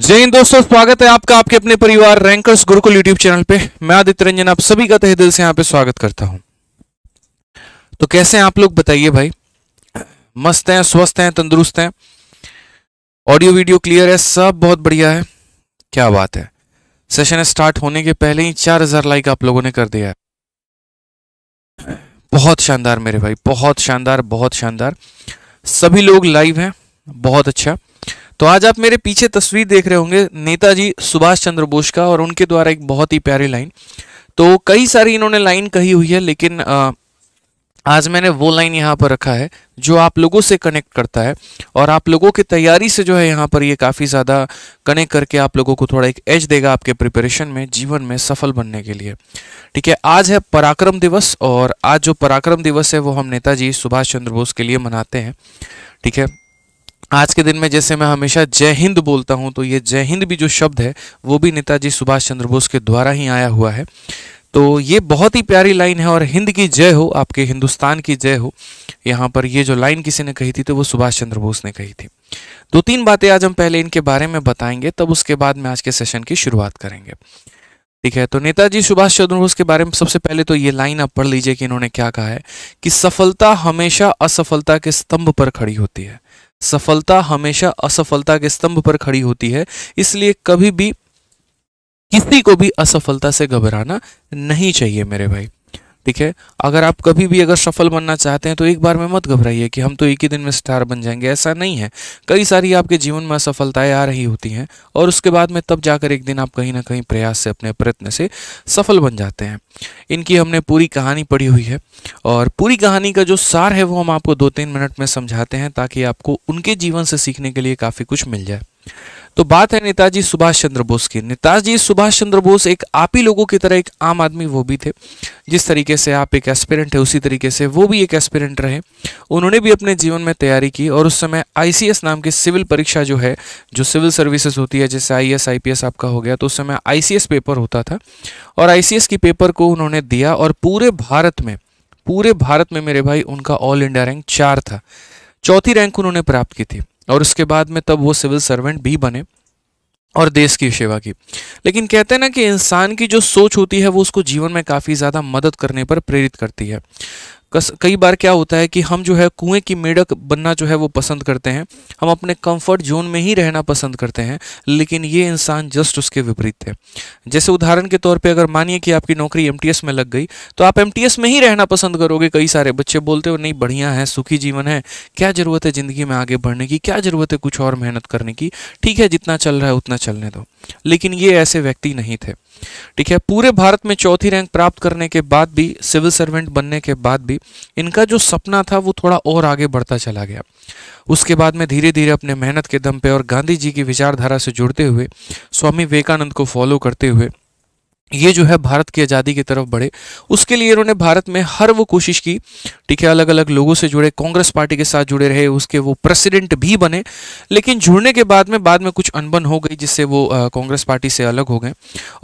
जय हिंद दोस्तों स्वागत है आपका आपके अपने परिवार रैंकर्स गुरुकुल यूट्यूब चैनल पे मैं आदित्य रंजन आप सभी का तहे दिल से यहाँ पे स्वागत करता हूँ तो कैसे हैं आप लोग बताइए भाई मस्त हैं स्वस्थ हैं तंदुरुस्त हैं ऑडियो वीडियो क्लियर है सब बहुत बढ़िया है क्या बात है सेशन स्टार्ट होने के पहले ही चार हजार लाइक आप लोगों ने कर दिया है बहुत शानदार मेरे भाई बहुत शानदार बहुत शानदार सभी लोग लाइव हैं बहुत अच्छा तो आज आप मेरे पीछे तस्वीर देख रहे होंगे नेताजी सुभाष चंद्र बोस का और उनके द्वारा एक बहुत ही प्यारी लाइन तो कई सारी इन्होंने लाइन कही हुई है लेकिन आ, आज मैंने वो लाइन यहाँ पर रखा है जो आप लोगों से कनेक्ट करता है और आप लोगों की तैयारी से जो है यहाँ पर ये काफ़ी ज़्यादा कनेक्ट करके आप लोगों को थोड़ा एक एज देगा आपके प्रिपरेशन में जीवन में सफल बनने के लिए ठीक है आज है पराक्रम दिवस और आज जो पराक्रम दिवस है वो हम नेताजी सुभाष चंद्र बोस के लिए मनाते हैं ठीक है आज के दिन में जैसे मैं हमेशा जय हिंद बोलता हूं तो ये जय हिंद भी जो शब्द है वो भी नेताजी सुभाष चंद्र बोस के द्वारा ही आया हुआ है तो ये बहुत ही प्यारी लाइन है और हिंद की जय हो आपके हिंदुस्तान की जय हो यहाँ पर ये जो लाइन किसी ने कही थी तो वो सुभाष चंद्र बोस ने कही थी दो तीन बातें आज हम पहले इनके बारे में बताएंगे तब उसके बाद में आज के सेशन की शुरुआत करेंगे ठीक है तो नेताजी सुभाष चंद्र बोस के बारे में सबसे पहले तो ये लाइन आप पढ़ लीजिए कि इन्होंने क्या कहा है कि सफलता हमेशा असफलता के स्तंभ पर खड़ी होती है सफलता हमेशा असफलता के स्तंभ पर खड़ी होती है इसलिए कभी भी किसी को भी असफलता से घबराना नहीं चाहिए मेरे भाई ठीक है अगर आप कभी भी अगर सफल बनना चाहते हैं तो एक बार में मत घबराइए कि हम तो एक ही दिन में स्टार बन जाएंगे ऐसा नहीं है कई सारी आपके जीवन में असफलताएं आ रही होती हैं और उसके बाद में तब जाकर एक दिन आप कहीं ना कहीं प्रयास से अपने प्रयत्न से सफल बन जाते हैं इनकी हमने पूरी कहानी पढ़ी हुई है और पूरी कहानी का जो सार है वो हम आपको दो तीन मिनट में समझाते हैं ताकि आपको उनके जीवन से सीखने के लिए काफ़ी कुछ मिल जाए तो बात है नेताजी सुभाष चंद्र बोस की नेताजी सुभाष चंद्र बोस एक आप ही लोगों की तरह एक आम आदमी वो भी थे जिस तरीके से आप एक एस्पिरेंट है उसी तरीके से वो भी एक एस्पिरेंट रहे उन्होंने भी अपने जीवन में तैयारी की और उस समय आईसीएस नाम की सिविल परीक्षा जो है जो सिविल सर्विसेज होती है जैसे आई आईपीएस e आपका हो गया तो उस समय आई पेपर होता था और आई की पेपर को उन्होंने दिया और पूरे भारत में पूरे भारत में मेरे भाई उनका ऑल इंडिया रैंक चार था चौथी रैंक उन्होंने प्राप्त की थी और उसके बाद में तब वो सिविल सर्वेंट भी बने और देश की सेवा की लेकिन कहते हैं ना कि इंसान की जो सोच होती है वो उसको जीवन में काफ़ी ज़्यादा मदद करने पर प्रेरित करती है कस कई बार क्या होता है कि हम जो है कुएं की मेढक बनना जो है वो पसंद करते हैं हम अपने कंफर्ट जोन में ही रहना पसंद करते हैं लेकिन ये इंसान जस्ट उसके विपरीत थे जैसे उदाहरण के तौर पे अगर मानिए कि आपकी नौकरी एम में लग गई तो आप एम में ही रहना पसंद करोगे कई सारे बच्चे बोलते हो नहीं बढ़िया है सुखी जीवन है क्या ज़रूरत है ज़िंदगी में आगे बढ़ने की क्या ज़रूरत है कुछ और मेहनत करने की ठीक है जितना चल रहा है उतना चलने दो लेकिन ये ऐसे व्यक्ति नहीं थे ठीक है पूरे भारत में चौथी रैंक प्राप्त करने के बाद भी सिविल सर्वेंट बनने के बाद भी इनका जो सपना था वो थोड़ा और आगे बढ़ता चला गया उसके बाद में धीरे धीरे अपने मेहनत के दम पे और गांधी जी की विचारधारा से जुड़ते हुए स्वामी विवेकानंद को फॉलो करते हुए ये जो है भारत की आज़ादी की तरफ बढ़े उसके लिए इन्होंने भारत में हर वो कोशिश की ठीक है अलग अलग लोगों से जुड़े कांग्रेस पार्टी के साथ जुड़े रहे उसके वो प्रेसिडेंट भी बने लेकिन जुड़ने के बाद में बाद में कुछ अनबन हो गई जिससे वो कांग्रेस पार्टी से अलग हो गए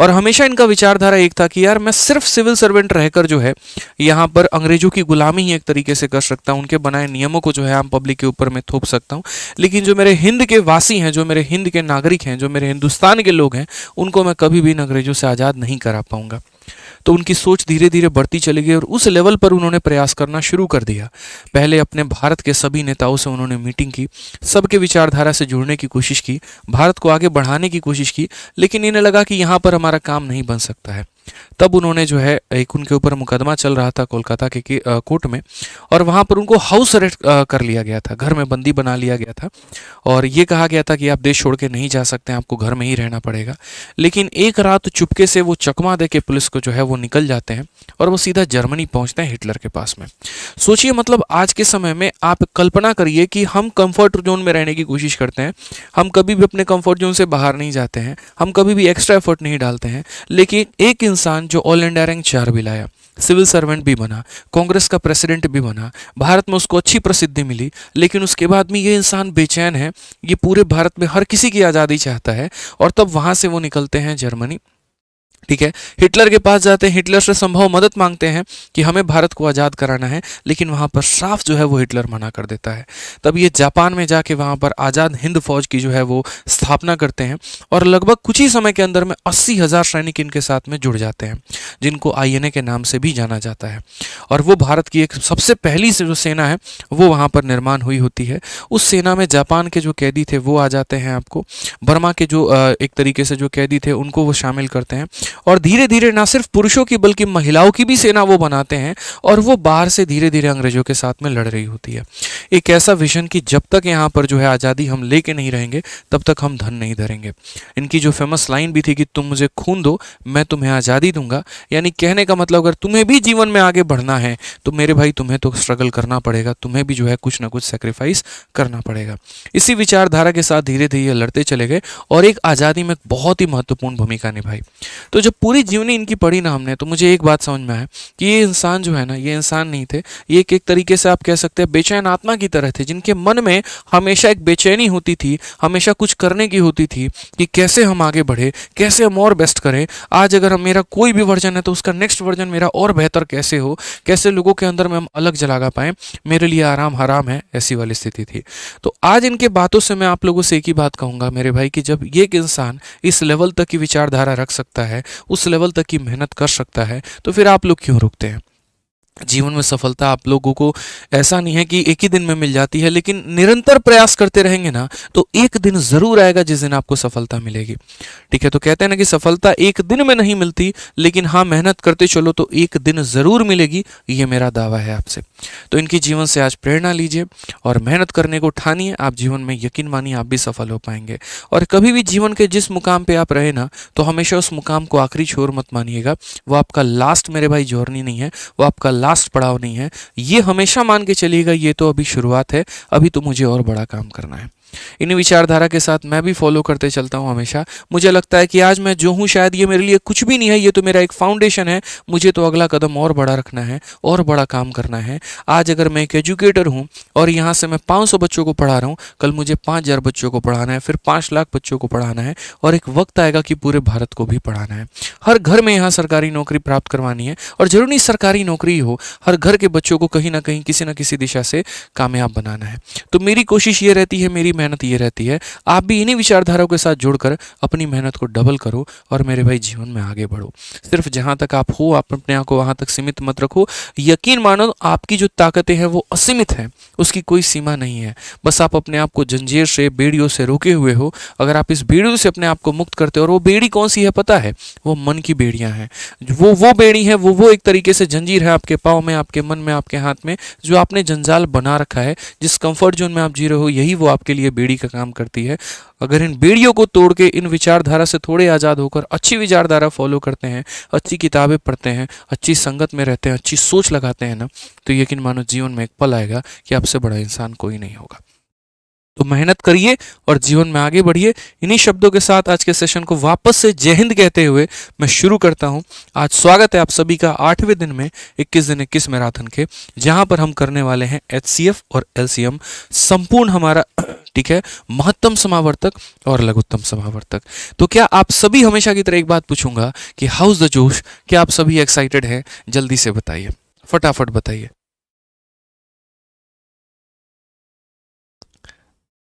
और हमेशा इनका विचारधारा एक था कि यार मैं सिर्फ सिविल सर्वेंट रहकर जो है यहाँ पर अंग्रेजों की गुलामी ही एक तरीके से कर सकता हूँ उनके बनाए नियमों को जो है आम पब्लिक के ऊपर मैं थोप सकता हूँ लेकिन जो मेरे हिंद के वासी हैं जो मेरे हिंद के नागरिक हैं जो मेरे हिंदुस्तान के लोग हैं उनको मैं कभी भी इन अंग्रेजों से आज़ाद नहीं नहीं करा पाऊंगा तो उनकी सोच धीरे धीरे बढ़ती चली गई और उस लेवल पर उन्होंने प्रयास करना शुरू कर दिया पहले अपने भारत के सभी नेताओं से उन्होंने मीटिंग की सबके विचारधारा से जुड़ने की कोशिश की भारत को आगे बढ़ाने की कोशिश की लेकिन इन्हें लगा कि यहाँ पर हमारा काम नहीं बन सकता है तब उन्होंने जो है एक उनके ऊपर मुकदमा चल रहा था कोलकाता के कोर्ट में और वहां पर उनको हाउस अरेस्ट कर लिया गया था घर में बंदी बना लिया गया था और ये कहा गया था कि आप देश छोड़ के नहीं जा सकते आपको घर में ही रहना पड़ेगा लेकिन एक रात चुपके से वो चकमा दे के पुलिस को जो है वो निकल जाते हैं और वो सीधा जर्मनी पहुंचते हैं हिटलर के पास में सोचिए मतलब आज के समय में आप कल्पना करिए कि हम कंफर्ट जोन में रहने की कोशिश करते हैं हम कभी भी अपने कंफर्ट जोन से बाहर नहीं जाते हैं हम कभी भी एक्स्ट्रा एफर्ट नहीं डालते हैं लेकिन एक इंसान जो ऑल इंडिया रैंक चार भी लाया सिविल सर्वेंट भी बना कांग्रेस का प्रेसिडेंट भी बना भारत में उसको अच्छी प्रसिद्धि मिली लेकिन उसके बाद में ये इंसान बेचैन है ये पूरे भारत में हर किसी की आज़ादी चाहता है और तब वहाँ से वो निकलते हैं जर्मनी ठीक है हिटलर के पास जाते हैं हिटलर से संभव मदद मांगते हैं कि हमें भारत को आज़ाद कराना है लेकिन वहाँ पर साफ जो है वो हिटलर मना कर देता है तब ये जापान में जाके वहाँ पर आज़ाद हिंद फौज की जो है वो स्थापना करते हैं और लगभग कुछ ही समय के अंदर में अस्सी हज़ार सैनिक इनके साथ में जुड़ जाते हैं जिनको आई के नाम से भी जाना जाता है और वो भारत की एक सबसे पहली जो सेना है वो वहाँ पर निर्माण हुई होती है उस सेना में जापान के जो कैदी थे वो आ जाते हैं आपको बर्मा के जो एक तरीके से जो कैदी थे उनको वो शामिल करते हैं और धीरे धीरे ना सिर्फ पुरुषों की बल्कि महिलाओं की भी सेना वो बनाते हैं और वो बाहर से धीरे धीरे अंग्रेजों के साथ में लड़ रही होती है एक ऐसा विजन कि जब तक यहाँ पर जो है आज़ादी हम लेके नहीं रहेंगे तब तक हम धन नहीं धरेंगे इनकी जो फेमस लाइन भी थी कि तुम मुझे खून दो मैं तुम्हें आज़ादी दूंगा यानी कहने का मतलब अगर तुम्हें भी जीवन में आगे बढ़ना है तो मेरे भाई तुम्हें तो स्ट्रगल करना पड़ेगा तुम्हें भी जो है कुछ ना कुछ सेक्रीफाइस करना पड़ेगा इसी विचारधारा के साथ धीरे धीरे लड़ते चले गए और एक आज़ादी में बहुत ही महत्वपूर्ण भूमिका निभाई तो जब पूरी जीवनी इनकी पढ़ी ना हमने तो मुझे एक बात समझ में आया कि ये इंसान जो है ना ये इंसान नहीं थे ये एक एक तरीके से आप कह सकते हैं बेचैन आत्मा की तरह थे जिनके मन में हमेशा एक बेचैनी होती थी हमेशा कुछ करने की होती थी कि कैसे हम आगे बढ़े कैसे हम और बेस्ट करें आज अगर हम मेरा कोई भी वर्जन है तो उसका नेक्स्ट वर्जन मेरा और बेहतर कैसे हो कैसे लोगों के अंदर में हम अलग जलागा पाएं मेरे लिए आराम हराम है ऐसी वाली स्थिति थी तो आज इनके बातों से मैं आप लोगों से एक ही बात कहूँगा मेरे भाई कि जब ये एक इंसान इस लेवल तक की विचारधारा रख सकता है उस लेवल तक की मेहनत कर सकता है तो फिर आप लोग क्यों रुकते हैं जीवन में सफलता आप लोगों को ऐसा नहीं है कि एक ही दिन में मिल जाती है लेकिन निरंतर प्रयास करते रहेंगे ना तो एक दिन ज़रूर आएगा जिस दिन आपको सफलता मिलेगी ठीक है तो कहते हैं ना कि सफलता एक दिन में नहीं मिलती लेकिन हाँ मेहनत करते चलो तो एक दिन ज़रूर मिलेगी ये मेरा दावा है आपसे तो इनके जीवन से आज प्रेरणा लीजिए और मेहनत करने को ठानिए आप जीवन में यकीन मानिए आप भी सफल हो पाएंगे और कभी भी जीवन के जिस मुकाम पर आप रहे ना तो हमेशा उस मुकाम को आखिरी छोर मत मानिएगा वो आपका लास्ट मेरे भाई जोरनी नहीं है वो आपका लास्ट पड़ाव नहीं है ये हमेशा मान के चलिएगा ये तो अभी शुरुआत है अभी तो मुझे और बड़ा काम करना है इन्हीं विचारधारा के साथ मैं भी फॉलो करते चलता हूँ हमेशा मुझे लगता है कि आज मैं जो हूँ शायद ये मेरे लिए कुछ भी नहीं है ये तो मेरा एक फाउंडेशन है मुझे तो अगला कदम और बड़ा रखना है और बड़ा काम करना है आज अगर मैं एक एजुकेटर हूँ और यहाँ से मैं पाँच बच्चों को पढ़ा रहा हूँ कल मुझे पाँच बच्चों को पढ़ाना है फिर पाँच लाख बच्चों को पढ़ाना है और एक वक्त आएगा कि पूरे भारत को भी पढ़ाना है हर घर में यहाँ सरकारी नौकरी प्राप्त करवानी है और जरूरी सरकारी नौकरी हो हर घर के बच्चों को कहीं ना कहीं किसी ना किसी दिशा से कामयाब बनाना है तो मेरी कोशिश ये रहती है मेरी मेहनत ये रहती है आप भी इन्हीं विचारधाराओं के साथ जुड़कर अपनी मेहनत को डबल करो और मेरे भाई जीवन में आगे बढ़ो सिर्फ जहाँ तक आप हो आप अपने आप को वहाँ तक सीमित मत रखो यकीन मानो आपकी जो ताकतें हैं वो असीमित हैं उसकी कोई सीमा नहीं है बस आप अपने आप को जंजीर से बेड़ियों से रोके हुए हो अगर आप इस बेड़ियों से अपने आप को मुक्त करते हो और वो बेड़ी कौन सी है पता है वो मन की बेड़ियाँ हैं वो वो बेड़ी है वो वो एक तरीके से जंजीर है आपके पाँव में आपके मन में आपके हाथ में जो आपने जंजाल बना रखा है जिस कंफर्ट जोन में आप जी रहे हो यही वो आपके लिए लिए बेड़ी का काम करती है अगर इन बेड़ियों को तोड़ के इन विचारधारा से थोड़े आज़ाद होकर अच्छी विचारधारा फॉलो करते हैं अच्छी किताबें पढ़ते हैं अच्छी संगत में रहते हैं अच्छी सोच लगाते हैं ना तो यकीन मानो जीवन में एक पल आएगा कि आपसे बड़ा इंसान कोई नहीं होगा तो मेहनत करिए और जीवन में आगे बढ़िए इन्हीं शब्दों के साथ आज के सेशन को वापस से जय हिंद कहते हुए मैं शुरू करता हूं आज स्वागत है आप सभी का आठवें दिन में 21 दिन 21 मैराथन के जहां पर हम करने वाले हैं एच और एल संपूर्ण हमारा ठीक है महत्तम समावर्तक और लघुत्तम समावर्तक तो क्या आप सभी हमेशा की तरह एक बात पूछूंगा कि हाउस द जोश क्या आप सभी एक्साइटेड हैं जल्दी से बताइए फटाफट बताइए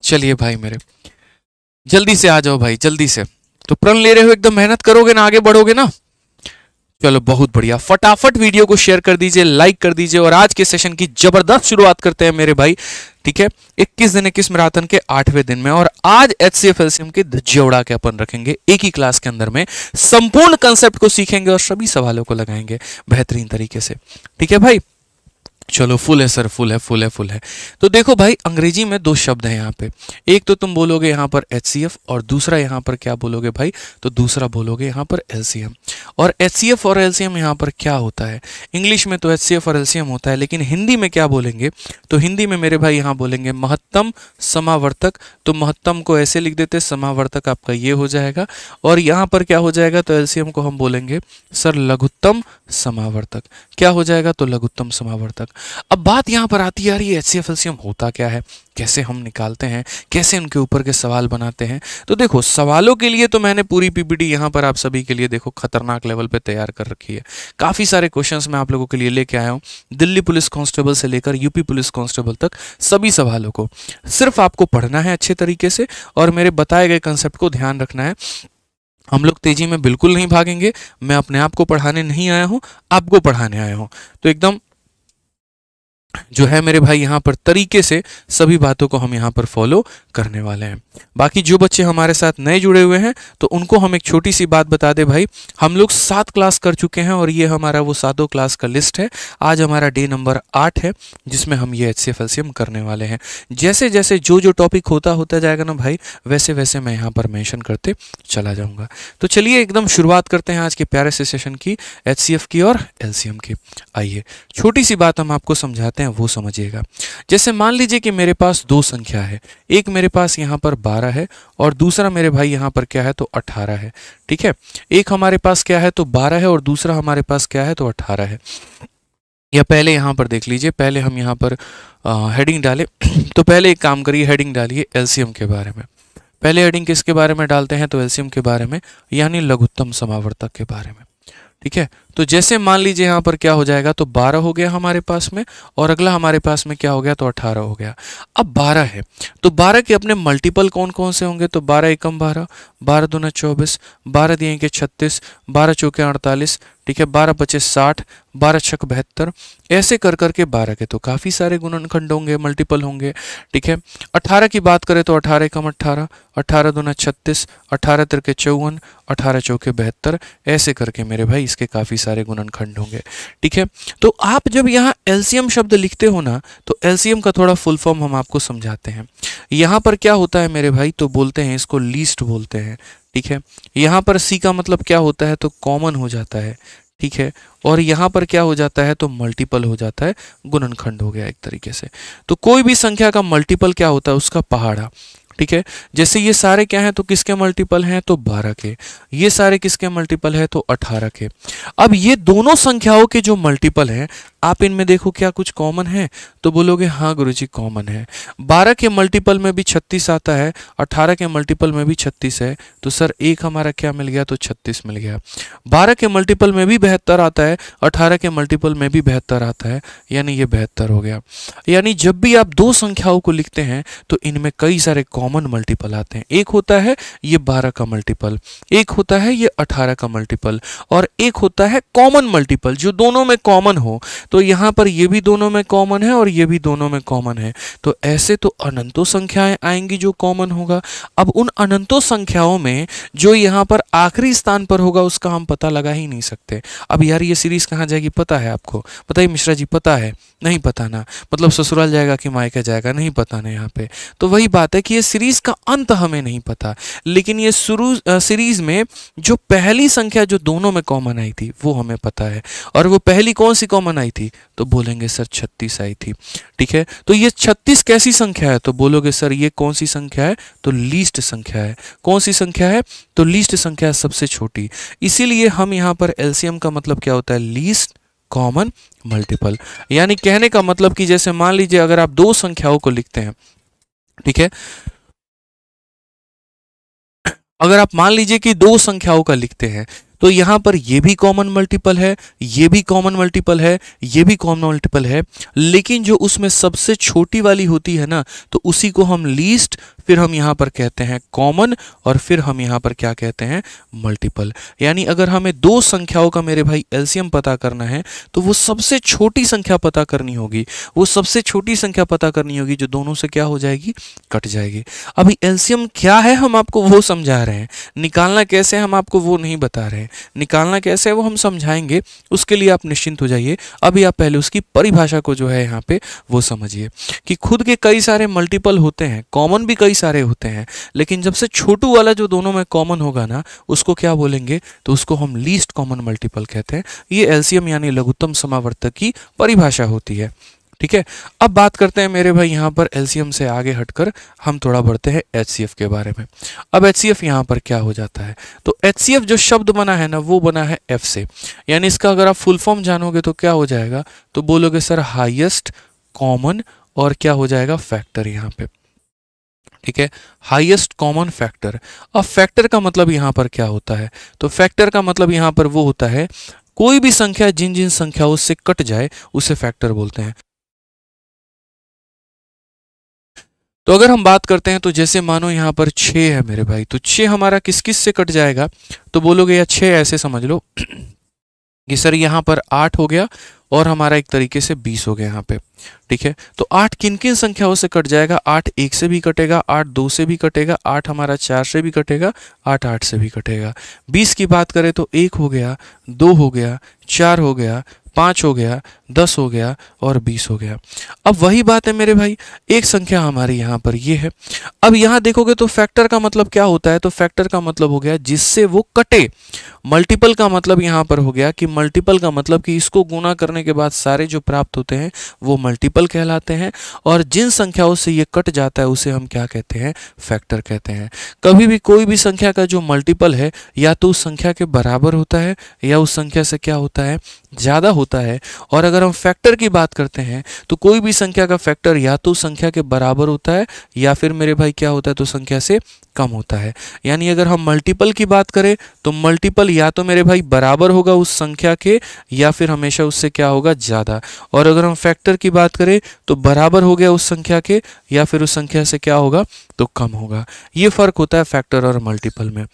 चलिए भाई मेरे जल्दी से आ जाओ भाई जल्दी से तो प्रण ले रहे हो एकदम मेहनत करोगे ना आगे बढ़ोगे ना चलो बहुत बढ़िया फटाफट वीडियो को शेयर कर दीजिए लाइक कर दीजिए और आज के सेशन की जबरदस्त शुरुआत करते हैं मेरे भाई ठीक है इक्कीस दिन इक्कीस मैराथन के आठवें दिन में और आज H C F L C M के धज्जे के अपन रखेंगे एक ही क्लास के अंदर में संपूर्ण कंसेप्ट को सीखेंगे और सभी सवालों को लगाएंगे बेहतरीन तरीके से ठीक है भाई चलो फुल है सर फुल है फुल है फुल है तो देखो भाई अंग्रेजी में दो शब्द हैं यहाँ पे एक तो तुम बोलोगे यहाँ पर एच और दूसरा यहाँ पर क्या बोलोगे भाई तो दूसरा बोलोगे यहाँ पर एल और एच और एल यहाँ पर क्या होता है इंग्लिश में तो एच और एल होता है लेकिन हिंदी में क्या बोलेंगे तो हिंदी में मेरे भाई यहाँ बोलेंगे महत्तम समावर्तक तो महत्तम को ऐसे लिख देते समावर्तक आपका ये हो जाएगा और यहाँ पर क्या हो जाएगा तो एल को हम बोलेंगे सर लघुत्तम समावर्तक क्या हो जाएगा तो लघुत्तम समावर्तक अब बात यहाँ पर आती है यार ये एच होता क्या है कैसे हम निकालते हैं कैसे उनके ऊपर के सवाल बनाते हैं तो देखो सवालों के लिए तो मैंने पूरी पीपीटी यहाँ पर आप सभी के लिए देखो खतरनाक लेवल पे तैयार कर रखी है काफ़ी सारे क्वेश्चंस मैं आप लोगों के लिए लेके आया हूँ दिल्ली पुलिस कांस्टेबल से लेकर यूपी पुलिस कांस्टेबल तक सभी सवालों को सिर्फ आपको पढ़ना है अच्छे तरीके से और मेरे बताए गए कंसेप्ट को ध्यान रखना है हम लोग तेजी में बिल्कुल नहीं भागेंगे मैं अपने आप को पढ़ाने नहीं आया हूँ आपको पढ़ाने आया हूँ तो एकदम जो है मेरे भाई यहाँ पर तरीके से सभी बातों को हम यहाँ पर फॉलो करने वाले हैं बाकी जो बच्चे हमारे साथ नए जुड़े हुए हैं तो उनको हम एक छोटी सी बात बता दें भाई हम लोग सात क्लास कर चुके हैं और ये हमारा वो सातों क्लास का लिस्ट है आज हमारा डे नंबर आठ है जिसमें हम ये एच सी एम करने वाले हैं जैसे जैसे जो जो टॉपिक होता होता जाएगा ना भाई वैसे वैसे मैं यहाँ पर मैंशन करते चला जाऊँगा तो चलिए एकदम शुरुआत करते हैं आज के प्यारे से सेशन की एच की और एल की आइए छोटी सी बात हम आपको समझाते हैं हैं वो समझिएगा जैसे मान लीजिए कि मेरे पास दो संख्या है एक मेरे पास यहाँ पर बारह है और दूसरा मेरे भाई यहाँ पर क्या है तो अट्ठारह है ठीक है एक हमारे पास क्या है तो बारह है और दूसरा हमारे पास क्या है तो अट्ठारह है या पहले यहाँ पर देख लीजिए पहले हम यहाँ पर हेडिंग डालें तो पहले एक काम करिए हेडिंग डालिए एलसीएम के बारे में पहले हेडिंग किसके बारे में डालते हैं तो एलसीएम के बारे में यानी लघुत्तम समावर्तक के बारे में ठीक है तो जैसे मान लीजिए यहाँ पर क्या हो जाएगा तो 12 हो गया हमारे पास में और अगला हमारे पास में क्या हो गया तो 18 हो गया अब 12 है तो 12 के अपने मल्टीपल कौन कौन से होंगे तो 12 एकम 12 बारह न चौबीस बारह दिए के छत्तीस बारह चौके अड़तालीस ठीक है बारह बचे साठ बारह छक बहत्तर ऐसे कर करके बारह के तो काफ़ी सारे गुणनखंड होंगे मल्टीपल होंगे ठीक है अठारह की बात करें तो अठारह कम अट्ठारह अठारह न छत्तीस अठारह तिर के चौवन अठारह चौके बहत्तर ऐसे करके मेरे भाई इसके काफ़ी सारे गुणनखंड होंगे ठीक है तो आप जब यहाँ एलसीएम शब्द लिखते हो ना तो एलसीएम का थोड़ा फुल फॉर्म हम आपको समझाते हैं यहाँ पर क्या होता है मेरे भाई तो बोलते हैं इसको लीस्ट बोलते हैं ठीक है यहाँ पर सी का मतलब क्या होता है तो कॉमन हो जाता है ठीक है और यहाँ पर क्या हो जाता है तो मल्टीपल हो जाता है गुणनखंड हो गया एक तरीके से तो कोई भी संख्या का मल्टीपल क्या होता है उसका पहाड़ा ठीक है जैसे ये सारे क्या हैं तो किसके मल्टीपल हैं तो बारह के ये सारे किसके मल्टीपल है तो अठारह के अब ये दोनों संख्याओं के जो मल्टीपल हैं आप इनमें देखो क्या कुछ कॉमन है तो बोलोगे हाँ गुरु जी कॉमन है बारह के मल्टीपल में भी छत्तीस आता है अट्ठारह के मल्टीपल में भी छत्तीस है तो सर एक हमारा क्या मिल गया तो छत्तीस मिल गया बारह के मल्टीपल में भी बेहतर आता है अठारह के मल्टीपल में भी बेहतर आता है यानी ये बेहतर हो गया यानी जब भी आप दो संख्याओं को लिखते हैं तो इनमें कई सारे कॉमन मल्टीपल आते हैं एक होता है ये बारह का मल्टीपल एक होता है ये अठारह का मल्टीपल और एक होता है कॉमन मल्टीपल जो दोनों में कॉमन हो तो यहाँ पर ये भी दोनों में कॉमन है और ये भी दोनों में कॉमन है तो ऐसे तो अनंतों संख्याएं आएंगी जो कॉमन होगा अब उन अनंतों संख्याओं में जो यहाँ पर आखिरी स्थान पर होगा उसका हम पता लगा ही नहीं सकते अब यार ये सीरीज कहाँ जाएगी पता है आपको बताइए मिश्रा जी पता है नहीं पता ना मतलब ससुराल जाएगा कि मायका जाएगा नहीं पता ना यहाँ पे तो वही बात है कि ये सीरीज का अंत हमें नहीं पता लेकिन ये शुरू सीरीज में जो पहली संख्या जो दोनों में कॉमन आई थी वो हमें पता है और वो पहली कौन सी कॉमन आई थी थी तो बोलेंगे सर छत्तीस आई थी ठीक है तो ये छत्तीस कैसी संख्या है तो बोलोगे सर ये कौन सी संख्या है तो लीस्ट संख्या है कौन सी संख्या है तो लीस्ट संख्या है सबसे छोटी इसीलिए हम यहाँ पर एलसीएम का मतलब क्या होता है लीस्ट कॉमन मल्टीपल यानी कहने का मतलब कि जैसे मान लीजिए अगर आप दो संख्याओं को लिखते हैं ठीक है अगर आप मान लीजिए कि दो संख्याओं का लिखते हैं तो यहाँ पर ये भी कॉमन मल्टीपल है ये भी कॉमन मल्टीपल है ये भी कॉमन मल्टीपल है लेकिन जो उसमें सबसे छोटी वाली होती है ना तो उसी को हम लीस्ट फिर हम यहाँ पर कहते हैं कॉमन और फिर हम यहाँ पर क्या कहते हैं मल्टीपल यानी अगर हमें दो संख्याओं का मेरे भाई एल्सियम पता करना है तो वो सबसे छोटी संख्या पता करनी होगी वो सबसे छोटी संख्या पता करनी होगी जो दोनों से क्या हो जाएगी कट जाएगी अभी एल्सियम क्या है हम आपको वो समझा रहे हैं निकालना कैसे हम आपको वो नहीं बता रहे हैं निकालना कैसे है वो हम समझाएंगे उसके लिए आप निश्चिंत हो जाइए अभी आप पहले उसकी परिभाषा को जो है यहाँ पे वो समझिए कि खुद के कई सारे मल्टीपल होते हैं कॉमन भी कई सारे होते हैं लेकिन जब से छोटू वाला जो दोनों में कॉमन होगा ना उसको क्या बोलेंगे तो उसको हम लीस्ट कॉमन मल्टीपल कहते हैं ये एल्सियम यानी लघुत्तम समावर्तक की परिभाषा होती है ठीक है अब बात करते हैं मेरे भाई यहाँ पर एल से आगे हटकर हम थोड़ा बढ़ते हैं एच के बारे में अब एच सी एफ यहाँ पर क्या हो जाता है तो एच जो शब्द बना है ना वो बना है एफ से यानी इसका अगर आप फुल फॉर्म जानोगे तो क्या हो जाएगा तो बोलोगे सर हाइएस्ट कॉमन और क्या हो जाएगा फैक्टर यहाँ पे ठीक है हाईएस्ट कॉमन फैक्टर अब फैक्टर का मतलब यहाँ पर क्या होता है तो फैक्टर का मतलब यहाँ पर वो होता है कोई भी संख्या जिन जिन संख्याओं से कट जाए उसे फैक्टर बोलते हैं तो अगर हम बात करते हैं तो जैसे मानो यहाँ पर छः है मेरे भाई तो छः हमारा किस किस से कट जाएगा तो बोलोगे या छः ऐसे समझ लो कि सर यहाँ पर आठ हो गया और हमारा एक तरीके से बीस हो गया यहाँ पे ठीक है तो आठ किन किन संख्याओं से कट जाएगा आठ एक से भी कटेगा आठ दो से भी कटेगा आठ हमारा चार से भी कटेगा आठ आठ से भी कटेगा बीस की बात करें तो एक हो गया दो हो गया चार हो गया पाँच हो गया दस हो गया और बीस हो गया अब वही बात है मेरे भाई एक संख्या हमारी यहाँ पर ये है अब यहाँ देखोगे तो फैक्टर का मतलब क्या होता है तो फैक्टर का मतलब हो गया जिससे वो कटे मल्टीपल का मतलब यहाँ पर हो गया कि मल्टीपल का मतलब कि इसको गुना करने के बाद सारे जो प्राप्त होते हैं वो मल्टीपल कहलाते हैं और जिन संख्याओं से ये कट जाता है उसे हम क्या कहते हैं फैक्टर कहते हैं कभी भी कोई भी संख्या का जो मल्टीपल है या तो उस संख्या के बराबर होता है या उस संख्या से क्या होता है ज़्यादा होता है और अगर हम फैक्टर की बात करते हैं तो कोई भी संख्या का फैक्टर या तो संख्या के बराबर होता है या फिर मेरे भाई क्या होता है तो संख्या से कम होता है यानी अगर हम मल्टीपल की बात करें तो मल्टीपल या तो मेरे भाई बराबर होगा उस संख्या के या फिर हमेशा उससे क्या होगा ज़्यादा और अगर हम फैक्टर की बात करें तो बराबर हो गया उस संख्या के या फिर उस संख्या से क्या होगा तो कम होगा ये फ़र्क होता है फैक्टर और मल्टीपल में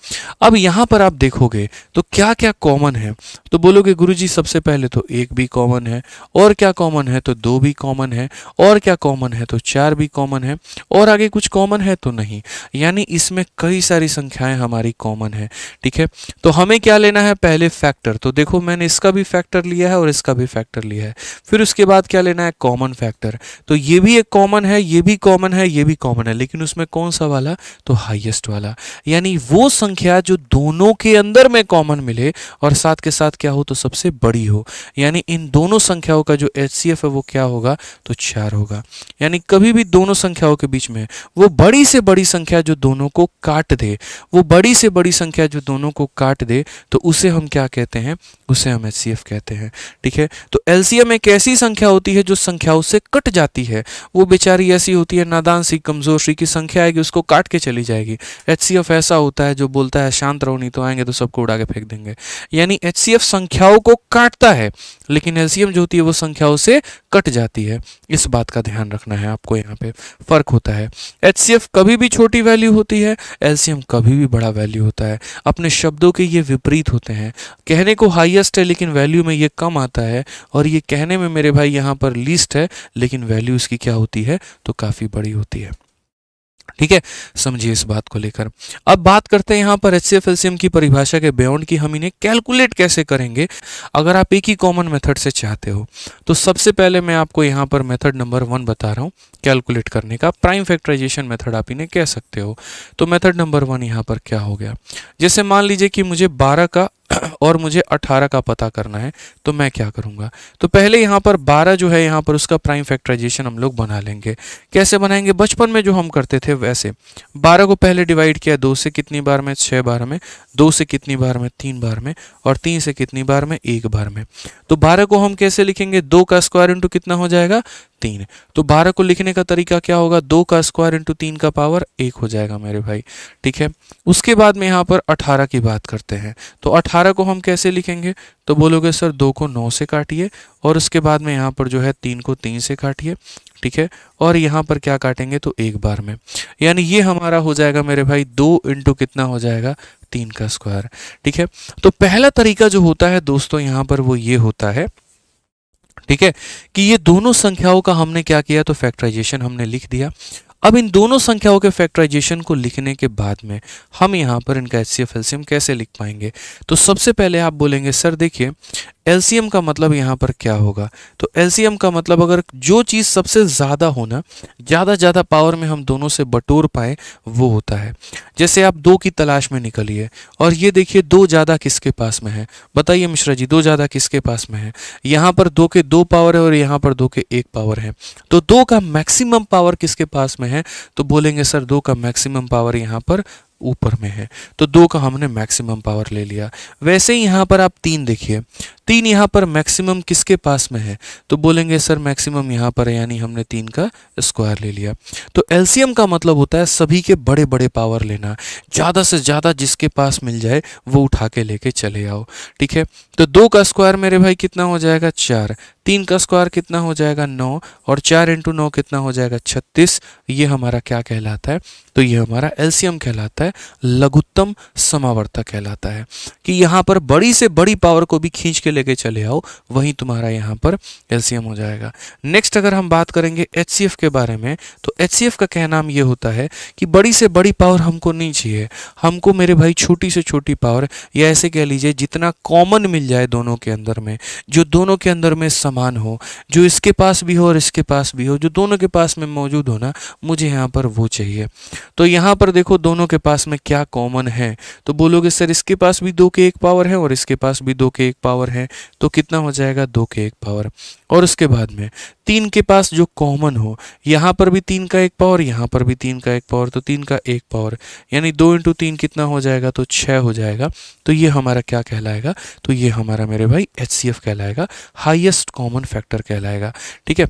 अब यहाँ पर आप देखोगे तो क्या क्या कॉमन है तो बोलोगे गुरु जी सबसे पहले तो एक भी कॉमन है और क्या कॉमन है तो दो भी कॉमन है और क्या कॉमन है तो चार भी कॉमन है और आगे कुछ कॉमन है तो नहीं यानी इस इसमें कई सारी संख्याएं हमारी कॉमन है ठीक है तो हमें क्या लेना है पहले फैक्टर तो देखो मैंने इसका भी फैक्टर लिया है और इसका भी फैक्टर लिया है फिर उसके बाद क्या लेना है कॉमन फैक्टर तो ये भी एक कॉमन है ये भी कॉमन है ये भी कॉमन है लेकिन उसमें कौन सा वाला तो हाइएस्ट वाला यानी वो संख्या जो दोनों के अंदर में कॉमन मिले और साथ के साथ क्या हो तो सबसे बड़ी हो यानी इन दोनों संख्याओं का जो एच है वो क्या होगा तो चार होगा यानी कभी भी दोनों संख्याओं के बीच में वो बड़ी से बड़ी संख्या जो दोनों को को काट दे वो बड़ी से बड़ी संख्या जो दोनों को काट दे तो उसे हम क्या कहते हैं उसे हम एच कहते हैं ठीक है तो एल एक ऐसी संख्या होती है जो संख्या उससे कट जाती है वो बेचारी ऐसी होती है नादान सी कमज़ोर सी की संख्या आएगी उसको काट के चली जाएगी एच ऐसा होता है जो बोलता है शांत रहो नहीं तो आएंगे तो सबको उड़ा के फेंक देंगे यानी एच संख्याओं को काटता है लेकिन एलसीएम जो होती है वो संख्याओं से कट जाती है इस बात का ध्यान रखना है आपको यहाँ पे फ़र्क होता है एच कभी भी छोटी वैल्यू होती है एलसीएम कभी भी बड़ा वैल्यू होता है अपने शब्दों के ये विपरीत होते हैं कहने को हाइएस्ट है लेकिन वैल्यू में ये कम आता है और ये कहने में मेरे भाई यहाँ पर लीस्ट है लेकिन वैल्यू इसकी क्या होती है तो काफ़ी बड़ी होती है ठीक है समझिए इस बात को लेकर अब बात करते हैं यहाँ पर एच सी की परिभाषा के बियॉन्ड की हम इन्हें कैलकुलेट कैसे करेंगे अगर आप एक ही कॉमन मेथड से चाहते हो तो सबसे पहले मैं आपको यहाँ पर मेथड नंबर वन बता रहा हूँ कैलकुलेट करने का प्राइम फैक्टराइजेशन मेथड आप इन्हें कह सकते हो तो मेथड नंबर वन यहाँ पर क्या हो गया जैसे मान लीजिए कि मुझे बारह का और मुझे 18 का पता करना है तो मैं क्या करूंगा तो पहले यहाँ पर 12 जो है यहाँ पर उसका प्राइम फैक्टराइजेशन हम लोग बना लेंगे कैसे बनाएंगे बचपन में जो हम करते थे वैसे 12 को पहले डिवाइड किया दो से कितनी बार में छः बार में दो से कितनी बार में तीन बार में और तीन से कितनी बार में एक बार में तो बारह को हम कैसे लिखेंगे दो का स्क्वायर इंटू कितना हो जाएगा तीन तो बारह को लिखने का तरीका क्या होगा दो का स्क्वायर इंटू तीन का पावर एक हो जाएगा मेरे भाई ठीक है उसके बाद में यहाँ पर अठारह की बात करते हैं तो अठारह को हम कैसे लिखेंगे तो बोलोगे सर दो को नौ से काटिए और उसके बाद में यहाँ पर जो है तीन को तीन से काटिए ठीक है और यहाँ पर क्या काटेंगे तो एक बार में यानी ये हमारा हो जाएगा मेरे भाई दो इंटू कितना हो जाएगा तीन का स्क्वायर ठीक है तो पहला तरीका जो होता है दोस्तों यहाँ पर वो ये होता है ठीक है कि ये दोनों संख्याओं का हमने क्या किया तो फैक्टराइजेशन हमने लिख दिया अब इन दोनों संख्याओं के फैक्टराइजेशन को लिखने के बाद में हम यहाँ पर इनका एच सी कैसे लिख पाएंगे तो सबसे पहले आप बोलेंगे सर देखिए एलसीएम का मतलब यहाँ पर क्या होगा तो एलसीएम का मतलब अगर जो चीज़ सबसे ज़्यादा होना ज़्यादा ज़्यादा पावर में हम दोनों से बटोर पाए वो होता है जैसे आप दो की तलाश में निकलिए और ये देखिए दो ज़्यादा किसके पास में है बताइए मिश्रा जी दो ज़्यादा किसके पास में है यहाँ पर दो के दो पावर है और यहाँ पर दो के एक पावर है तो दो का मैक्सिमम पावर किसके पास में है तो बोलेंगे सर दो का मैक्सिमम पावर यहाँ पर ऊपर में है तो दो का हमने मैक्सिमम पावर ले लिया वैसे ही यहाँ पर आप तीन देखिए तीन यहाँ पर मैक्सिमम किसके पास में है तो बोलेंगे सर मैक्सिमम यहाँ पर है यानी हमने तीन का स्क्वायर ले लिया तो एलसीएम का मतलब होता है सभी के बड़े बड़े पावर लेना ज़्यादा से ज़्यादा जिसके पास मिल जाए वो उठा के लेके चले आओ ठीक है तो दो का स्क्वायर मेरे भाई कितना हो जाएगा चार तीन का स्क्वायर कितना हो जाएगा नौ और चार इंटू नौ कितना हो जाएगा छत्तीस ये हमारा क्या कहलाता है तो ये हमारा एलसीएम कहलाता है लघुत्तम समावर्तक कहलाता है कि यहाँ पर बड़ी से बड़ी पावर को भी खींच के ले लेके चले आओ वहीं तुम्हारा यहाँ पर एलसीएम हो जाएगा नेक्स्ट अगर हम बात करेंगे एच के बारे में तो एच का कहना ये होता है कि बड़ी से बड़ी पावर हमको नहीं चाहिए हमको मेरे भाई छोटी से छोटी पावर या ऐसे कह लीजिए जितना कॉमन मिल जाए दोनों के अंदर में जो दोनों के अंदर में समान हो जो इसके पास भी हो और इसके पास भी हो जो दोनों के पास में मौजूद हो ना मुझे यहाँ पर वो चाहिए तो यहाँ पर देखो दोनों के पास में क्या कॉमन है तो बोलोगे सर इसके पास भी दो के एक पावर है और इसके पास भी दो के एक पावर है तो कितना हो जाएगा दो के एक पावर और उसके बाद में तीन के पास जो कॉमन हो यहाँ पर भी तीन का एक पावर यहाँ पर भी तीन का एक पावर तो तीन का एक पावर यानी दो इंटू तीन कितना हो जाएगा तो छः हो जाएगा तो ये हमारा क्या कहलाएगा तो ये हमारा मेरे भाई एच कहलाएगा हाइएस्ट कॉमन फैक्टर कहलाएगा ठीक है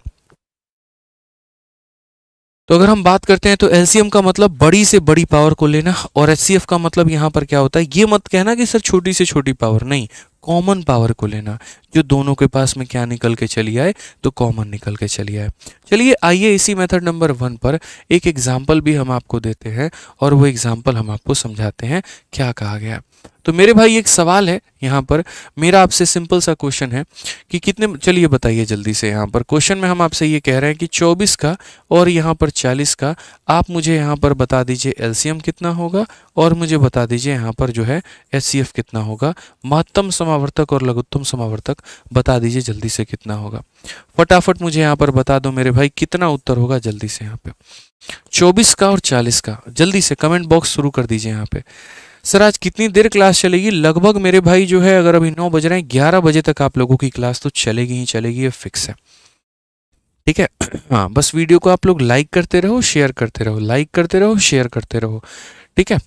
तो अगर हम बात करते हैं तो एल का मतलब बड़ी से बड़ी पावर को लेना और एच का मतलब यहाँ पर क्या होता है ये मत कहना कि सर छोटी से छोटी पावर नहीं कॉमन पावर को लेना जो दोनों के पास में क्या निकल के चली आए तो कॉमन निकल के चली आए चलिए आइए इसी मेथड नंबर वन पर एक एग्जाम्पल भी हम आपको देते हैं और वो एग्जाम्पल हम आपको समझाते हैं क्या कहा गया तो मेरे भाई एक सवाल है यहाँ पर मेरा आपसे सिंपल सा क्वेश्चन है कि कितने चलिए बताइए जल्दी से यहाँ पर क्वेश्चन में हम आपसे ये कह रहे हैं कि 24 का और यहाँ पर 40 का आप मुझे यहाँ पर बता दीजिए एलसीएम कितना होगा और मुझे बता दीजिए यहाँ पर जो है एस कितना होगा महत्तम समावर्तक और लघुत्तम समावर्तक बता दीजिए जल्दी से कितना होगा फटाफट मुझे यहाँ पर बता दो मेरे भाई कितना उत्तर होगा जल्दी से यहाँ पे चौबीस का और चालीस का जल्दी से कमेंट बॉक्स शुरू कर दीजिए यहाँ पे सर आज कितनी देर क्लास चलेगी लगभग मेरे भाई जो है अगर अभी नौ बज रहे हैं ग्यारह बजे तक आप लोगों की क्लास तो चलेगी ही चलेगी ये फिक्स है ठीक है हाँ बस वीडियो को आप लोग लाइक करते रहो शेयर करते रहो लाइक करते रहो शेयर करते रहो ठीक है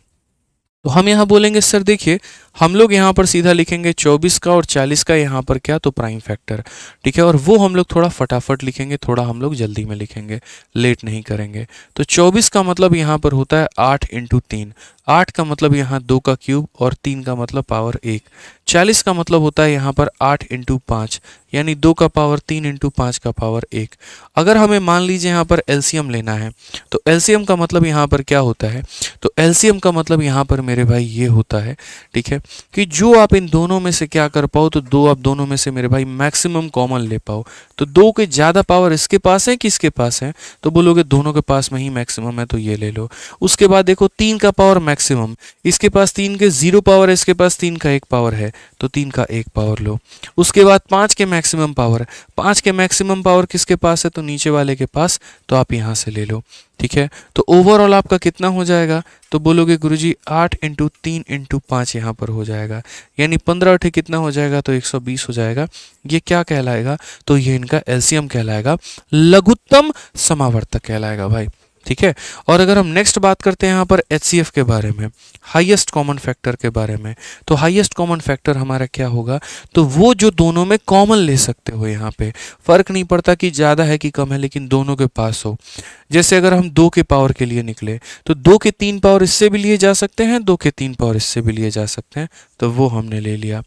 तो हम यहाँ बोलेंगे सर देखिए हम लोग यहाँ पर सीधा लिखेंगे 24 का और 40 का यहाँ पर क्या तो प्राइम फैक्टर ठीक है और वो हम लोग थोड़ा फटाफट लिखेंगे थोड़ा हम लोग जल्दी में लिखेंगे लेट नहीं करेंगे तो 24 का मतलब यहाँ पर होता है 8 इंटू तीन आठ का मतलब यहाँ दो का क्यूब और तीन का मतलब पावर एक चालीस का मतलब होता है यहाँ पर आठ इंटू पाँच यानी दो का पावर तीन इंटू पाँच का पावर एक अगर हमें मान लीजिए यहाँ पर एलसीएम लेना है तो एलसीएम का मतलब यहाँ पर क्या होता है तो एलसीएम का मतलब यहाँ पर मेरे भाई ये होता है ठीक है कि जो आप इन दोनों में से क्या कर पाओ तो दो आप दोनों में से मेरे भाई मैक्सिमम कॉमन ले पाओ तो दो के ज़्यादा पावर इसके पास है किसके पास है तो बोलोगे दोनों के पास में ही मैक्सिमम है तो ये ले लो उसके बाद देखो तीन का पावर मैक्सिमम इसके पास तीन के ज़ीरो पावर है इसके पास तीन का एक पावर है तो तीन का एक पावर लो उसके बाद पाँच के मैक्सिमम पावर पाँच के मैक्सिमम पावर किसके पास है तो नीचे वाले के पास तो आप यहाँ से ले लो ठीक है तो ओवरऑल आपका कितना हो जाएगा तो बोलोगे गुरु जी आठ इंटू तीन इंटू पाँच यहाँ पर हो जाएगा यानी पंद्रह अठे कितना हो जाएगा तो एक सौ बीस हो जाएगा ये क्या कहलाएगा तो ये इनका एलसीएम कहलाएगा लघुत्तम समावर्तक कहलाएगा भाई ठीक है और अगर हम नेक्स्ट बात करते हैं यहाँ पर एच के बारे में हाईएस्ट कॉमन फैक्टर के बारे में तो हाईएस्ट कॉमन फैक्टर हमारा क्या होगा तो वो जो दोनों में कॉमन ले सकते हो यहाँ पे फ़र्क नहीं पड़ता कि ज़्यादा है कि कम है लेकिन दोनों के पास हो जैसे अगर हम दो के पावर के लिए निकले तो दो के तीन पावर इससे भी लिए जा सकते हैं दो के तीन पावर इससे भी लिए जा सकते हैं तो वो हमने ले लिया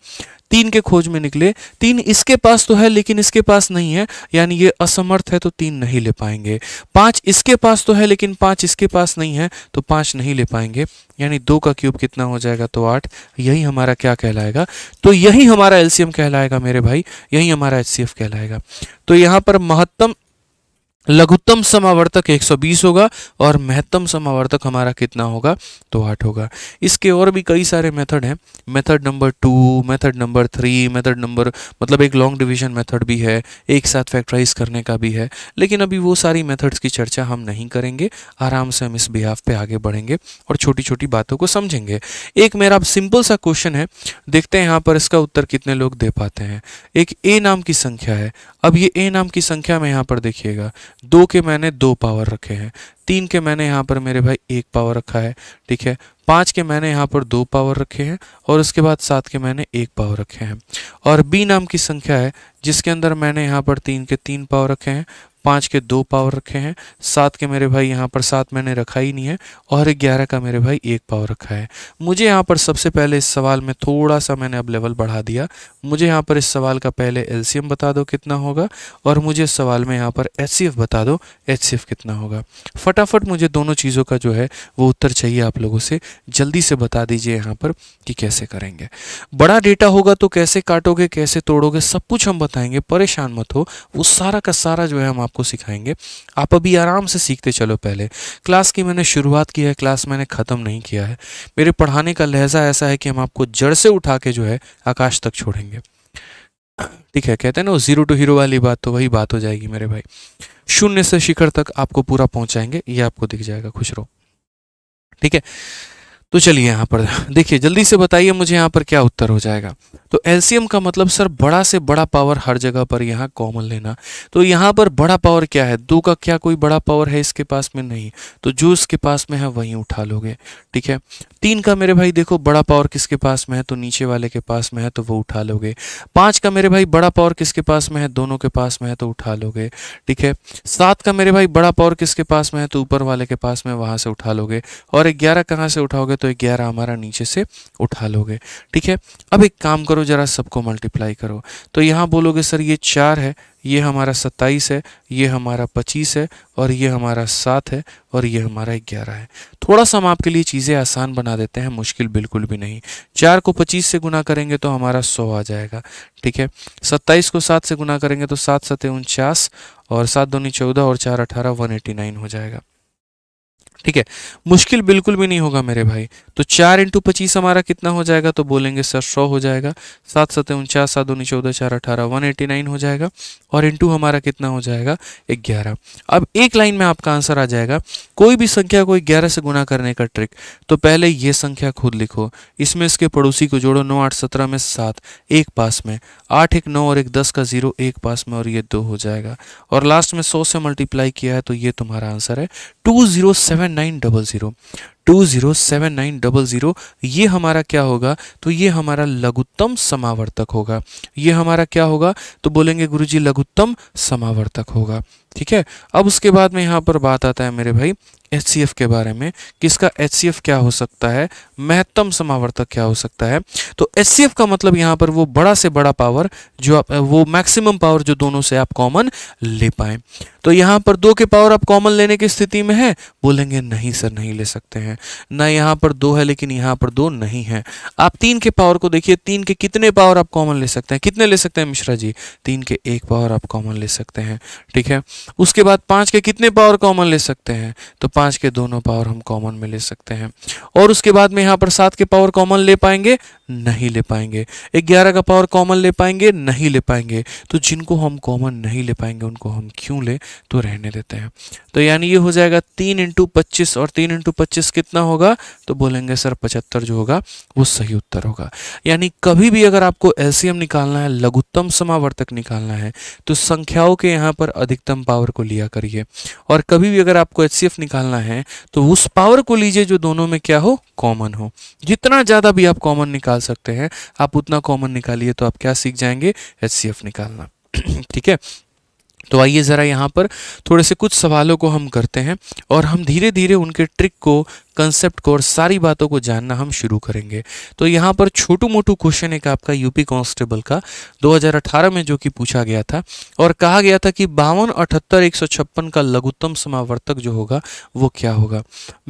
तीन के खोज में निकले तीन इसके पास तो है लेकिन इसके पास नहीं है यानी ये असमर्थ है तो तीन नहीं ले पाएंगे पाँच इसके पास तो है लेकिन पाँच इसके पास नहीं है तो पाँच नहीं ले पाएंगे यानी दो का क्यूब कितना हो जाएगा तो आठ यही हमारा क्या कहलाएगा तो यही हमारा एलसीएम कहलाएगा मेरे भाई यही हमारा एच कहलाएगा तो यहाँ पर महत्तम लघुत्तम समावर्तक 120 होगा और महत्तम समावर्तक हमारा कितना होगा तो आठ होगा इसके और भी कई सारे मेथड हैं method number two method number three method number मतलब एक लॉन्ग डिवीजन मेथड भी है एक साथ फैक्टराइज करने का भी है लेकिन अभी वो सारी मेथड्स की चर्चा हम नहीं करेंगे आराम से हम इस बिहाफ पे आगे बढ़ेंगे और छोटी छोटी बातों को समझेंगे एक मेरा सिंपल सा क्वेश्चन है देखते हैं यहाँ पर इसका उत्तर कितने लोग दे पाते हैं एक ए नाम की संख्या है अब ये ए नाम की संख्या में यहाँ पर देखिएगा दो के मैंने दो पावर रखे हैं तीन के मैंने यहाँ पर मेरे भाई एक पावर रखा है ठीक है पाँच के मैंने यहाँ पर दो पावर रखे हैं और उसके बाद सात के मैंने एक पावर रखे हैं और बी नाम की संख्या है जिसके अंदर मैंने यहाँ पर तीन के तीन पावर रखे हैं पाँच के दो पावर रखे हैं सात के मेरे भाई यहाँ पर सात मैंने रखा ही नहीं है और ग्यारह का मेरे भाई एक पावर रखा है मुझे यहाँ पर सबसे पहले इस सवाल में थोड़ा सा मैंने अब लेवल बढ़ा दिया मुझे यहाँ पर इस सवाल का पहले एल बता दो कितना होगा और मुझे इस सवाल में यहाँ पर एच बता दो एच कितना होगा फटाफट मुझे दोनों चीज़ों का जो है वो उत्तर चाहिए आप लोगों से जल्दी से बता दीजिए यहाँ पर कि कैसे करेंगे बड़ा डेटा होगा तो कैसे काटोगे कैसे तोड़ोगे सब कुछ हम बताएंगे परेशान मत हो वो सारा का सारा जो है हम आप आपको सिखाएंगे आप अभी आराम से सीखते चलो पहले क्लास की मैंने शुरुआत की है क्लास मैंने ख़त्म नहीं किया है मेरे पढ़ाने का लहजा ऐसा है कि हम आपको जड़ से उठा के जो है आकाश तक छोड़ेंगे ठीक है कहते हैं ना जीरो टू हीरो वाली बात तो वही बात हो जाएगी मेरे भाई शून्य से शिखर तक आपको पूरा पहुंचाएंगे ये आपको दिख जाएगा खुश रहो ठीक है तो चलिए यहाँ पर देखिए जल्दी से बताइए मुझे यहाँ पर क्या उत्तर हो जाएगा तो एलसीएम का मतलब सर बड़ा से बड़ा पावर हर जगह पर यहाँ कॉमन लेना तो यहाँ पर बड़ा पावर क्या है दो का क्या कोई बड़ा पावर है इसके पास में नहीं तो जो इसके पास में है वहीं उठा लोगे ठीक है तीन का मेरे भाई देखो बड़ा पावर किसके पास में है तो नीचे वाले के पास में है तो वो उठा लोगे पाँच का मेरे भाई बड़ा पावर किसके पास में है दोनों के पास में है तो उठा लोगे ठीक है सात का मेरे भाई बड़ा पावर किसके पास में है तो ऊपर वाले के पास में वहाँ से उठा लोगे और ग्यारह कहाँ से उठाओगे करोगे तो ग्यारह हमारा नीचे से उठा लोगे ठीक है अब एक काम करो ज़रा सबको मल्टीप्लाई करो तो यहाँ बोलोगे सर ये चार है ये हमारा सत्ताईस है ये हमारा पच्चीस है और ये हमारा सात है और ये हमारा ग्यारह है थोड़ा सा हम आपके लिए चीज़ें आसान बना देते हैं मुश्किल बिल्कुल भी नहीं चार को पच्चीस से गुना करेंगे तो हमारा सौ आ जाएगा ठीक है सत्ताईस को सात से गुना करेंगे तो सात सतह उनचास और सात दूनी चौदह और चार अठारह वन हो जाएगा ठीक है मुश्किल बिल्कुल भी नहीं होगा मेरे भाई तो चार इंटू पच्चीस हमारा कितना हो जाएगा तो बोलेंगे सर सौ हो जाएगा सात सत्य उनचास सात उन्नीस चौदह चार अठारह वन एटी नाइन हो जाएगा और इंटू हमारा कितना हो जाएगा ग्यारह अब एक लाइन में आपका आंसर आ जाएगा कोई भी संख्या को ग्यारह से गुना करने का ट्रिक तो पहले ये संख्या खुद लिखो इसमें इसके पड़ोसी को जोड़ो नौ आठ सत्रह में सात एक पास में आठ एक नौ और एक दस का जीरो एक पास में और ये दो हो जाएगा और लास्ट में सौ से मल्टीप्लाई किया है तो ये तुम्हारा आंसर है two zero seven nine double zero two zero seven nine double zero ये हमारा क्या होगा तो ये हमारा लघुत्तम समावर्तक होगा ये हमारा क्या होगा तो बोलेंगे गुरुजी लघुत्तम समावर्तक होगा ठीक है अब उसके बाद में यहाँ पर बात आता है मेरे भाई एच के बारे में किसका एच क्या हो सकता है महत्तम समावर्तक क्या हो सकता है तो एच का मतलब यहाँ पर वो बड़ा से बड़ा पावर जो आप वो मैक्सिमम पावर जो दोनों से आप कॉमन ले पाएं तो यहाँ पर दो के पावर आप कॉमन लेने की स्थिति में है बोलेंगे नहीं सर नहीं ले सकते हैं ना यहाँ पर दो है लेकिन यहाँ पर दो नहीं है आप तीन के पावर को देखिए तीन के कितने पावर आप कॉमन ले सकते हैं कितने ले सकते हैं मिश्रा जी तीन के एक पावर आप कॉमन ले सकते हैं ठीक है उसके बाद पाँच के कितने पावर कॉमन ले सकते हैं तो पाँच पाँच के दोनों पावर हम कॉमन में ले सकते हैं और उसके बाद में यहाँ पर सात के पावर कॉमन ले पाएंगे नहीं ले पाएंगे ग्यारह का पावर कॉमन ले पाएंगे नहीं ले पाएंगे तो जिनको हम कॉमन नहीं ले पाएंगे उनको हम क्यों ले तो रहने देते हैं तो यानी ये हो जाएगा तीन इंटू पच्चीस और तीन इंटू पच्चीस कितना होगा तो बोलेंगे सर पचहत्तर जो होगा वो सही उत्तर होगा यानी कभी भी अगर आपको एलसीएम निकालना है लघुत्तम समावर्तक निकालना है तो संख्याओं के यहाँ पर अधिकतम पावर को लिया करिए और कभी भी अगर आपको एच निकालना है तो उस पावर को लीजिए जो दोनों में क्या हो कॉमन हो जितना ज़्यादा भी आप कॉमन निकाल निकाल सकते हैं आप उतना कॉमन निकालिए तो आप क्या सीख जाएंगे एच निकालना ठीक है तो आइए ज़रा यहाँ पर थोड़े से कुछ सवालों को हम करते हैं और हम धीरे धीरे उनके ट्रिक को कंसेप्ट को और सारी बातों को जानना हम शुरू करेंगे तो यहाँ पर छोटू मोटू क्वेश्चन एक आपका यूपी कांस्टेबल का 2018 में जो कि पूछा गया था और कहा गया था कि बावन अठहत्तर एक सौ छप्पन का लघुत्तम समावर्तक जो होगा वो क्या होगा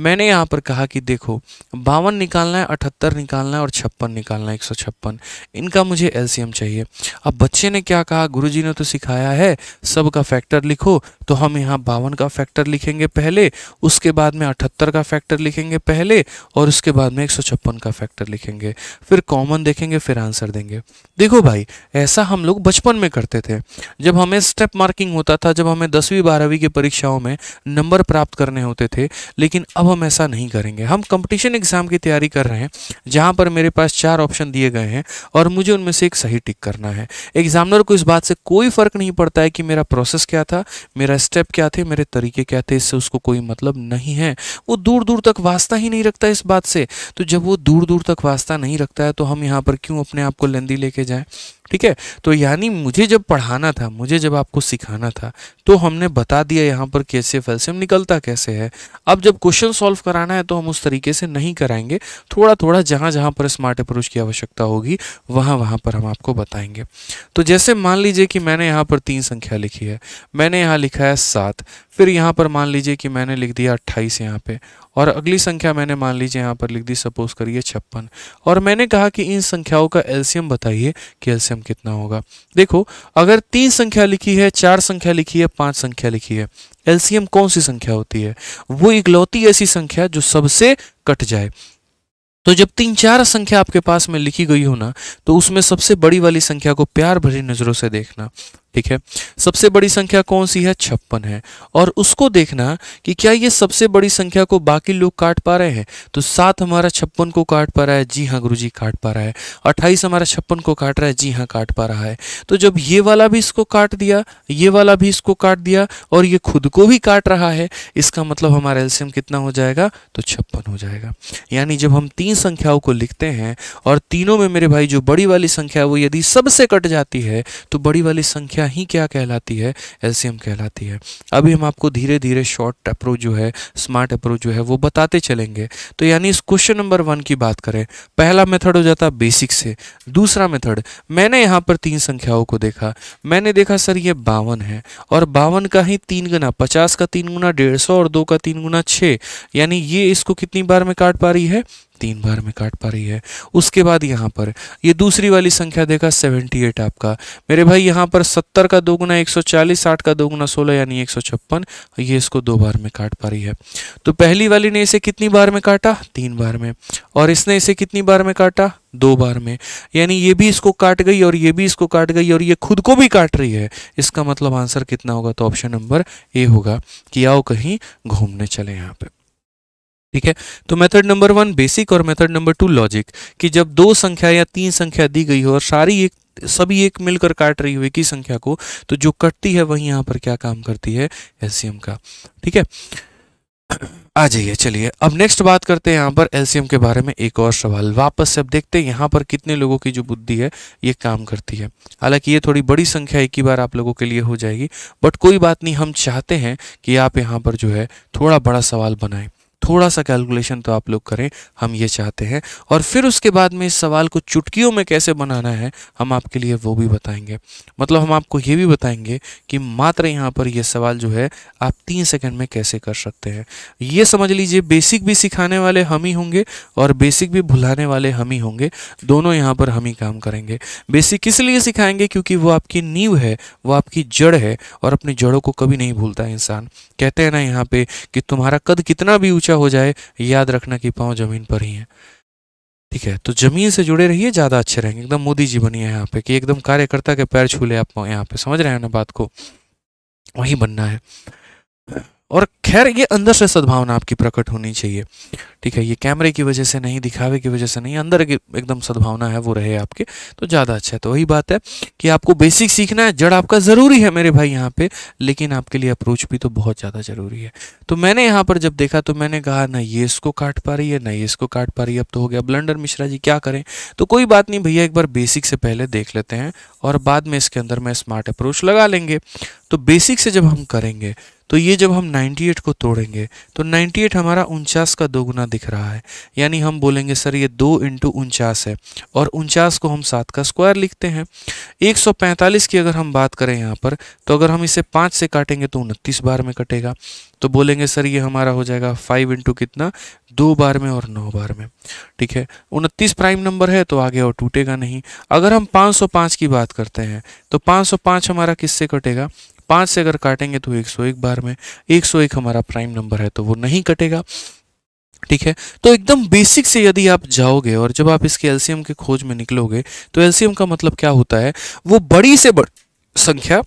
मैंने यहाँ पर कहा कि देखो बावन निकालना है अठहत्तर निकालना है और छप्पन निकालना है एक सौ छप्पन इनका मुझे एल चाहिए अब बच्चे ने क्या कहा गुरु जी ने तो सिखाया है सब का फैक्टर लिखो तो हम यहाँ बावन का फैक्टर लिखेंगे पहले उसके बाद में अठहत्तर का फैक्टर लिखेंगे पहले और उसके बाद में एक का फैक्टर लिखेंगे फिर कॉमन देखेंगे फिर आंसर देंगे देखो भाई ऐसा हम लोग बचपन में करते थे जब हमें स्टेप मार्किंग होता था जब हमें दसवीं बारहवीं की परीक्षाओं में नंबर प्राप्त करने होते थे लेकिन अब हम ऐसा नहीं करेंगे हम कंपटीशन एग्जाम की तैयारी कर रहे हैं जहां पर मेरे पास चार ऑप्शन दिए गए हैं और मुझे उनमें से एक सही टिक करना है एग्जामिनर को इस बात से कोई फ़र्क नहीं पड़ता है कि मेरा प्रोसेस क्या था मेरा स्टेप क्या थे मेरे तरीके क्या थे इससे उसको कोई मतलब नहीं है वो दूर दूर तक वास्ता ही नहीं रखता इस बात से तो जब वो दूर दूर तक वास्ता नहीं रखता है तो हम यहाँ पर क्यों अपने आप को लेंदी लेके जाएं ठीक है तो यानी मुझे जब पढ़ाना था मुझे जब आपको सिखाना था तो हमने बता दिया यहाँ पर कैसे फेल्सियम निकलता कैसे है अब जब क्वेश्चन सॉल्व कराना है तो हम उस तरीके से नहीं कराएंगे थोड़ा थोड़ा जहाँ जहाँ पर स्मार्ट अप्रोच की आवश्यकता होगी वहाँ वहाँ पर हम आपको बताएंगे तो जैसे मान लीजिए कि मैंने यहाँ पर तीन संख्या लिखी है मैंने यहाँ लिखा है सात फिर यहाँ पर मान लीजिए कि मैंने लिख दिया अट्ठाईस यहाँ पर और अगली संख्या मैंने मान लीजिए यहाँ पर लिख दी सपोज करिए छप्पन और मैंने कहा कि इन संख्याओं का एल्सियम बताइए कि एल्सियम अधिकतम कितना होगा देखो अगर तीन संख्या लिखी है चार संख्या लिखी है पांच संख्या लिखी है एलसीएम कौन सी संख्या होती है वो इकलौती ऐसी संख्या जो सबसे कट जाए तो जब तीन चार संख्या आपके पास में लिखी गई हो ना तो उसमें सबसे बड़ी वाली संख्या को प्यार भरी नज़रों से देखना ठीक है सबसे बड़ी संख्या कौन सी है छप्पन है और उसको देखना कि क्या ये सबसे बड़ी संख्या को बाकी लोग काट पा रहे हैं तो सात हमारा छप्पन को काट पा रहा है जी हाँ गुरुजी काट पा रहा है अट्ठाईस हमारा छप्पन को काट रहा है जी हाँ काट पा रहा है तो जब ये वाला भी इसको काट दिया ये वाला भी इसको काट दिया और ये खुद को भी काट रहा है इसका मतलब हमारा एल्सियम कितना हो जाएगा तो छप्पन हो जाएगा यानी जब हम तीन संख्याओं को लिखते हैं और तीनों में मेरे भाई जो बड़ी वाली संख्या है वो यदि सबसे कट जाती है तो बड़ी वाली संख्या क्या ही क्या कहलाती है एलसीएम कहलाती है अभी हम आपको धीरे धीरे शॉर्ट अप्रोच जो है स्मार्ट अप्रोच जो है वो बताते चलेंगे तो यानी इस क्वेश्चन नंबर वन की बात करें पहला मेथड हो जाता बेसिक से दूसरा मेथड मैंने यहाँ पर तीन संख्याओं को देखा मैंने देखा सर ये बावन है और बावन का ही तीन गुना पचास का तीन गुना डेढ़ और दो का तीन गुना छः यानी ये इसको कितनी बार में काट पा रही है तीन बार में काट पा रही है उसके बाद यहाँ पर ये दूसरी वाली संख्या देखा 78 आपका मेरे भाई यहाँ पर 70 का दोगुना 140 60 का दोगुना 16 यानी एक ये इसको दो बार में काट पा रही है तो पहली वाली ने इसे कितनी बार में काटा तीन बार में और इसने इसे कितनी बार में काटा दो बार में यानी ये भी इसको काट गई और ये भी इसको काट गई और ये खुद को भी काट रही है इसका मतलब आंसर कितना होगा तो ऑप्शन नंबर ए होगा कि आओ कहीं घूमने चले यहाँ पे ठीक है तो मेथड नंबर वन बेसिक और मेथड नंबर टू लॉजिक कि जब दो संख्या या तीन संख्या दी गई हो और सारी एक सभी एक मिलकर काट रही हुई की संख्या को तो जो कटती है वही यहाँ पर क्या काम करती है एलसीएम का ठीक है आ जाइए चलिए अब नेक्स्ट बात करते हैं यहाँ पर एलसीएम के बारे में एक और सवाल वापस से अब देखते हैं यहाँ पर कितने लोगों की जो बुद्धि है ये काम करती है हालांकि ये थोड़ी बड़ी संख्या एक ही बार आप लोगों के लिए हो जाएगी बट कोई बात नहीं हम चाहते हैं कि आप यहाँ पर जो है थोड़ा बड़ा सवाल बनाएं थोड़ा सा कैलकुलेशन तो आप लोग करें हम ये चाहते हैं और फिर उसके बाद में इस सवाल को चुटकियों में कैसे बनाना है हम आपके लिए वो भी बताएंगे मतलब हम आपको ये भी बताएंगे कि मात्र यहाँ पर यह सवाल जो है आप तीन सेकंड में कैसे कर सकते हैं ये समझ लीजिए बेसिक भी सिखाने वाले हम ही होंगे और बेसिक भी भुलाने वाले हम ही होंगे दोनों यहाँ पर हम ही काम करेंगे बेसिक इसलिए सिखाएंगे क्योंकि वो आपकी नींव है वो आपकी जड़ है और अपनी जड़ों को कभी नहीं भूलता इंसान कहते हैं ना यहाँ पर कि तुम्हारा कद कितना भी ऊंचा हो जाए याद रखना कि पाँव जमीन पर ही है ठीक है तो जमीन से जुड़े रहिए ज़्यादा अच्छे रहेंगे एकदम मोदी जी बनिए यहाँ पे कि एकदम कार्यकर्ता के पैर छू ले आप यहाँ पे समझ रहे हैं ना बात को वही बनना है और खैर ये अंदर से सद्भावना आपकी प्रकट होनी चाहिए ठीक है ये कैमरे की वजह से नहीं दिखावे की वजह से नहीं अंदर की एकदम सद्भावना है वो रहे आपके तो ज़्यादा अच्छा है तो वही बात है कि आपको बेसिक सीखना है जड़ आपका ज़रूरी है मेरे भाई यहाँ पे लेकिन आपके लिए अप्रोच भी तो बहुत ज़्यादा ज़रूरी है तो मैंने यहाँ पर जब देखा तो मैंने कहा ना ये इसको काट पा रही है ना ये इसको काट पा रही है अब तो हो गया ब्लेंडर मिश्रा जी क्या करें तो कोई बात नहीं भैया एक बार बेसिक से पहले देख लेते हैं और बाद में इसके अंदर मैं स्मार्ट अप्रोच लगा लेंगे तो बेसिक से जब हम करेंगे तो ये जब हम 98 को तोड़ेंगे तो 98 हमारा उनचास का दोगुना दिख रहा है यानी हम बोलेंगे सर ये दो इंटू उनचास है और उनचास को हम सात का स्क्वायर लिखते हैं 145 की अगर हम बात करें यहाँ पर तो अगर हम इसे पाँच से काटेंगे तो उनतीस बार में कटेगा तो बोलेंगे सर ये हमारा हो जाएगा फाइव इंटू कितना दो बार में और नौ बार में ठीक है उनतीस प्राइम नंबर है तो आगे और टूटेगा नहीं अगर हम 505 की बात करते हैं तो 505 हमारा किससे कटेगा पाँच से अगर काटेंगे तो 101 बार में 101 हमारा प्राइम नंबर है तो वो नहीं कटेगा ठीक है तो एकदम बेसिक से यदि आप जाओगे और जब आप इसके एलसीएम के खोज में निकलोगे तो एलसीएम का मतलब क्या होता है वो बड़ी से बड़ी संख्या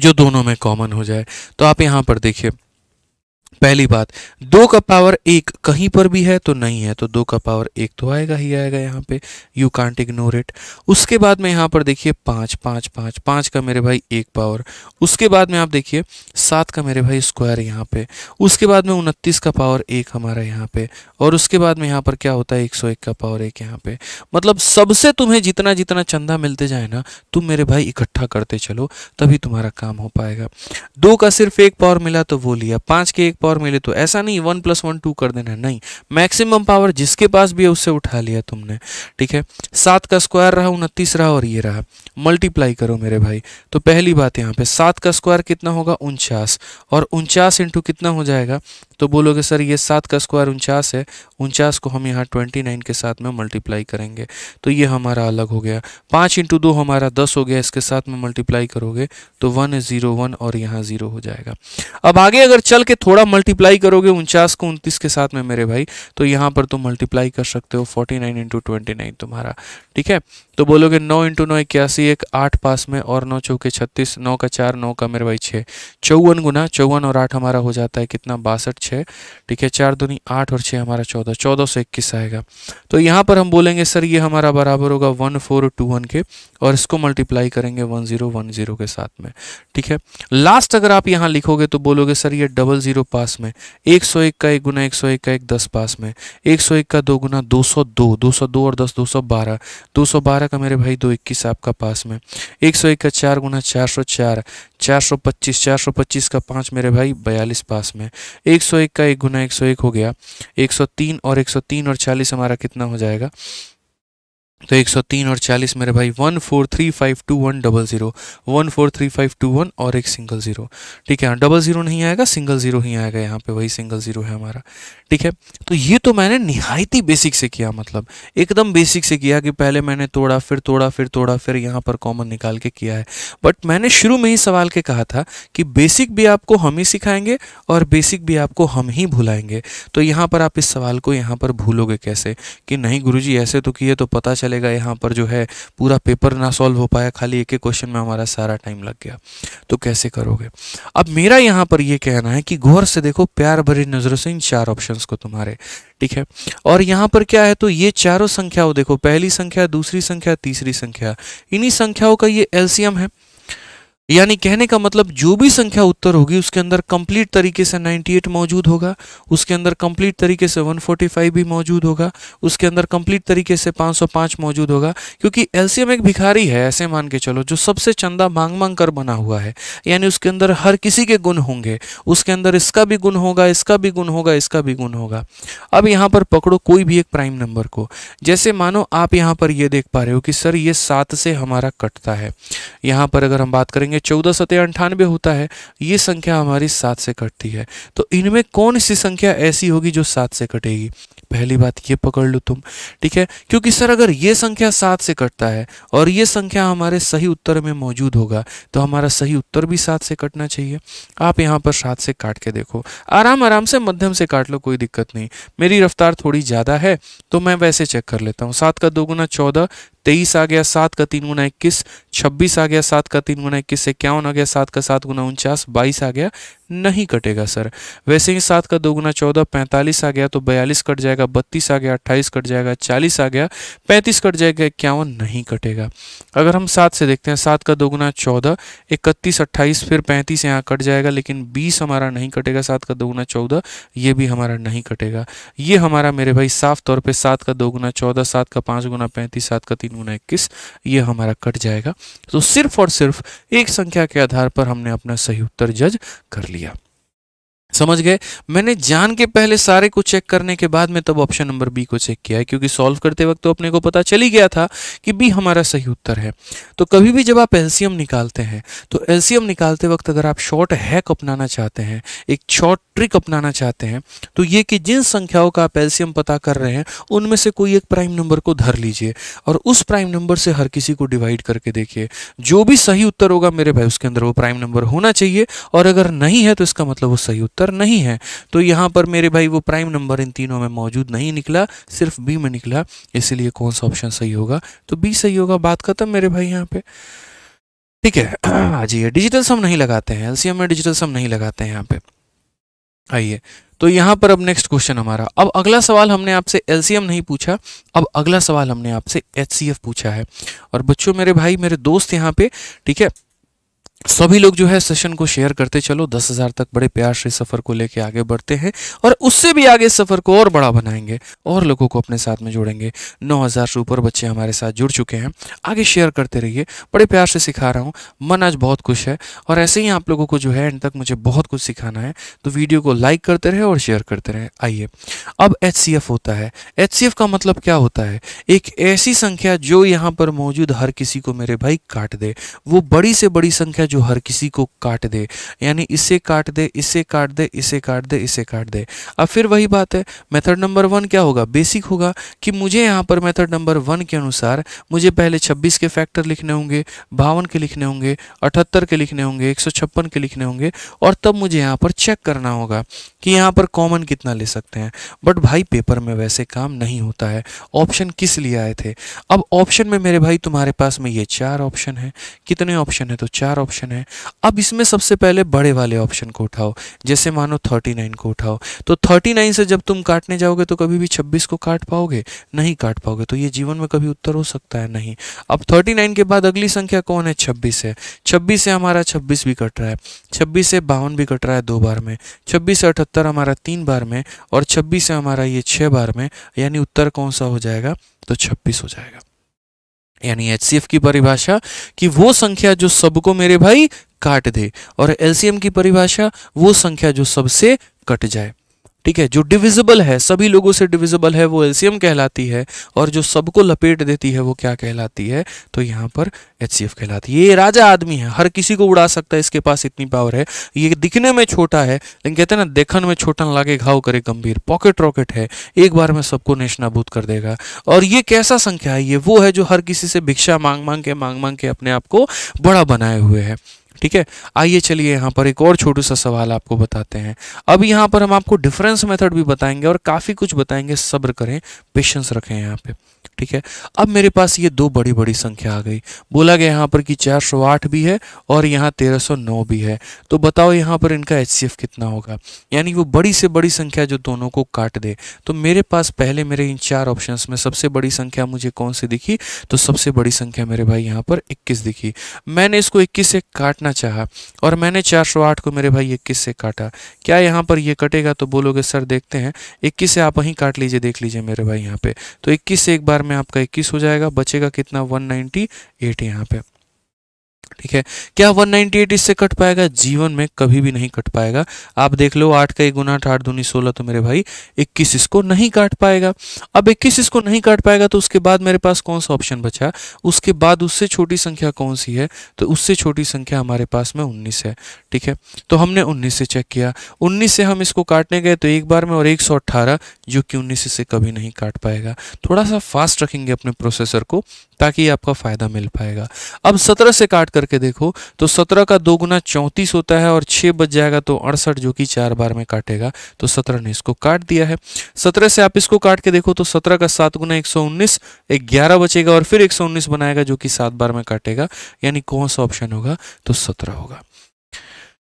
जो दोनों में कॉमन हो जाए तो आप यहाँ पर देखिए पहली बात दो का पावर एक कहीं पर भी है तो नहीं है तो दो का पावर एक तो आएगा ही आएगा यहाँ पे यू कांट इग्नोर इट उसके बाद में यहाँ पर देखिए पाँच पाँच पाँच पाँच का मेरे भाई एक पावर उसके बाद में आप देखिए सात का मेरे भाई स्क्वायर यहाँ पे उसके बाद में उनतीस का पावर एक हमारा यहाँ पे और उसके बाद में यहाँ पर क्या होता है एक सौ एक का पावर एक यहाँ पे मतलब सबसे तुम्हें जितना जितना चंदा मिलते जाए ना तुम मेरे भाई इकट्ठा करते चलो तभी तुम्हारा काम हो पाएगा दो का सिर्फ एक पावर मिला तो वो लिया पाँच के एक पावर पावर मिले तो ऐसा नहीं वन प्लस वन टू कर देना नहीं मैक्सिमम पावर जिसके पास भी है उससे उठा लिया तुमने ठीक है सात का स्क्वायर रहा उनतीस रहा और ये रहा मल्टीप्लाई करो मेरे भाई तो पहली बात यहाँ पे सात का स्क्वायर कितना होगा उनचास और उनचास इंटू कितना हो जाएगा तो बोलोगे सर ये सात का स्क्वायर उनचास है उनचास को हम यहाँ ट्वेंटी नाइन के साथ में मल्टीप्लाई करेंगे तो ये हमारा अलग हो गया पाँच इंटू दो हमारा दस हो गया इसके साथ में मल्टीप्लाई करोगे तो वन ज़ीरो वन और यहाँ ज़ीरो हो जाएगा अब आगे अगर चल के थोड़ा मल्टीप्लाई करोगे उनचास को उनतीस के साथ में मेरे भाई तो यहाँ पर तुम मल्टीप्लाई कर सकते हो forty nine into twenty nine तुम्हारा ठीक है तो बोलोगे नौ इंटू नौ इक्यासी एक आठ पास में और नौ चौके छत्तीस नौ का चार नौ का मेरे भाई छः चौवन गुना चौवन और आठ हमारा हो जाता है कितना बासठ छः ठीक है चार दूनी आठ और छः हमारा चौदह चौदह सौ इक्कीस आएगा तो यहाँ पर हम बोलेंगे सर ये हमारा बराबर होगा वन फोर टू वन के और इसको मल्टीप्लाई करेंगे वन जीरो वन जीरो के साथ में ठीक है लास्ट अगर आप यहाँ लिखोगे तो बोलोगे सर ये डबल जीरो पास में एक सौ एक का एक गुना एक सौ एक का एक दस पास में एक सौ एक का दो गुना दो सौ दो दो सौ दो और दस दो सौ बारह दो सौ बारह का मेरे भाई दो इक्कीस आपका पास में एक सौ एक का चार गुना चार सौ चार चार सौ पच्चीस चार सौ पच्चीस का पाँच मेरे भाई बयालीस पास में एक सौ 101 का एक गुना 101 हो गया 103 और 103 और 40 हमारा कितना हो जाएगा तो 103 और 40 मेरे भाई one four three five two one double zero one four three five two one और एक सिंगल ज़ीरो ठीक है हाँ, डबल ज़ीरो नहीं आएगा सिंगल ज़ीरो ही आएगा यहाँ पे वही सिंगल ज़ीरो है हमारा ठीक है तो ये तो मैंने निहायती बेसिक से किया मतलब एकदम बेसिक से किया कि पहले मैंने तोड़ा फिर तोड़ा फिर तोड़ा फिर यहाँ पर कॉमन निकाल के किया है बट मैंने शुरू में ही सवाल के कहा था कि बेसिक भी आपको हम ही सिखाएंगे और बेसिक भी आपको हम ही भुलाएंगे तो यहाँ पर आप इस सवाल को यहाँ पर भूलोगे कैसे कि नहीं गुरु ऐसे तो किए तो पता चले चलेगा यहाँ पर जो है पूरा पेपर ना सॉल्व हो पाया खाली एक एक क्वेश्चन में हमारा सारा टाइम लग गया तो कैसे करोगे अब मेरा यहाँ पर ये कहना है कि गौर से देखो प्यार भरी नज़रों से इन चार ऑप्शन को तुम्हारे ठीक है और यहाँ पर क्या है तो ये चारों संख्याओं देखो पहली संख्या दूसरी संख्या तीसरी संख्या इन्हीं संख्याओं का ये एल्सियम है यानी कहने का मतलब जो भी संख्या उत्तर होगी उसके अंदर कंप्लीट तरीके से 98 मौजूद होगा उसके अंदर कंप्लीट तरीके से 145 भी मौजूद होगा उसके अंदर कंप्लीट तरीके से 505 मौजूद होगा क्योंकि एलसीएम एक भिखारी है ऐसे मान के चलो जो सबसे चंदा मांग मांग कर बना हुआ है यानी उसके अंदर हर किसी के गुण होंगे उसके अंदर इसका भी गुण होगा इसका भी गुण होगा इसका भी गुण होगा अब यहाँ पर पकड़ो कोई भी एक प्राइम नंबर को जैसे मानो आप यहाँ पर ये देख पा रहे हो कि सर ये सात से हमारा कटता है यहाँ पर अगर हम बात करेंगे देंगे चौदह सत्या अंठानवे होता है ये संख्या हमारी सात से कटती है तो इनमें कौन सी संख्या ऐसी होगी जो सात से कटेगी पहली बात ये पकड़ लो तुम ठीक है क्योंकि सर अगर ये संख्या सात से कटता है और ये संख्या हमारे सही उत्तर में मौजूद होगा तो हमारा सही उत्तर भी सात से कटना चाहिए आप यहाँ पर सात से काट के देखो आराम आराम से मध्यम से काट लो कोई दिक्कत नहीं मेरी रफ्तार थोड़ी ज़्यादा है तो मैं वैसे चेक कर लेता हूँ सात का दोगुना चौदह तेईस आ गया सात का तीन गुना इक्कीस छब्बीस आ गया सात का तीन गुना इक्कीस इक्यावन आ गया सात का सात गुना उनचास बाईस आ गया नहीं कटेगा सर वैसे ही सात का दो गुना चौदह पैंतालीस आ गया तो बयालीस कट जाएगा बत्तीस आ गया अट्ठाईस कट जाएगा चालीस आ गया पैंतीस कट जाएगा इक्यावन नहीं कटेगा अगर हम सात से देखते हैं सात का दो गुना चौदह इकतीस अट्ठाईस फिर पैंतीस यहाँ कट जाएगा लेकिन बीस हमारा नहीं कटेगा सात का दो गुना चौदह ये भी हमारा नहीं कटेगा ये हमारा मेरे भाई साफ तौर पर सात का दो गुना चौदह सात का पाँच गुना पैंतीस सात का तीन नून इक्कीस ये हमारा कट जाएगा तो सिर्फ और सिर्फ एक संख्या के आधार पर हमने अपना सही उत्तर जज कर लिया समझ गए मैंने जान के पहले सारे को चेक करने के बाद में तब ऑप्शन नंबर बी को चेक किया है क्योंकि सॉल्व करते वक्त तो अपने को पता चल ही गया था कि बी हमारा सही उत्तर है तो कभी भी जब आप एल्सियम निकालते हैं तो एल्सियम निकालते वक्त अगर आप शॉर्ट हैक अपनाना चाहते हैं एक शॉर्ट ट्रिक अपनाना चाहते हैं तो ये कि जिन संख्याओं का आप एल्सियम पता कर रहे हैं उनमें से कोई एक प्राइम नंबर को धर लीजिए और उस प्राइम नंबर से हर किसी को डिवाइड करके देखिए जो भी सही उत्तर होगा मेरे भाई उसके अंदर वो प्राइम नंबर होना चाहिए और अगर नहीं है तो इसका मतलब वो सही उत्तर उत्तर नहीं है तो यहाँ पर मेरे भाई वो प्राइम नंबर इन तीनों में मौजूद नहीं निकला सिर्फ बी में निकला इसलिए कौन सा ऑप्शन सही होगा तो बी सही होगा बात खत्म मेरे भाई यहाँ पे ठीक है आ जाइए डिजिटल सम नहीं लगाते हैं एल में डिजिटल सम नहीं लगाते हैं यहाँ पे आइए तो यहाँ पर अब नेक्स्ट क्वेश्चन हमारा अब अगला सवाल हमने आपसे एल नहीं पूछा अब अगला सवाल हमने आपसे एच पूछा है और बच्चों मेरे भाई मेरे दोस्त यहाँ पे ठीक है सभी लोग जो है सेशन को शेयर करते चलो दस हजार तक बड़े प्यार से सफर को लेके आगे बढ़ते हैं और उससे भी आगे सफर को और बड़ा बनाएंगे और लोगों को अपने साथ में जोड़ेंगे नौ हजार से ऊपर बच्चे हमारे साथ जुड़ चुके हैं आगे शेयर करते रहिए बड़े प्यार से सिखा रहा हूँ मन आज बहुत खुश है और ऐसे ही आप लोगों को जो है एंड तक मुझे बहुत कुछ सिखाना है तो वीडियो को लाइक करते रहे और शेयर करते रहे आइए अब एच होता है एच का मतलब क्या होता है एक ऐसी संख्या जो यहाँ पर मौजूद हर किसी को मेरे भाई काट दे वो बड़ी से बड़ी संख्या जो हर किसी को काट दे यानी इसे काट दे इसे काट दे इसे काट दे इसे काट दे अब फिर वही बात है मेथड नंबर वन क्या होगा बेसिक होगा कि मुझे यहाँ पर मेथड नंबर वन के अनुसार मुझे पहले 26 के फैक्टर लिखने होंगे बावन के लिखने होंगे अठहत्तर के लिखने होंगे एक के लिखने होंगे और तब मुझे यहाँ पर चेक करना होगा कि यहाँ पर कॉमन कितना ले सकते हैं बट भाई पेपर में वैसे काम नहीं होता है ऑप्शन किस लिए आए थे अब ऑप्शन में मेरे भाई तुम्हारे पास में ये चार ऑप्शन है कितने ऑप्शन है तो चार ऑप्शन ऑप्शन है अब इसमें सबसे पहले बड़े वाले ऑप्शन को उठाओ जैसे मानो 39 को उठाओ तो 39 से जब तुम काटने जाओगे तो कभी भी 26 को काट पाओगे नहीं काट पाओगे तो ये जीवन में कभी उत्तर हो सकता है नहीं अब 39 के बाद अगली संख्या कौन है 26 है 26 से हमारा 26 भी कट रहा है छब्बीस से बावन भी कट रहा है दो बार में छब्बीस से अठहत्तर हमारा तीन बार में और छब्बीस से हमारा ये छः बार में यानी उत्तर कौन सा हो जाएगा तो छब्बीस हो जाएगा यानी एच की परिभाषा कि वो संख्या जो सबको मेरे भाई काट दे और एलसीएम की परिभाषा वो संख्या जो सबसे कट जाए ठीक है जो डिविजिबल है सभी लोगों से डिविजिबल है वो एल्सियम कहलाती है और जो सबको लपेट देती है वो क्या कहलाती है तो यहाँ पर एच कहलाती है ये राजा आदमी है हर किसी को उड़ा सकता है इसके पास इतनी पावर है ये दिखने में छोटा है लेकिन कहते हैं ना देखन में छोटन लागे घाव करे गंभीर पॉकेट रॉकेट है एक बार में सबको नेशनाबूत कर देगा और ये कैसा संख्या है ये वो है जो हर किसी से भिक्षा मांग मांग के मांग मांग के अपने आप को बड़ा बनाए हुए है ठीक है आइए चलिए यहाँ पर एक और छोटू सा सवाल आपको बताते हैं अब यहाँ पर हम आपको डिफरेंस मेथड भी बताएंगे और काफ़ी कुछ बताएंगे सब्र करें पेशेंस रखें यहाँ पे ठीक है अब मेरे पास ये दो बड़ी बड़ी संख्या आ गई बोला गया यहाँ पर कि 408 भी है और यहाँ 1309 भी है तो बताओ यहाँ पर इनका एच कितना होगा यानी वो बड़ी से बड़ी संख्या जो दोनों को काट दे तो मेरे पास पहले मेरे इन चार ऑप्शन में सबसे बड़ी संख्या मुझे कौन सी दिखी तो सबसे बड़ी संख्या मेरे भाई यहाँ पर इक्कीस दिखी मैंने इसको इक्कीस से काटना चाह और मैंने आठ को मेरे भाई इक्कीस से काटा क्या यहाँ पर यह कटेगा तो बोलोगे सर देखते हैं इक्कीस से आप वहीं काट लीजिए देख लीजिए मेरे भाई यहाँ पे तो इक्कीस से एक बार में आपका 21 हो जाएगा बचेगा कितना 198 यहाँ पे ठीक है क्या 198 इससे कट पाएगा जीवन में कभी भी नहीं कट पाएगा आप देख लो आठ का एक गुना आठ आठ दूनी सोलह तो मेरे भाई इक्कीस इसको नहीं काट पाएगा अब इक्कीस इसको नहीं काट पाएगा तो उसके बाद मेरे पास कौन सा ऑप्शन बचा उसके बाद उससे छोटी संख्या कौन सी है तो उससे छोटी संख्या हमारे पास में उन्नीस है ठीक है तो हमने उन्नीस से चेक किया उन्नीस से हम इसको काटने गए तो एक बार में और एक सौ जो कि उन्नीस से कभी नहीं काट पाएगा थोड़ा सा फास्ट रखेंगे अपने प्रोसेसर को ताकि आपका फ़ायदा मिल पाएगा अब सत्रह से काट करके देखो तो सत्रह का दो गुना चौंतीस होता है और छः बच जाएगा तो अड़सठ जो कि चार बार में काटेगा तो सत्रह ने इसको काट दिया है सत्रह से आप इसको काट के देखो तो सत्रह का सात गुना एक सौ उन्नीस ग्यारह बचेगा और फिर एक सौ उन्नीस बनाएगा जो कि सात बार में काटेगा यानी कौन सा ऑप्शन होगा तो सत्रह होगा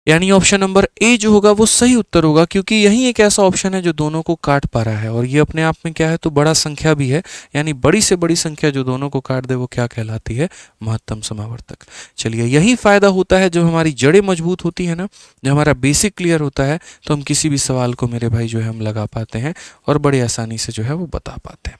यानी ऑप्शन नंबर ए जो होगा वो सही उत्तर होगा क्योंकि यही एक ऐसा ऑप्शन है जो दोनों को काट पा रहा है और ये अपने आप में क्या है तो बड़ा संख्या भी है यानी बड़ी से बड़ी संख्या जो दोनों को काट दे वो क्या कहलाती है महत्तम समावर्तक चलिए यही फायदा होता है जब हमारी जड़ें मजबूत होती है ना जब हमारा बेसिक क्लियर होता है तो हम किसी भी सवाल को मेरे भाई जो है हम लगा पाते हैं और बड़ी आसानी से जो है वो बता पाते हैं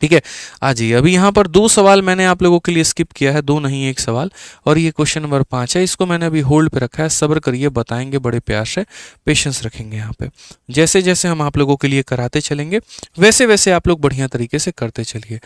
ठीक है आ हाँ जाइए अभी यहाँ पर दो सवाल मैंने आप लोगों के लिए स्किप किया है दो नहीं एक सवाल और ये क्वेश्चन नंबर पाँच है इसको मैंने अभी होल्ड पे रखा है सब्र करिए बताएंगे बड़े प्यार से पेशेंस रखेंगे यहाँ पे जैसे जैसे हम आप लोगों के लिए कराते चलेंगे वैसे वैसे आप लोग बढ़िया तरीके से करते चलिए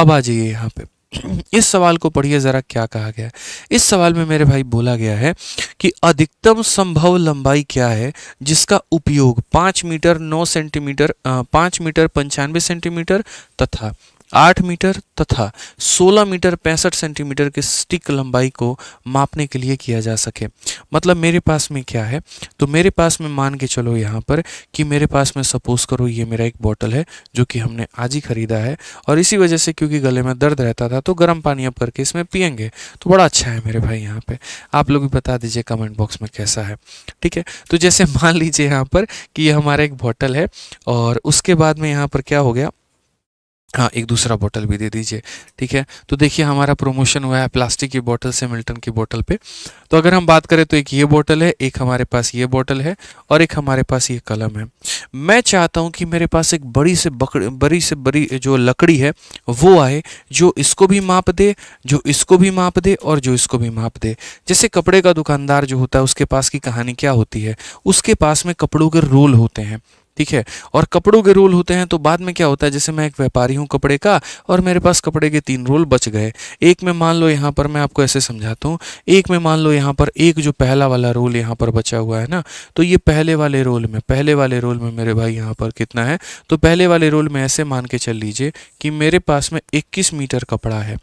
अब आ जाइए यहाँ पे इस सवाल को पढ़िए ज़रा क्या कहा गया इस सवाल में मेरे भाई बोला गया है कि अधिकतम संभव लंबाई क्या है जिसका उपयोग पांच मीटर नौ सेंटीमीटर पांच मीटर पंचानवे सेंटीमीटर तथा आठ मीटर तथा सोलह मीटर पैंसठ सेंटीमीटर के स्टिक लंबाई को मापने के लिए किया जा सके मतलब मेरे पास में क्या है तो मेरे पास में मान के चलो यहाँ पर कि मेरे पास में सपोज करो ये मेरा एक बॉटल है जो कि हमने आज ही ख़रीदा है और इसी वजह से क्योंकि गले में दर्द रहता था तो गर्म पानी अब करके इसमें पियेंगे तो बड़ा अच्छा है मेरे भाई यहाँ पर आप लोग भी बता दीजिए कमेंट बॉक्स में कैसा है ठीक है तो जैसे मान लीजिए यहाँ पर कि ये हमारा एक बॉटल है और उसके बाद में यहाँ पर क्या हो गया हाँ एक दूसरा बोतल भी दे दीजिए ठीक है तो देखिए हमारा प्रमोशन हुआ है प्लास्टिक की बोतल से मिल्टन की बोतल पे तो अगर हम बात करें तो एक ये बोतल है एक हमारे पास ये बोतल है और एक हमारे पास ये कलम है मैं चाहता हूँ कि मेरे पास एक बड़ी से बकड़ी बड़ी से बड़ी जो लकड़ी है वो आए जो इसको भी माप दे जो इसको भी माप दे और जो इसको भी माप दे जैसे कपड़े का दुकानदार जो होता है उसके पास की कहानी क्या होती है उसके पास में कपड़ों के रोल होते हैं ठीक है और कपड़ों के रोल होते हैं तो बाद में क्या होता है जैसे मैं एक व्यापारी हूँ कपड़े का और मेरे पास कपड़े के तीन रोल बच गए एक में मान लो यहाँ पर मैं आपको ऐसे समझाता हूँ एक में मान लो यहाँ पर एक जो पहला वाला रोल यहाँ पर बचा हुआ है ना तो ये पहले वाले रोल में पहले वाले रोल में मेरे भाई यहाँ पर कितना है तो पहले वाले रोल में ऐसे मान के चल लीजिए कि मेरे पास में इक्कीस मीटर कपड़ा है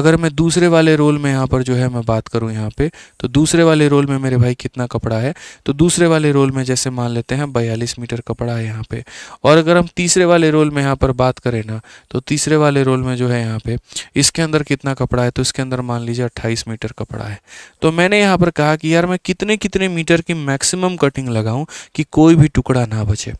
अगर मैं दूसरे वाले रोल में यहाँ पर जो है मैं बात करूँ यहाँ पर तो दूसरे वाले रोल में मेरे भाई कितना कपड़ा है तो दूसरे वाले रोल में जैसे मान लेते हैं बयालीस मीटर कपड़ा है यहाँ पे और अगर हम तीसरे वाले रोल में यहाँ पर बात करें ना तो तीसरे वाले रोल में जो है यहाँ पे इसके अंदर कितना कपड़ा है तो इसके अंदर मान लीजिए अट्ठाईस मीटर कपड़ा है तो मैंने यहाँ पर कहा कि यार मैं कितने कितने मीटर की मैक्सिमम कटिंग लगाऊँ कि कोई भी टुकड़ा ना बचे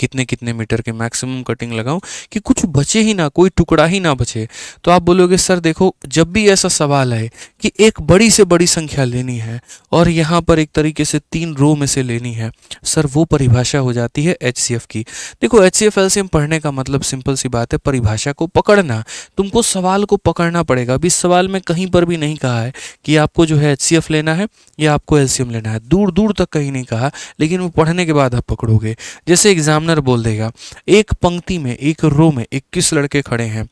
कितने कितने मीटर के मैक्सिमम कटिंग लगाऊं कि कुछ बचे ही ना कोई टुकड़ा ही ना बचे तो आप बोलोगे सर देखो जब भी ऐसा सवाल है कि एक बड़ी से बड़ी संख्या लेनी है और यहाँ पर एक तरीके से तीन रो में से लेनी है सर वो परिभाषा हो जाती है एच की देखो एच सी एफ पढ़ने का मतलब सिंपल सी बात है परिभाषा को पकड़ना तुमको सवाल को पकड़ना पड़ेगा अभी सवाल में कहीं पर भी नहीं कहा है कि आपको जो है एच लेना है या आपको एल्सियम लेना है दूर दूर तक कहीं नहीं कहा लेकिन वो पढ़ने के बाद आप पकड़ोगे जैसे एग्जाम ओनर बोल देगा एक पंक्ति में एक रो में इक्कीस लड़के खड़े हैं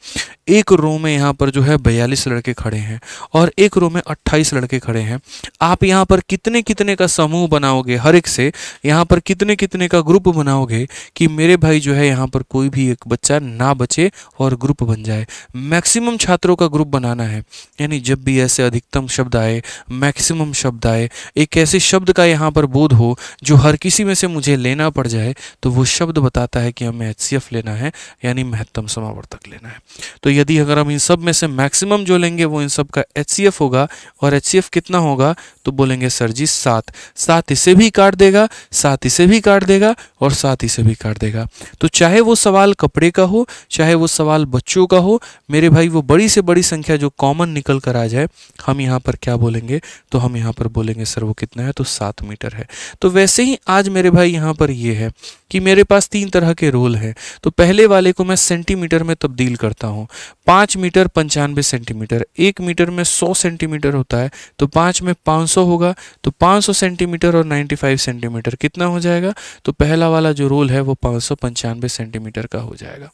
एक रो में यहाँ पर जो है बयालीस लड़के खड़े हैं और एक रो में अट्ठाईस लड़के खड़े हैं आप यहाँ पर कितने कितने का समूह बनाओगे हर एक से यहाँ पर कितने कितने का ग्रुप बनाओगे कि मेरे भाई जो है यहाँ पर कोई भी एक बच्चा ना बचे और ग्रुप बन जाए मैक्सिमम छात्रों का ग्रुप बनाना है यानी जब भी ऐसे अधिकतम शब्द आए मैक्सिमम शब्द आए एक ऐसे शब्द का यहाँ पर बोध हो जो हर किसी में से मुझे लेना पड़ जाए तो वो शब्द शब्द बताता है कि हमें एच लेना है यानी महत्तम समावर्तक लेना है तो यदि अगर हम इन सब में से मैक्सिमम जो लेंगे वो इन सब का एच होगा और एच कितना होगा तो बोलेंगे सर जी सात सात इसे भी काट देगा सात इसे भी काट देगा और सात इसे भी काट देगा तो चाहे वो सवाल कपड़े का हो चाहे वो सवाल बच्चों का हो मेरे भाई वो बड़ी से बड़ी संख्या जो कॉमन निकल कर आ जाए हम यहाँ पर क्या बोलेंगे तो हम यहाँ पर बोलेंगे सर वो कितना है तो सात मीटर है तो वैसे ही आज मेरे भाई यहाँ पर ये है कि मेरे पास तीन तरह के रोल हैं तो पहले वाले को मैं सेंटीमीटर में तब्दील करता हूँ पाँच मीटर पंचानवे सेंटीमीटर एक मीटर में सौ सेंटीमीटर होता है तो पाँच में पाँच 500 होगा तो 500 सेंटीमीटर और 95 सेंटीमीटर कितना हो जाएगा तो पहला वाला जो रोल है वो पाँच सेंटीमीटर का हो जाएगा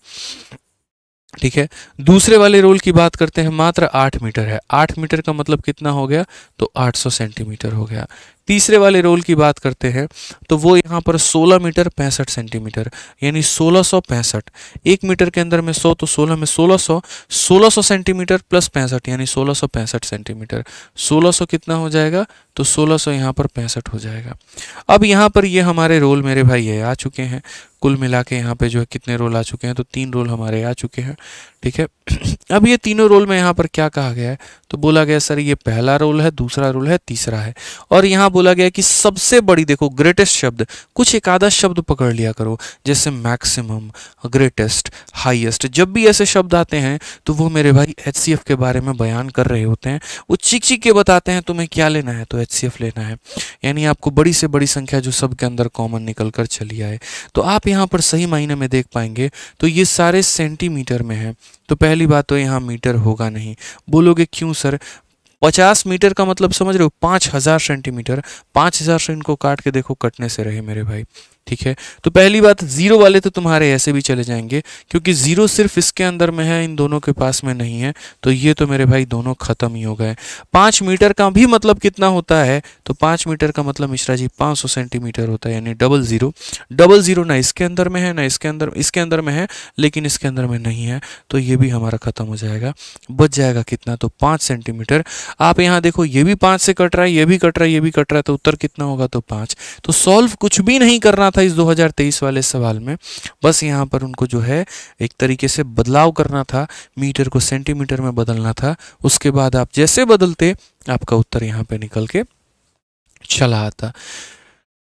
ठीक है दूसरे वाले रोल की बात करते हैं मात्र आठ मीटर है आठ मीटर का मतलब कितना हो गया तो आठ सौ सेंटीमीटर हो गया तीसरे वाले रोल की बात करते हैं तो वो यहाँ पर 16 मीटर पैंसठ सेंटीमीटर यानी 1665 एक मीटर के अंदर में 100 तो 16 में 1600 1600 सेंटीमीटर प्लस पैंसठ यानी 1665 सेंटीमीटर 1600 कितना हो जाएगा तो 1600 सौ यहाँ पर पैंसठ हो जाएगा अब यहाँ पर ये हमारे रोल मेरे भाई ये आ चुके हैं कुल मिला के यहाँ पर जो है कितने रोल आ चुके हैं तो तीन रोल हमारे आ चुके हैं ठीक है अब ये तीनों रोल में यहाँ पर क्या कहा गया है तो बोला गया सर ये पहला रोल है दूसरा रोल है तीसरा है और यहाँ बोला गया कि सबसे बड़ी देखो ग्रेटेस्ट शब्द कुछ एक आधा शब्द पकड़ लिया करो जैसे मैक्सिमम ग्रेटेस्ट हाईएस्ट जब भी ऐसे शब्द आते हैं तो वो मेरे भाई एच के बारे में बयान कर रहे होते हैं वो चीख चीख के बताते हैं तुम्हें क्या लेना है तो एच लेना है यानी आपको बड़ी से बड़ी संख्या जो सब के अंदर कॉमन निकल कर चली आए तो आप यहाँ पर सही मायने में देख पाएंगे तो ये सारे सेंटीमीटर में है तो पहली बात तो यहाँ मीटर होगा नहीं बोलोगे क्यों सर पचास मीटर का मतलब समझ रहे हो पाँच हज़ार सेंटीमीटर पाँच हज़ार से इनको काट के देखो कटने से रहे मेरे भाई ठीक है तो पहली बात ज़ीरो वाले तो तुम्हारे ऐसे भी चले जाएंगे क्योंकि ज़ीरो सिर्फ इसके अंदर में है इन दोनों के पास में नहीं है तो ये तो मेरे भाई दोनों ख़त्म ही हो गए पांच मीटर का भी मतलब कितना होता है तो पाँच मीटर का मतलब मिश्रा जी पाँच सौ सेंटीमीटर होता है यानी डबल ज़ीरो डबल ज़ीरो ना इसके अंदर में है ना इसके अंदर इसके अंदर में है लेकिन इसके अंदर में नहीं है तो ये भी हमारा ख़त्म हो जाएगा बच जाएगा कितना तो पाँच सेंटीमीटर आप यहाँ देखो ये भी पांच से कट रहा है ये भी कट रहा है ये भी कट रहा है तो उत्तर कितना होगा तो पाँच तो सॉल्व कुछ भी नहीं करना था इस 2023 वाले सवाल में बस यहाँ पर उनको जो है एक तरीके से बदलाव करना था मीटर को सेंटीमीटर में बदलना था उसके बाद आप जैसे बदलते आपका उत्तर यहाँ पे निकल के चला आता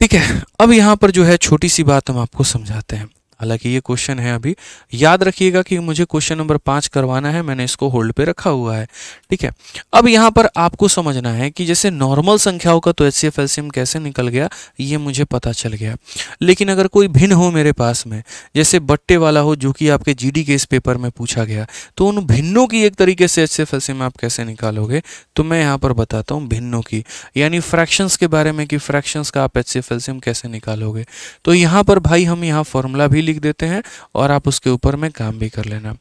ठीक है अब यहाँ पर जो है छोटी सी बात हम आपको समझाते हैं हालांकि ये क्वेश्चन है अभी याद रखिएगा कि मुझे क्वेश्चन नंबर पांच करवाना है मैंने इसको होल्ड पे रखा हुआ है ठीक है अब यहाँ पर आपको समझना है कि जैसे नॉर्मल संख्याओं का तो एच सी कैसे निकल गया ये मुझे पता चल गया लेकिन अगर कोई भिन्न हो मेरे पास में जैसे बट्टे वाला हो जो कि आपके जी के इस पेपर में पूछा गया तो उन भिन्नों की एक तरीके से एच सी आप कैसे निकालोगे तो मैं यहाँ पर बताता हूँ भिन्नों की यानी फ्रैक्शंस के बारे में कि फ्रैक्शंस का आप एच सी कैसे निकालोगे तो यहाँ पर भाई हम यहाँ फॉर्मूला भी लिख देते हैं और आप उसके ऊपर में काम भी कर लेना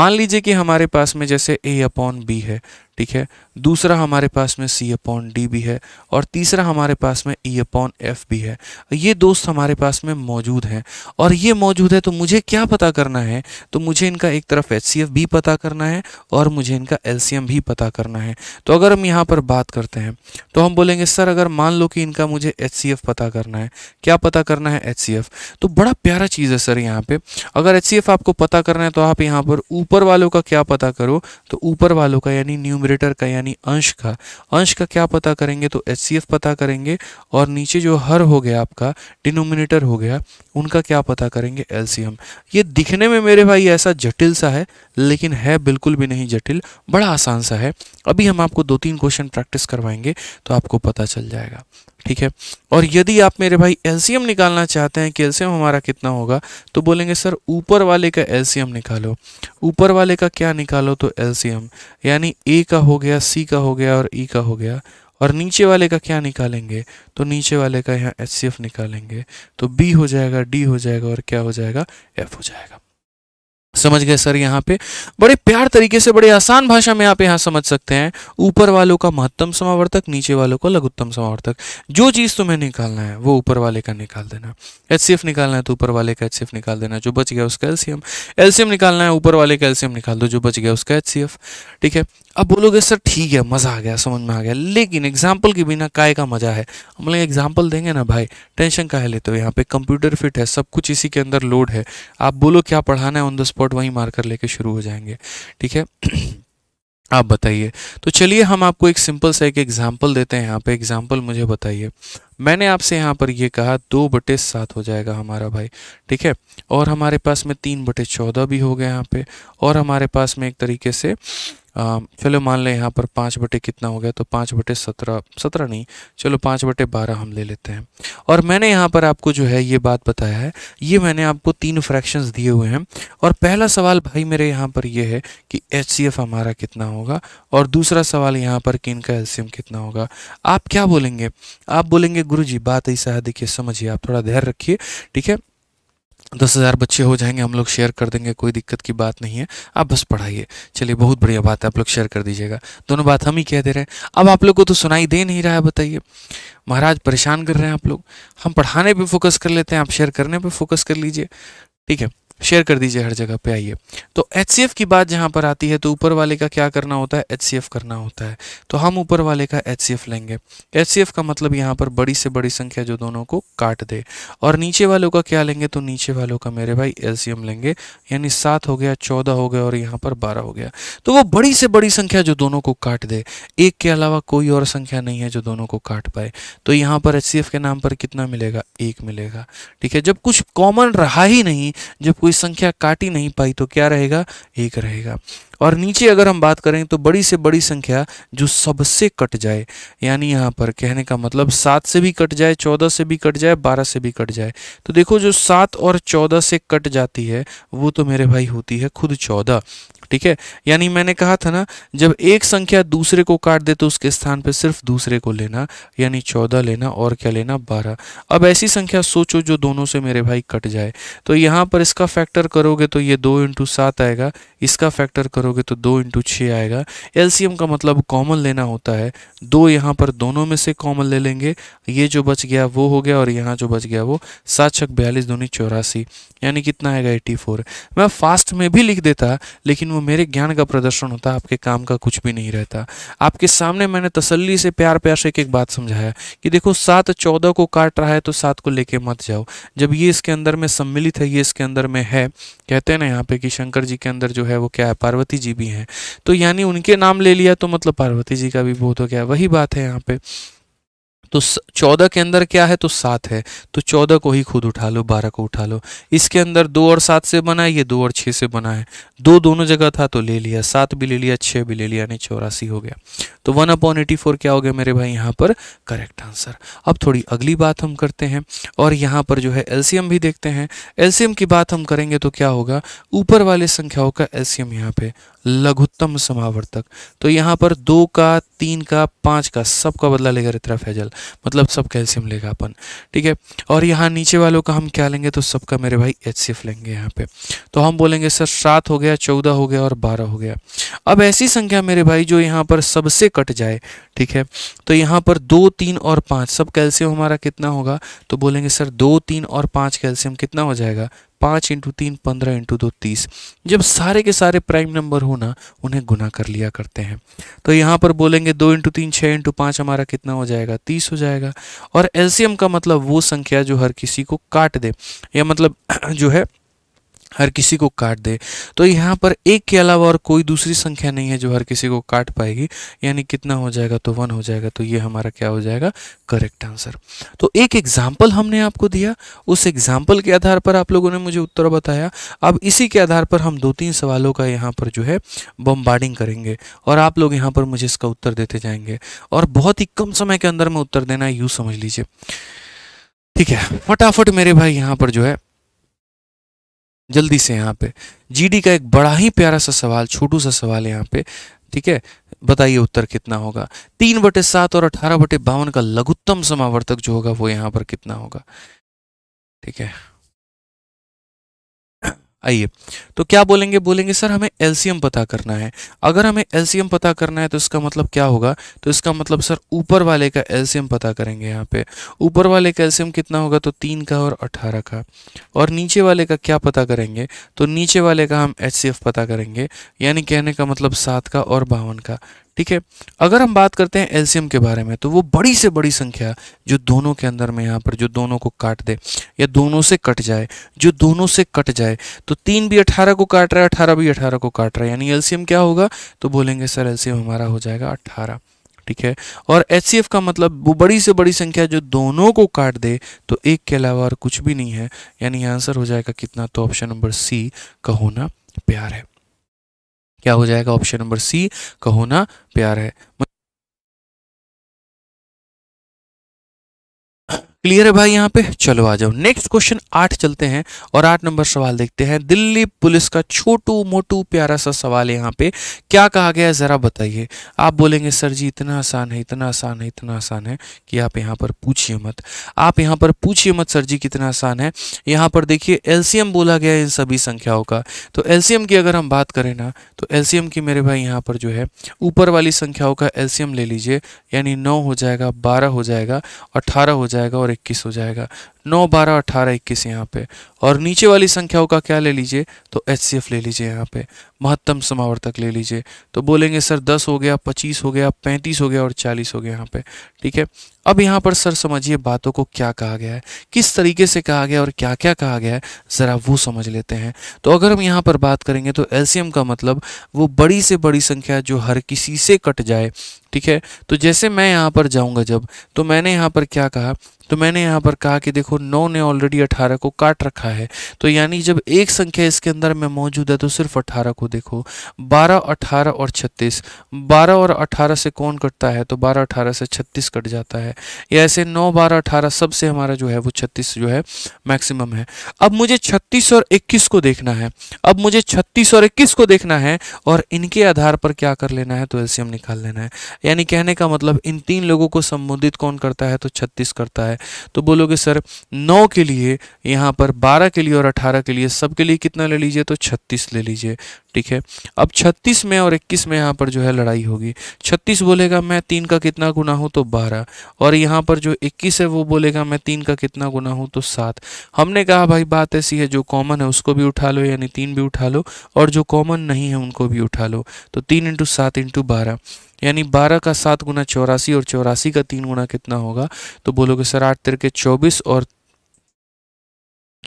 मान लीजिए कि हमारे पास में जैसे ए अपॉन बी है ठीक है दूसरा हमारे पास में सी अपॉन डी भी है और तीसरा हमारे पास में ई अपॉन एफ भी है ये दोस्त हमारे पास में मौजूद हैं और ये मौजूद है तो मुझे क्या पता करना है तो मुझे इनका एक तरफ एच सी एफ भी पता करना है और मुझे इनका एल सी एम भी पता करना है तो अगर हम यहाँ पर बात करते हैं तो हम बोलेंगे सर अगर मान लो कि इनका मुझे एच सी एफ पता करना है क्या पता करना है एच सी एफ तो बड़ा प्यारा चीज़ है सर यहाँ पर अगर एच सी एफ आपको पता करना है तो आप यहाँ पर ऊपर वालों का क्या पता करो तो ऊपर वालों का यानी न्यूमर न्यूमरेटर का यानी अंश का अंश का क्या पता करेंगे तो एच पता करेंगे और नीचे जो हर हो गया आपका डिनोमिनेटर हो गया उनका क्या पता करेंगे एल ये दिखने में मेरे भाई ऐसा जटिल सा है लेकिन है बिल्कुल भी नहीं जटिल बड़ा आसान सा है अभी हम आपको दो तीन क्वेश्चन प्रैक्टिस करवाएंगे तो आपको पता चल जाएगा ठीक है और यदि आप मेरे भाई एलसीएम निकालना चाहते हैं कि एलसीएम हमारा कितना होगा तो बोलेंगे सर ऊपर वाले का एलसीएम निकालो ऊपर वाले का क्या निकालो तो एलसीएम यानी ए का हो गया सी का हो गया और ई e का हो गया और नीचे वाले का क्या निकालेंगे तो नीचे वाले का यहाँ एच निकालेंगे तो बी हो जाएगा डी हो जाएगा और क्या हो जाएगा एफ हो जाएगा समझ गए सर यहाँ पे बड़े प्यार तरीके से बड़े आसान भाषा में आप यहाँ समझ सकते हैं ऊपर वालों का महत्तम समावर्तक नीचे वालों का लघुत्तम समावर्तक जो चीज़ तुम्हें निकालना है वो ऊपर वाले का निकाल देना एच निकालना है तो ऊपर वाले का एच निकाल देना जो बच गया उसका एल्सियम एल्सियम निकालना है ऊपर वाले का एल्सियम निकाल दो जो बच गया उसका एच ठीक है अब बोलोगे सर ठीक है मज़ा आ गया समझ में आ गया लेकिन एग्जाम्पल के बिना काय का मज़ा है हम लोग एग्जाम्पल देंगे ना भाई टेंशन का है लेते हो यहाँ पे कंप्यूटर फिट है सब कुछ इसी के अंदर लोड है आप बोलो क्या पढ़ाना है ऑन द स्पॉट वहीं कर लेके शुरू हो जाएंगे ठीक है आप बताइए तो चलिए हम आपको एक सिंपल सा एक एग्जाम्पल देते हैं यहाँ पे एग्जाम्पल मुझे बताइए मैंने आपसे यहाँ पर ये कहा दो बटे सात हो जाएगा हमारा भाई ठीक है और हमारे पास में तीन बटे चौदह भी हो गए यहाँ पे और हमारे पास में एक तरीके से चलो मान लें यहाँ पर पाँच बटे कितना हो गया तो पाँच बटे सत्रह सत्रह नहीं चलो पाँच बटे बारह हम ले लेते हैं और मैंने यहाँ पर आपको जो है ये बात बताया है ये मैंने आपको तीन फ्रैक्शंस दिए हुए हैं और पहला सवाल भाई मेरे यहाँ पर ये है कि एच हमारा कितना होगा और दूसरा सवाल यहाँ पर कि इनका एल्सीयम कितना होगा आप क्या बोलेंगे आप बोलेंगे गुरु जी बात ऐसा है देखिए समझिए आप थोड़ा धैर्य रखिए ठीक है दस हज़ार बच्चे हो जाएंगे हम लोग शेयर कर देंगे कोई दिक्कत की बात नहीं है आप बस पढ़ाइए चलिए बहुत बढ़िया बात है आप लोग शेयर कर दीजिएगा दोनों बात हम ही कह दे रहे हैं अब आप लोग को तो सुनाई दे नहीं रहा है बताइए महाराज परेशान कर रहे हैं आप लोग हम पढ़ाने पे फोकस कर लेते हैं आप शेयर करने पे फोकस कर लीजिए ठीक है शेयर कर दीजिए हर जगह पे आइए तो एच की बात जहाँ पर आती है तो ऊपर वाले का क्या करना होता है एच करना होता है तो हम ऊपर वाले का एच लेंगे एच का मतलब यहाँ पर बड़ी से बड़ी संख्या जो दोनों को काट दे और नीचे वालों का क्या लेंगे तो नीचे वालों का मेरे भाई एल लेंगे यानी सात हो गया चौदह हो गया और यहाँ पर बारह हो गया तो वो बड़ी से बड़ी संख्या जो दोनों को काट दे एक के अलावा कोई और संख्या नहीं है जो दोनों को काट पाए तो यहाँ पर एच के नाम पर कितना मिलेगा एक मिलेगा ठीक है जब कुछ कॉमन रहा ही नहीं जब कुछ कोई संख्या ही नहीं पाई तो क्या रहेगा एक रहेगा और नीचे अगर हम बात करें तो बड़ी से बड़ी संख्या जो सबसे कट जाए यानी यहाँ पर कहने का मतलब सात से भी कट जाए चौदह से भी कट जाए बारह से भी कट जाए तो देखो जो सात और चौदह से कट जाती है वो तो मेरे भाई होती है खुद चौदह ठीक है यानी मैंने कहा था ना जब एक संख्या दूसरे को काट दे तो उसके स्थान पर सिर्फ दूसरे को लेना यानी चौदह लेना और क्या लेना बारह अब ऐसी संख्या सोचो जो दोनों से मेरे भाई कट जाए तो यहाँ पर इसका फैक्टर करोगे तो ये दो इंटू सात आएगा इसका फैक्टर करोगे तो दो इंटू छः आएगा एलसीएम का मतलब कॉमन लेना होता है दो यहाँ पर दोनों में से कॉमन ले लेंगे ये जो बच गया वो हो गया और यहाँ जो बच गया वो सात छक बयालीस दूनी चौरासी यानी कितना आएगा एट्टी फोर मैं फास्ट में भी लिख देता लेकिन हूँ मेरे ज्ञान का प्रदर्शन होता आपके काम का कुछ भी नहीं रहता आपके सामने मैंने तसल्ली से प्यार प्यार से एक एक बात समझाया कि देखो सात चौदह को काट रहा है तो सात को लेके मत जाओ जब ये इसके अंदर में सम्मिलित है ये इसके अंदर में है कहते हैं ना यहाँ पे कि शंकर जी के अंदर जो है वो क्या है पार्वती जी भी हैं तो यानी उनके नाम ले लिया तो मतलब पार्वती जी का भी बोध हो गया वही बात है यहाँ पे तो चौदह के अंदर क्या है तो सात है तो चौदह को ही खुद उठा लो बारह को उठा लो इसके अंदर दो और सात से बना है ये दो और छः से बना है दो दोनों जगह था तो ले लिया सात भी ले लिया छः भी ले लिया यानी चौरासी हो गया तो वन अपॉन एटी फोर क्या हो गया मेरे भाई यहाँ पर करेक्ट आंसर अब थोड़ी अगली बात हम करते हैं और यहाँ पर जो है एल्सियम भी देखते हैं एल्सियम की बात हम करेंगे तो क्या होगा ऊपर वाले संख्याओं का एल्सियम यहाँ पे लघुत्तम समावर्तक तो यहाँ पर दो का तीन का पाँच का सब का बदला लेगा रित्रा फैजल मतलब सब कैल्शियम लेगा अपन ठीक है और यहाँ नीचे वालों का हम क्या लेंगे तो सबका मेरे भाई एच लेंगे यहाँ पे तो हम बोलेंगे सर सात हो गया चौदह हो गया और बारह हो गया अब ऐसी संख्या मेरे भाई जो यहाँ पर सबसे कट जाए ठीक है तो यहाँ पर दो तीन और पाँच सब कैल्शियम हमारा कितना होगा तो बोलेंगे सर दो तीन और पाँच कैल्शियम कितना हो जाएगा पाँच इंटू तीन पंद्रह इंटू दो तीस जब सारे के सारे प्राइम नंबर हो ना उन्हें गुना कर लिया करते हैं तो यहाँ पर बोलेंगे दो इंटू तीन छः इंटू पाँच हमारा कितना हो जाएगा तीस हो जाएगा और एलसीएम का मतलब वो संख्या जो हर किसी को काट दे या मतलब जो है हर किसी को काट दे तो यहाँ पर एक के अलावा और कोई दूसरी संख्या नहीं है जो हर किसी को काट पाएगी यानी कितना हो जाएगा तो वन हो जाएगा तो ये हमारा क्या हो जाएगा करेक्ट आंसर तो एक एग्जाम्पल हमने आपको दिया उस एग्जाम्पल के आधार पर आप लोगों ने मुझे उत्तर बताया अब इसी के आधार पर हम दो तीन सवालों का यहाँ पर जो है बम्बार्डिंग करेंगे और आप लोग यहाँ पर मुझे इसका उत्तर देते जाएंगे और बहुत ही कम समय के अंदर में उत्तर देना यूँ समझ लीजिए ठीक है फटाफट मेरे भाई यहाँ पर जो है जल्दी से यहाँ पे जीडी का एक बड़ा ही प्यारा सा सवाल छोटू सा सवाल है यहाँ पे ठीक है बताइए उत्तर कितना होगा तीन बटे सात और अठारह बटे बावन का लघुत्तम समावर्तक जो होगा वो यहाँ पर कितना होगा ठीक है आइए तो क्या बोलेंगे बोलेंगे सर हमें एलसीएम पता करना है अगर हमें एलसीएम पता करना है तो इसका मतलब क्या होगा तो इसका मतलब सर ऊपर वाले का एलसीएम पता करेंगे यहाँ पे ऊपर वाले का एलसीएम कितना होगा तो तीन का और अठारह का और नीचे वाले का क्या पता करेंगे तो नीचे वाले का हम एच पता करेंगे यानी कहने का मतलब सात का और बावन का ठीक है अगर हम बात करते हैं एलसीएम के बारे में तो वो बड़ी से बड़ी संख्या जो दोनों के अंदर में यहाँ पर जो दोनों को काट दे या दोनों से कट जाए जो दोनों से कट जाए तो तीन भी अठारह को काट रहा है अठारह भी अठारह को काट रहा है यानी एलसीएम क्या होगा तो बोलेंगे सर एलसीएम हमारा हो जाएगा अट्ठारह ठीक है और एच का मतलब वो बड़ी से बड़ी संख्या जो दोनों को काट दे तो एक के अलावा और कुछ भी नहीं है यानी आंसर हो जाएगा कितना तो ऑप्शन नंबर सी का होना प्यार है क्या हो जाएगा ऑप्शन नंबर सी कहो ना प्यार है क्लियर है भाई यहाँ पे चलो आ जाओ नेक्स्ट क्वेश्चन आठ चलते हैं और आठ नंबर सवाल देखते हैं दिल्ली पुलिस का छोटू मोटू प्यारा सा सवाल यहाँ पे क्या कहा गया है ज़रा बताइए आप बोलेंगे सर जी इतना आसान है इतना आसान है इतना आसान है कि आप यहाँ पर पूछिए मत आप यहाँ पर पूछिए मत सर जी कितना आसान है यहाँ पर देखिए एल्सियम बोला गया है इन सभी संख्याओं का तो एल्सियम की अगर हम बात करें ना तो एल्सियम की मेरे भाई यहाँ पर जो है ऊपर वाली संख्याओं का एलसीएम ले लीजिए यानी नौ हो जाएगा बारह हो जाएगा अट्ठारह हो जाएगा और इक्कीस हो जाएगा नौ बारह अठारह इक्कीस यहाँ पे और नीचे वाली संख्याओं का क्या ले लीजिए तो एच सी एफ ले लीजिए यहाँ पे महत्तम समावर्तक ले लीजिए तो बोलेंगे सर दस हो गया पच्चीस हो गया पैंतीस हो गया और चालीस हो गया यहाँ पे ठीक है अब यहाँ पर सर समझिए बातों को क्या कहा गया है किस तरीके से कहा गया और क्या क्या कहा गया है ज़रा वो समझ लेते हैं तो अगर हम यहाँ पर बात करेंगे तो एलसीएम का मतलब वो बड़ी से बड़ी संख्या जो हर किसी से कट जाए ठीक है तो जैसे मैं यहाँ पर जाऊँगा जब तो मैंने यहाँ पर क्या कहा तो मैंने यहाँ पर कहा कि देखो नौ ने ऑलरेडी अठारह को काट रखा है तो यानी जब एक संख्या इसके अंदर में मौजूद है तो सिर्फ अठारह को देखो बारह अठारह और छत्तीस बारह और अठारह से कौन कटता है तो बारह अठारह से छत्तीस कट जाता है या ऐसे नौ बारह अठारह सबसे हमारा जो है वो छत्तीस जो है मैक्सिमम है अब मुझे छत्तीस और इक्कीस को देखना है अब मुझे छत्तीस और इक्कीस को देखना है और इनके आधार पर क्या कर लेना है तो एल्सियम निकाल लेना है यानी कहने का मतलब इन तीन लोगों को संबोधित कौन करता है तो छत्तीस करता है है तो बोलोगे सर नौ के लिए यहाँ पर बारह के लिए और अठारह के लिए सबके लिए कितना ले लीजिए तो छत्तीस ले लीजिए ठीक है अब छत्तीस में और इक्कीस में यहाँ पर जो है लड़ाई होगी छत्तीस बोलेगा मैं तीन का कितना गुना हूँ तो बारह और यहाँ पर जो इक्कीस है वो बोलेगा मैं तीन का कितना गुना हूँ तो सात हमने कहा भाई बात ऐसी है जो कॉमन है उसको भी उठा लो यानी तीन भी उठा लो और जो कॉमन नहीं है उनको भी उठा लो तो तीन इंटू सात इंटू बारह यानी बारह का सात गुना चौरासी और चौरासी का तीन गुना कितना होगा तो बोलोगे सर आठ तिर के चौबीस और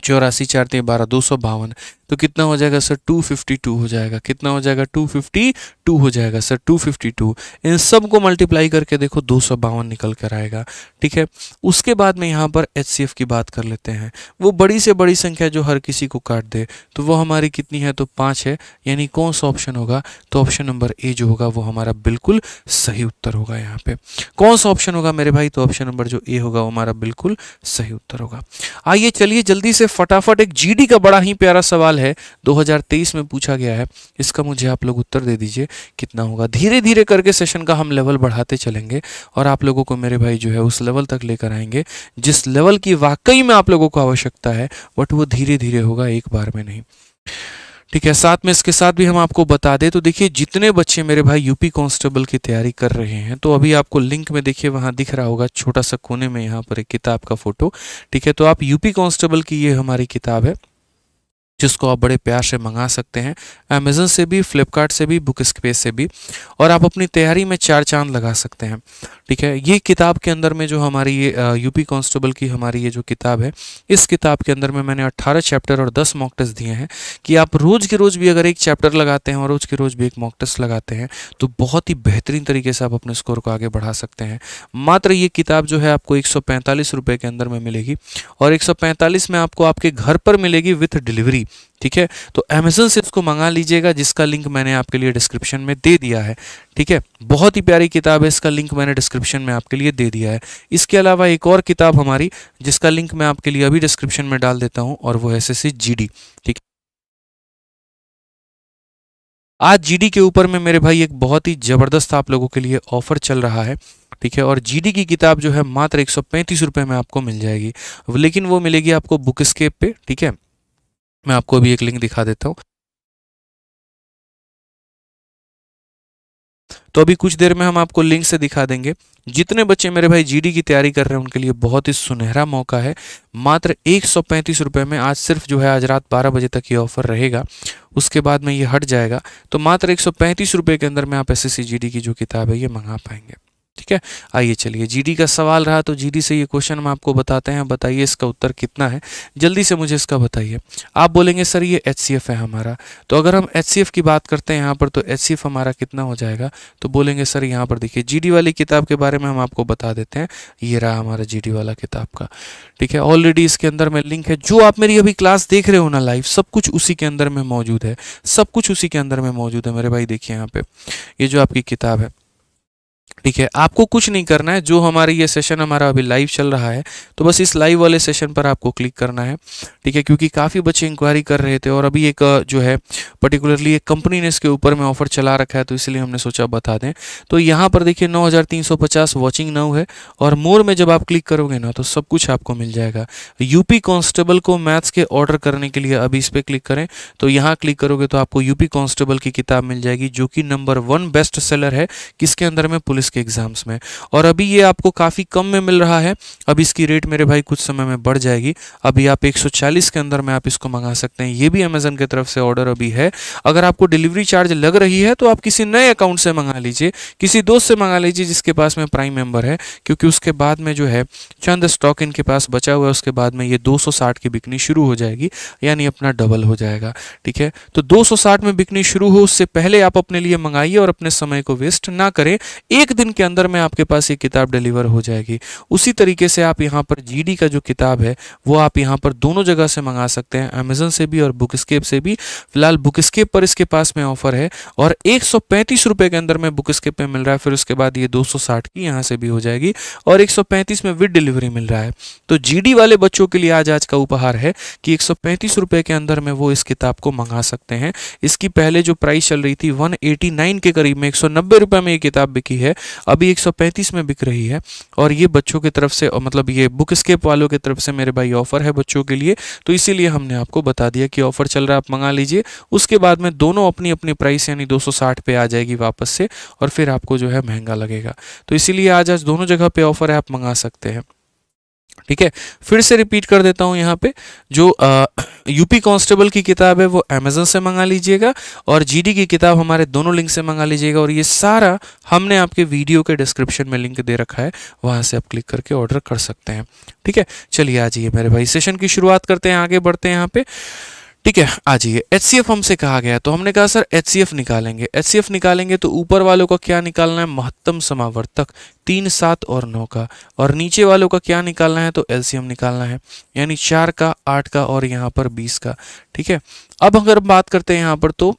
चौरासी चार तीन बारह दो सौ बावन तो कितना हो जाएगा सर 252 हो जाएगा कितना हो जाएगा 252 हो जाएगा सर 252 इन सब को मल्टीप्लाई करके देखो दो निकल कर आएगा ठीक है उसके बाद में यहाँ पर एच की बात कर लेते हैं वो बड़ी से बड़ी संख्या जो हर किसी को काट दे तो वो हमारी कितनी है तो पाँच है यानी कौन सा ऑप्शन होगा तो ऑप्शन नंबर ए जो होगा वो हमारा बिल्कुल सही उत्तर होगा यहाँ पे कौन सा ऑप्शन होगा मेरे भाई तो ऑप्शन नंबर जो ए होगा वो हमारा बिल्कुल सही उत्तर होगा आइए चलिए जल्दी से फटाफट एक जीडी का बड़ा ही प्यारा सवाल है है 2023 में पूछा गया है इसका मुझे आप लोग उत्तर दे दीजिए कितना होगा धीरे धीरे करके सेशन का हम लेवल बढ़ाते चलेंगे और आप लोगों को मेरे भाई जो है उस लेवल तक लेकर आएंगे जिस लेवल की वाकई में आप लोगों को आवश्यकता है बट वो धीरे धीरे होगा एक बार में नहीं ठीक है साथ में इसके साथ भी हम आपको बता दें तो देखिए जितने बच्चे मेरे भाई यूपी कांस्टेबल की तैयारी कर रहे हैं तो अभी आपको लिंक में देखिए वहां दिख रहा होगा छोटा सा कोने में यहां पर एक किताब का फोटो ठीक है तो आप यूपी कांस्टेबल की ये हमारी किताब है जिसको आप बड़े प्यार से मंगा सकते हैं अमेजन से भी फ्लिपकार्ट से भी बुक स्पेस से भी और आप अपनी तैयारी में चार चांद लगा सकते हैं ठीक है ये किताब के अंदर में जो हमारी ये यूपी कांस्टेबल की हमारी ये जो किताब है इस किताब के अंदर में मैंने 18 चैप्टर और 10 मॉक टेस्ट दिए हैं कि आप रोज़ के रोज़ भी अगर एक चैप्टर लगाते हैं और रोज़ के रोज़ भी एक मॉक टेस्ट लगाते हैं तो बहुत ही बेहतरीन तरीके से आप अपने स्कोर को आगे बढ़ा सकते हैं मात्र ये किताब जो है आपको एक रुपए के अंदर में मिलेगी और एक में आपको आपके घर पर मिलेगी विथ डिलीवरी ठीक है तो अमेजोन से इसको मंगा लीजिएगा जिसका लिंक मैंने आपके लिए डिस्क्रिप्शन में दे दिया है ठीक है बहुत ही प्यारी किताब है इसका लिंक मैंने डिस्क्रिप्शन डिस्क्रिप्शन में आपके लिए दे दिया है इसके अलावा एक और किताब हमारी जिसका लिंक मैं आपके लिए अभी डिस्क्रिप्शन में डाल देता हूँ और वो एस एस ठीक आज जीडी के ऊपर में मेरे भाई एक बहुत ही ज़बरदस्त आप लोगों के लिए ऑफर चल रहा है ठीक है और जीडी की किताब जो है मात्र एक सौ में आपको मिल जाएगी लेकिन वो मिलेगी आपको बुक स्केप पे ठीक है मैं आपको अभी एक लिंक दिखा देता हूँ तो अभी कुछ देर में हम आपको लिंक से दिखा देंगे जितने बच्चे मेरे भाई जीडी की तैयारी कर रहे हैं उनके लिए बहुत ही सुनहरा मौका है मात्र एक सौ में आज सिर्फ जो है आज रात बारह बजे तक ये ऑफर रहेगा उसके बाद में ये हट जाएगा तो मात्र एक सौ के अंदर में आप एस एस की जो किताब है ये मंगा पाएंगे ठीक है आइए चलिए जीडी का सवाल रहा तो जीडी से ये क्वेश्चन हम आपको बताते हैं बताइए इसका उत्तर कितना है जल्दी से मुझे इसका बताइए आप बोलेंगे सर ये एच है हमारा तो अगर हम एच की बात करते हैं यहाँ पर तो एच हमारा कितना हो जाएगा तो बोलेंगे सर यहाँ पर देखिए जी वाली किताब के बारे में हम आपको बता देते हैं ये रहा हमारा जी वाला किताब का ठीक है ऑलरेडी इसके अंदर में लिंक है जो आप मेरी अभी क्लास देख रहे हो ना लाइव सब कुछ उसी के अंदर में मौजूद है सब कुछ उसी के अंदर में मौजूद है मेरे भाई देखिए यहाँ पे ये जो आपकी किताब है ठीक है आपको कुछ नहीं करना है जो हमारे ये सेशन हमारा अभी लाइव चल रहा है तो बस इस लाइव वाले सेशन पर आपको क्लिक करना है ठीक है क्योंकि काफ़ी बच्चे इंक्वायरी कर रहे थे और अभी एक जो है पर्टिकुलरली एक कंपनी ने इसके ऊपर में ऑफर चला रखा है तो इसलिए हमने सोचा बता दें तो यहाँ पर देखिए नौ वॉचिंग नाउ है और मोर में जब आप क्लिक करोगे ना तो सब कुछ आपको मिल जाएगा यूपी कॉन्स्टेबल को मैथ्स के ऑर्डर करने के लिए अभी इस पर क्लिक करें तो यहाँ क्लिक करोगे तो आपको यूपी कॉन्स्टेबल की किताब मिल जाएगी जो कि नंबर वन बेस्ट सेलर है किसके अंदर में पुलिस के एग्ज़ाम्स में और अभी ये आपको काफ़ी कम में मिल रहा है अब इसकी रेट मेरे भाई कुछ समय में बढ़ जाएगी अभी आप 140 के अंदर में आप इसको मंगा सकते हैं ये भी अमेजन की तरफ से ऑर्डर अभी है अगर आपको डिलीवरी चार्ज लग रही है तो आप किसी नए अकाउंट से मंगा लीजिए किसी दोस्त से मंगा लीजिए जिसके पास में प्राइम मेंबर है क्योंकि उसके बाद में जो है चंद स्टॉक इनके पास बचा हुआ है उसके बाद में ये 260 की बिकनी शुरू हो जाएगी यानी अपना डबल हो जाएगा ठीक है तो 260 में बिकनी शुरू हो उससे पहले आप अपने लिए मंगाइए और अपने समय को वेस्ट ना करें एक दिन दिन के अंदर में आपके पास ये किताब डिलीवर हो जाएगी उसी तरीके से आप यहाँ पर जी का जो किताब है वो आप यहाँ पर दोनों जगह से मंगा सकते हैं अमेजन से भी और बुकस्केप से भी फिलहाल बुकस्केप पर इसके पास में ऑफर है और एक रुपए के अंदर में बुकस्केप में मिल रहा है फिर उसके बाद ये दो की यहाँ से भी हो जाएगी और एक में विद डिलीवरी मिल रहा है तो जीडी वाले बच्चों के लिए आज आज का उपहार है कि एक रुपए के अंदर में वो इस किताब को मंगा सकते हैं इसकी पहले जो प्राइस चल रही थी 189 के करीब में एक रुपए में ये किताब बिकी है अभी 135 में बिक रही है और ये बच्चों की तरफ से मतलब ये बुक स्केप वालों की तरफ से मेरे भाई ऑफर है बच्चों के लिए तो इसीलिए हमने आपको बता दिया कि ऑफर चल रहा है आप मंगा लीजिए उसके बाद में दोनों अपनी अपनी प्राइस यानी दो पे आ जाएगी वापस से और फिर आपको जो है महंगा लगेगा तो इसीलिए आज आज दोनों जगह पर ऑफर है आप मंगा सकते हैं ठीक है फिर से रिपीट कर देता हूँ यहाँ पे जो यूपी कांस्टेबल की किताब है वो अमेजोन से मंगा लीजिएगा और जीडी की किताब हमारे दोनों लिंक से मंगा लीजिएगा और ये सारा हमने आपके वीडियो के डिस्क्रिप्शन में लिंक दे रखा है वहां से आप क्लिक करके ऑर्डर कर सकते हैं ठीक है चलिए आ जाइए मेरे भाई सेशन की शुरुआत करते हैं आगे बढ़ते हैं यहाँ पे ठीक है आ जाइए एच सी हमसे कहा गया तो हमने कहा सर एच निकालेंगे एच निकालेंगे तो ऊपर वालों का क्या निकालना है महत्तम समावर्तक तीन सात और नौ का और नीचे वालों का क्या निकालना है तो एम निकालना है यानी चार का आठ का और यहाँ पर बीस का ठीक है अब अगर बात करते हैं यहाँ पर तो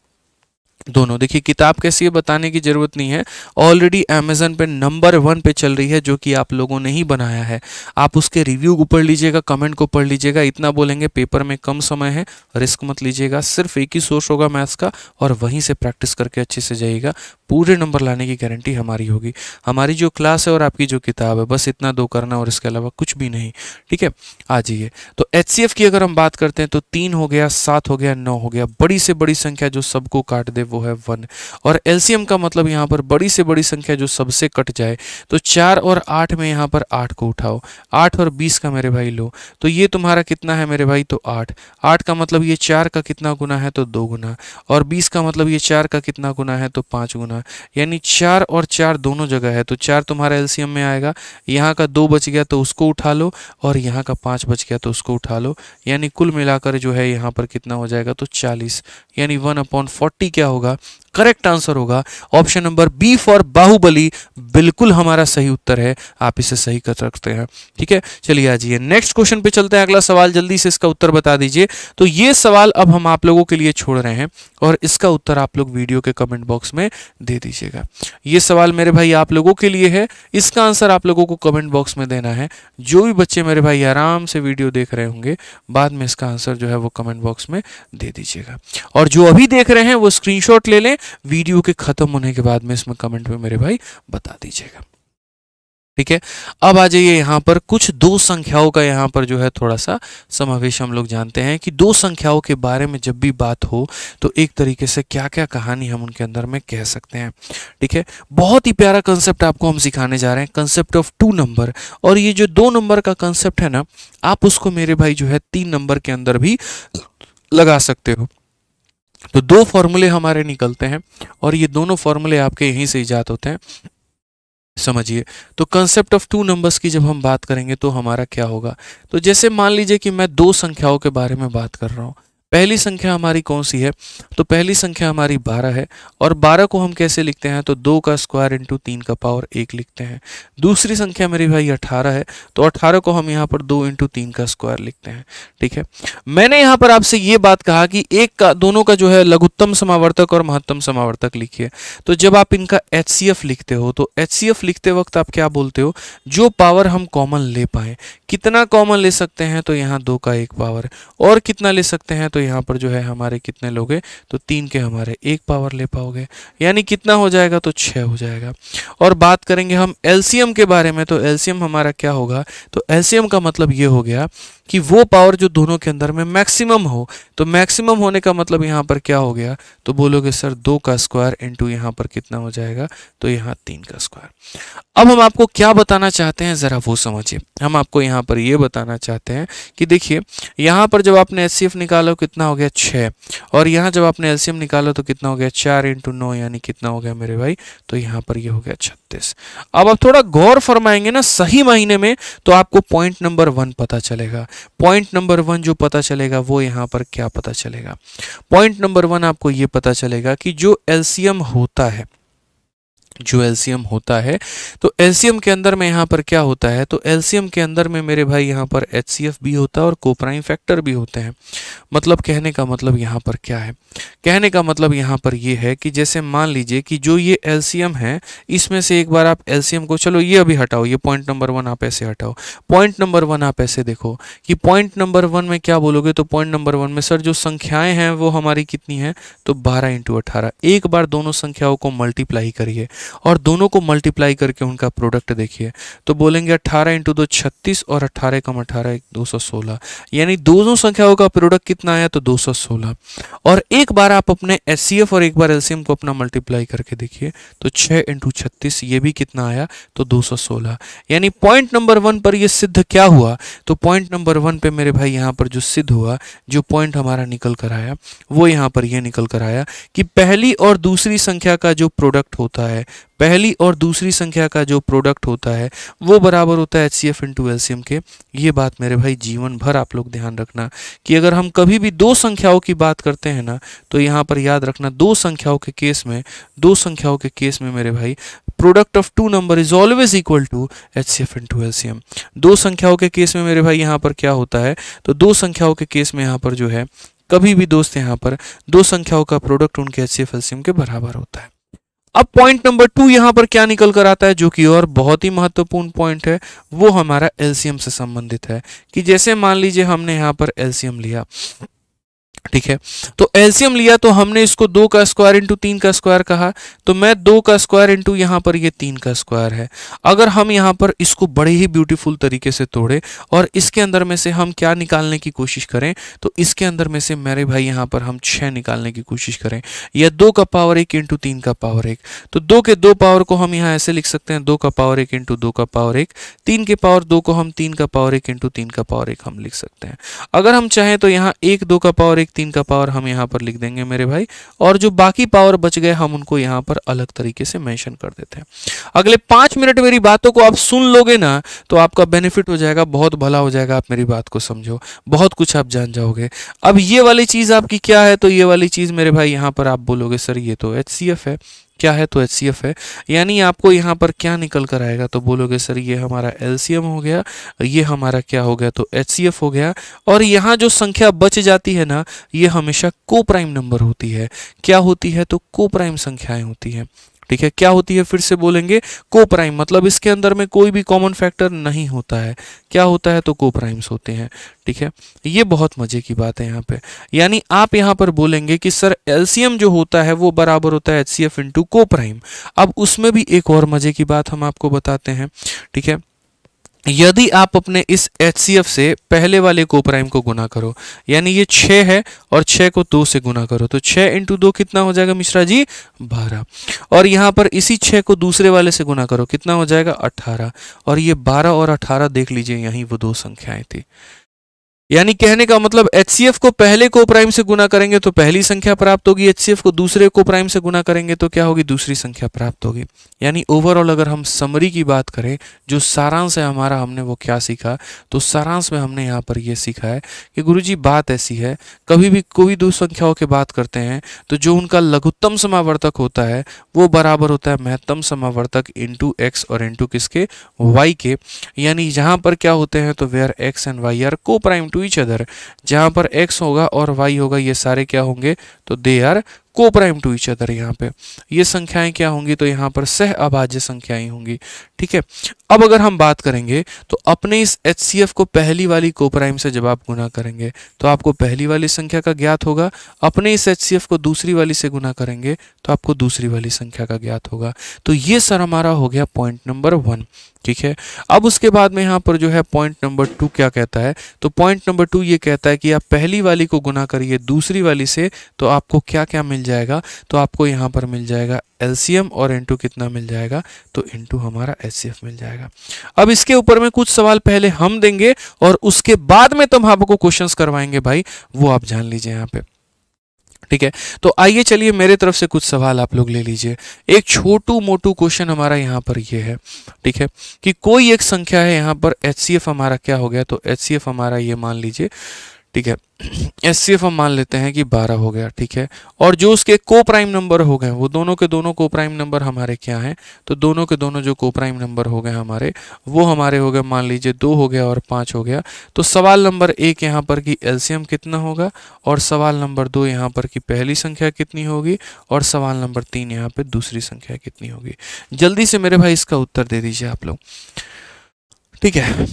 दोनों देखिए किताब कैसी है बताने की ज़रूरत नहीं है ऑलरेडी अमेजन पे नंबर वन पे चल रही है जो कि आप लोगों ने ही बनाया है आप उसके रिव्यू को पढ़ लीजिएगा कमेंट को पढ़ लीजिएगा इतना बोलेंगे पेपर में कम समय है रिस्क मत लीजिएगा सिर्फ एक ही सोर्स होगा मैथ्स का और वहीं से प्रैक्टिस करके अच्छे से जाइएगा पूरे नंबर लाने की गारंटी हमारी होगी हमारी जो क्लास है और आपकी जो किताब है बस इतना दो करना और इसके अलावा कुछ भी नहीं ठीक है आ जाइए तो एच की अगर हम बात करते हैं तो तीन हो गया सात हो गया नौ हो गया बड़ी से बड़ी संख्या जो सबको काट दे वो है वन और एलसीएम का मतलब यहाँ पर बड़ी से बड़ी संख्या जो सबसे कट जाए तो चार और आठ में यहाँ पर आठ को उठाओ आठ और बीस का मेरे भाई लो तो ये तुम्हारा कितना है मेरे भाई तो आठ आठ का मतलब ये चार का कितना गुना है तो दो गुना और बीस का मतलब ये चार का कितना गुना है तो पाँच गुना यानी चार और चार दोनों जगह है तो चार तुम्हारा एलसीएम में आएगा यहाँ का दो बच गया तो उसको उठा लो और यहाँ का पाँच बच गया तो उसको उठा लो यानी कुल मिलाकर जो है यहाँ पर कितना हो जाएगा तो चालीस यानी वन अपॉन फोर्टी क्या होगा होगा करेक्ट आंसर होगा option number B for Baahubali बिल्कुल हमारा सही उत्तर है आप इसे सही कर सकते हैं ठीक है चलिए आ जाइए नेक्स्ट क्वेश्चन पे चलते हैं अगला सवाल जल्दी से इसका उत्तर बता दीजिए तो ये सवाल अब हम आप लोगों के लिए छोड़ रहे हैं और इसका उत्तर आप लोग वीडियो के कमेंट बॉक्स में दे दीजिएगा ये सवाल मेरे भाई आप लोगों के लिए है इसका आंसर आप लोगों को कमेंट बॉक्स में देना है जो भी बच्चे मेरे भाई आराम से वीडियो देख रहे होंगे बाद में इसका आंसर जो है वो कमेंट बॉक्स में दे दीजिएगा और जो अभी देख रहे हैं वो स्क्रीनशॉट ले लें वीडियो के ख़त्म होने के बाद में इसमें कमेंट में मेरे भाई बता दीजिएगा ठीक है अब आ जाइए यहाँ पर कुछ दो संख्याओं का यहाँ पर जो है थोड़ा सा समावेश हम लोग जानते हैं कि दो संख्याओं के बारे में जब भी बात हो तो एक तरीके से क्या क्या कहानी हम उनके अंदर में कह सकते हैं ठीक है बहुत ही प्यारा कंसेप्ट आपको हम सिखाने जा रहे हैं कंसेप्ट ऑफ टू नंबर और ये जो दो नंबर का कंसेप्ट है ना आप उसको मेरे भाई जो है तीन नंबर के अंदर भी लगा सकते हो तो दो फॉर्मूले हमारे निकलते हैं और ये दोनों फॉर्मूले आपके यहीं से ईजाद होते हैं समझिए तो कंसेप्ट ऑफ टू नंबर्स की जब हम बात करेंगे तो हमारा क्या होगा तो जैसे मान लीजिए कि मैं दो संख्याओं के बारे में बात कर रहा हूँ पहली संख्या हमारी कौन सी है तो पहली संख्या हमारी बारह है और बारह को हम कैसे लिखते हैं तो दो का स्क्वायर इंटू तीन का पावर एक लिखते हैं दूसरी संख्या मेरे भाई अठारह है तो अठारह को हम यहाँ पर दो इंटू तीन का स्क्वायर लिखते हैं ठीक है मैंने यहाँ पर आपसे ये बात कहा कि एक का दोनों का जो है लघुत्तम समावर्तक और महत्तम समावर्तक लिखिए तो जब आप इनका एच लिखते हो तो एच लिखते वक्त आप क्या बोलते हो जो पावर हम कॉमन ले पाए कितना कॉमन ले सकते हैं तो यहाँ दो का एक पावर और कितना ले सकते हैं तो यहाँ पर जो है हमारे कितने लोगे तो तीन के हमारे एक पावर ले पाओगे यानी कितना हो जाएगा तो छः हो जाएगा और बात करेंगे हम एल्सियम के बारे में तो एल्सियम हमारा क्या होगा तो एल्सियम का मतलब ये हो गया कि वो पावर जो दोनों के अंदर में मैक्सिमम हो तो मैक्सिमम होने का मतलब यहाँ पर क्या हो गया तो बोलोगे सर दो का स्क्वायर इंटू यहाँ पर कितना हो जाएगा तो यहाँ तीन का स्क्वायर अब हम आपको क्या बताना चाहते हैं ज़रा वो समझिए हम आपको यहाँ पर ये बताना चाहते हैं कि देखिए यहाँ पर जब आपने एच निकालो तो कितना हो गया छः और यहाँ जब आपने एलसीएम निकालो तो कितना हो गया चार इंटू नौ यानी कितना हो गया मेरे भाई तो यहाँ पर ये यह हो गया छत्तीस अब आप थोड़ा गौर फरमाएंगे ना सही महीने में तो आपको पॉइंट नंबर वन पता चलेगा पॉइंट नंबर वन जो पता चलेगा वो यहाँ पर क्या पता चलेगा पॉइंट नंबर वन आपको ये पता चलेगा कि जो एल्सियम होता है जो एल्शियम होता है तो एल्शियम के अंदर में यहाँ पर क्या होता है तो एल्शियम के अंदर में मेरे भाई यहाँ पर एच भी होता है और कोप्राइम फैक्टर भी होते हैं मतलब कहने का मतलब यहाँ पर क्या है कहने का मतलब यहाँ पर ये है कि जैसे मान लीजिए कि जो ये एल्शियम है इसमें से एक बार आप एल्शियम को चलो ये अभी हटाओ ये पॉइंट नंबर वन आप ऐसे हटाओ पॉइंट नंबर वन आप ऐसे देखो कि पॉइंट नंबर वन में क्या बोलोगे तो पॉइंट नंबर वन में सर जो संख्याएँ हैं वो हमारी कितनी हैं तो बारह इंटू अठारह एक बार दोनों संख्याओं को मल्टीप्लाई करिए और दोनों को मल्टीप्लाई करके उनका प्रोडक्ट देखिए तो बोलेंगे अट्ठारह इंटू दो छत्तीस और अट्ठारह कम अठारह दो सौ सोलह यानी दोनों संख्याओं का प्रोडक्ट कितना आया तो दो सौ सोलह और एक बार आप अपने एस और एक बार एम को अपना मल्टीप्लाई करके देखिए तो छः इंटू छत्तीस ये भी कितना आया तो दो सौ सोलह यानी पॉइंट नंबर वन पर यह सिद्ध क्या हुआ तो पॉइंट नंबर वन पे मेरे भाई यहाँ पर जो सिद्ध हुआ जो पॉइंट हमारा निकल कर आया वो यहाँ पर यह निकल कर आया कि पहली और दूसरी संख्या का जो प्रोडक्ट होता है पहली और दूसरी संख्या का जो प्रोडक्ट होता है वो बराबर होता है H C F to LCM के ये बात मेरे भाई जीवन भर आप लोग ध्यान रखना कि अगर हम कभी भी दो संख्याओं की बात करते हैं ना तो यहाँ पर याद रखना दो संख्याओं के केस में दो संख्याओं के केस में मेरे भाई product of two number is always equal to H C F to LCM दो संख्याओं के केस में मेरे भाई यहाँ पर क्या होता है तो दो संख्याओं के केस में यहाँ पर जो है कभी भी दोस्त यहाँ पर दो संख्याओं का प्रोडक्ट उनके एच सी एफ एल्सियम के बराबर होता है अब पॉइंट नंबर टू यहां पर क्या निकल कर आता है जो कि और बहुत ही महत्वपूर्ण पॉइंट है वो हमारा एलसीएम से संबंधित है कि जैसे मान लीजिए हमने यहां पर एलसीएम लिया ठीक है तो एल्सियम लिया तो हमने इसको दो का स्क्वायर इंटू तीन का स्क्वायर कहा तो मैं दो का स्क्वायर इंटू यहां पर ये तीन का स्क्वायर है अगर हम यहां पर इसको बड़े ही ब्यूटीफुल तरीके से तोड़े और इसके अंदर में से हम क्या निकालने की कोशिश करें तो इसके अंदर में से मेरे भाई यहां पर हम छह निकालने की कोशिश करें या दो का पावर एक इंटू तीन का पावर एक तो दो के दो पावर को हम यहां ऐसे लिख सकते हैं दो का पावर एक इंटू दो का पावर एक तीन के पावर दो को हम तीन का पावर एक इंटू तीन का पावर एक हम लिख सकते हैं अगर हम चाहें तो यहां एक दो का पावर एक तीन का पावर हम यहाँ पर लिख देंगे मेरे भाई और जो बाकी पावर बच गए हम उनको यहाँ पर अलग तरीके से मेंशन कर देते हैं अगले पाँच मिनट मेरी बातों को आप सुन लोगे ना तो आपका बेनिफिट हो जाएगा बहुत भला हो जाएगा आप मेरी बात को समझो बहुत कुछ आप जान जाओगे अब ये वाली चीज़ आपकी क्या है तो ये वाली चीज़ मेरे भाई यहाँ पर आप बोलोगे सर ये तो एच है क्या है तो एच है यानी आपको यहाँ पर क्या निकल कर आएगा तो बोलोगे सर ये हमारा एल हो गया ये हमारा क्या हो गया तो एच हो गया और यहाँ जो संख्या बच जाती है ना ये हमेशा को प्राइम नंबर होती है क्या होती है तो को प्राइम संख्याएं होती हैं ठीक है क्या होती है फिर से बोलेंगे को प्राइम मतलब इसके अंदर में कोई भी कॉमन फैक्टर नहीं होता है क्या होता है तो को प्राइम्स होते हैं ठीक है ये बहुत मजे की बात है यहाँ पे यानी आप यहाँ पर बोलेंगे कि सर एलसीएम जो होता है वो बराबर होता है H C F into coprime अब उसमें भी एक और मजे की बात हम आपको बताते हैं ठीक है यदि आप अपने इस एच से पहले वाले को प्राइम को गुना करो यानी ये छः है और छः को दो से गुना करो तो छः इंटू दो कितना हो जाएगा मिश्रा जी बारह और यहाँ पर इसी छः को दूसरे वाले से गुना करो कितना हो जाएगा अट्ठारह और ये बारह और अट्ठारह देख लीजिए यहीं वो दो संख्याएं थी यानी कहने का मतलब एच को पहले को प्राइम से गुना करेंगे तो पहली संख्या प्राप्त होगी एच को दूसरे को प्राइम से गुना करेंगे तो क्या होगी दूसरी संख्या प्राप्त होगी यानी ओवरऑल अगर हम समरी की बात करें जो सारांश है हमारा हमने वो क्या सीखा तो सारांश में हमने यहाँ पर यह सीखा है कि गुरु जी बात ऐसी है कभी भी कोई दो संख्याओं की बात करते हैं तो जो उनका लघुत्तम समावर्तक होता है वो बराबर होता है महत्तम समावर्तक इंटू एक्स और इंटू किसके वाई के यानी यहाँ पर क्या होते हैं तो where x and y are coprime to to each other जहाँ पर एक्स होगा और वाई होगा ये सारे क्या होंगे तो they are coprime to each other यहाँ पे ये संख्याएं क्या होंगी तो यहाँ पर सह अभाज्य संख्याएं होंगी ठीक है अब अगर हम बात करेंगे तो अपने इस एच को पहली वाली को प्राइम से जब आप गुना करेंगे तो आपको पहली वाली संख्या का ज्ञात होगा अपने इस एच को दूसरी वाली से गुना करेंगे तो आपको दूसरी वाली संख्या का ज्ञात होगा तो ये सर हमारा हो गया पॉइंट नंबर वन ठीक है अब उसके बाद में यहाँ पर जो है पॉइंट नंबर टू क्या कहता है तो पॉइंट नंबर टू ये कहता है कि आप पहली वाली को गुना करिए दूसरी वाली से तो आपको क्या क्या मिल जाएगा तो आपको यहाँ पर मिल जाएगा एलसीएम और इनटू कितना मिल जाएगा तो इनटू हमारा एस मिल जाएगा अब इसके ऊपर में कुछ सवाल पहले हम देंगे और उसके बाद में तुम तो आपको क्वेश्चन करवाएंगे भाई वो आप जान लीजिए यहाँ पे ठीक है तो आइए चलिए मेरे तरफ से कुछ सवाल आप लोग ले लीजिए एक छोटू मोटू क्वेश्चन हमारा यहाँ पर ये है ठीक है कि कोई एक संख्या है यहाँ पर एच हमारा क्या हो गया तो एच हमारा ये मान लीजिए ठीक है एस सी एफ हम मान लेते हैं कि बारह हो गया ठीक है और जो उसके को प्राइम नंबर हो गए वो दोनों के दोनों को प्राइम नंबर हमारे क्या हैं तो दोनों के दोनों जो को प्राइम नंबर हो गए हमारे वो हमारे हो गए मान लीजिए दो हो गया और पाँच हो गया तो सवाल नंबर एक यहाँ पर कि एल कितना होगा और सवाल नंबर दो यहाँ पर कि पहली संख्या कितनी होगी और सवाल नंबर तीन यहाँ पर दूसरी संख्या कितनी होगी जल्दी से मेरे भाई इसका उत्तर दे दीजिए आप लोग ठीक है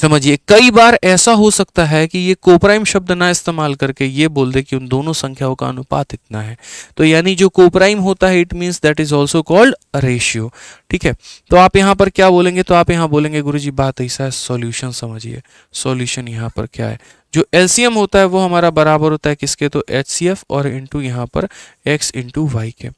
समझिए कई बार ऐसा हो सकता है कि ये कोप्राइम शब्द ना इस्तेमाल करके ये बोल दे कि उन दोनों संख्याओं का अनुपात इतना है तो यानी जो कोप्राइम होता है it means that is also called ratio ठीक है तो आप यहाँ पर क्या बोलेंगे तो आप यहाँ बोलेंगे गुरु जी बात ऐसा है सोल्यूशन समझिए सोल्यूशन यहाँ पर क्या है जो एलसीएम होता है वो हमारा बराबर होता है किसके तो एच सी एफ और इंटू यहाँ पर एक्स इंटू वाई के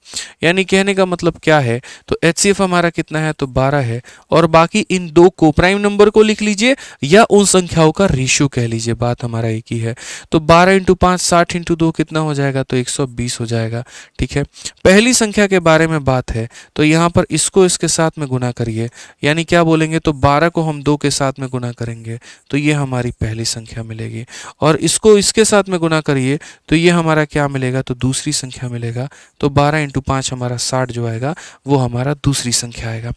यानी कहने का मतलब क्या है तो एच सी एफ हमारा कितना है तो बारह है और बाकी इन दो को प्राइम नंबर को लिख लीजिए या उन संख्याओं का रेशियो कह लीजिए बात हमारा एक ही है तो बारह इंटू पाँच साठ इंटू दो कितना हो जाएगा तो एक सौ बीस हो जाएगा ठीक है पहली संख्या के बारे में बात है तो यहाँ पर इसको इसके साथ में गुना करिए यानी क्या बोलेंगे तो बारह को हम दो के साथ में गुना करेंगे तो ये हमारी पहली संख्या मिलेगी और इसको इसके साथ में गुना करिए तो ये हमारा क्या मिलेगा तो दूसरी संख्या मिलेगा तो बारह इंटू पाँच हमारा साठ जो आएगा वो हमारा दूसरी संख्या आएगा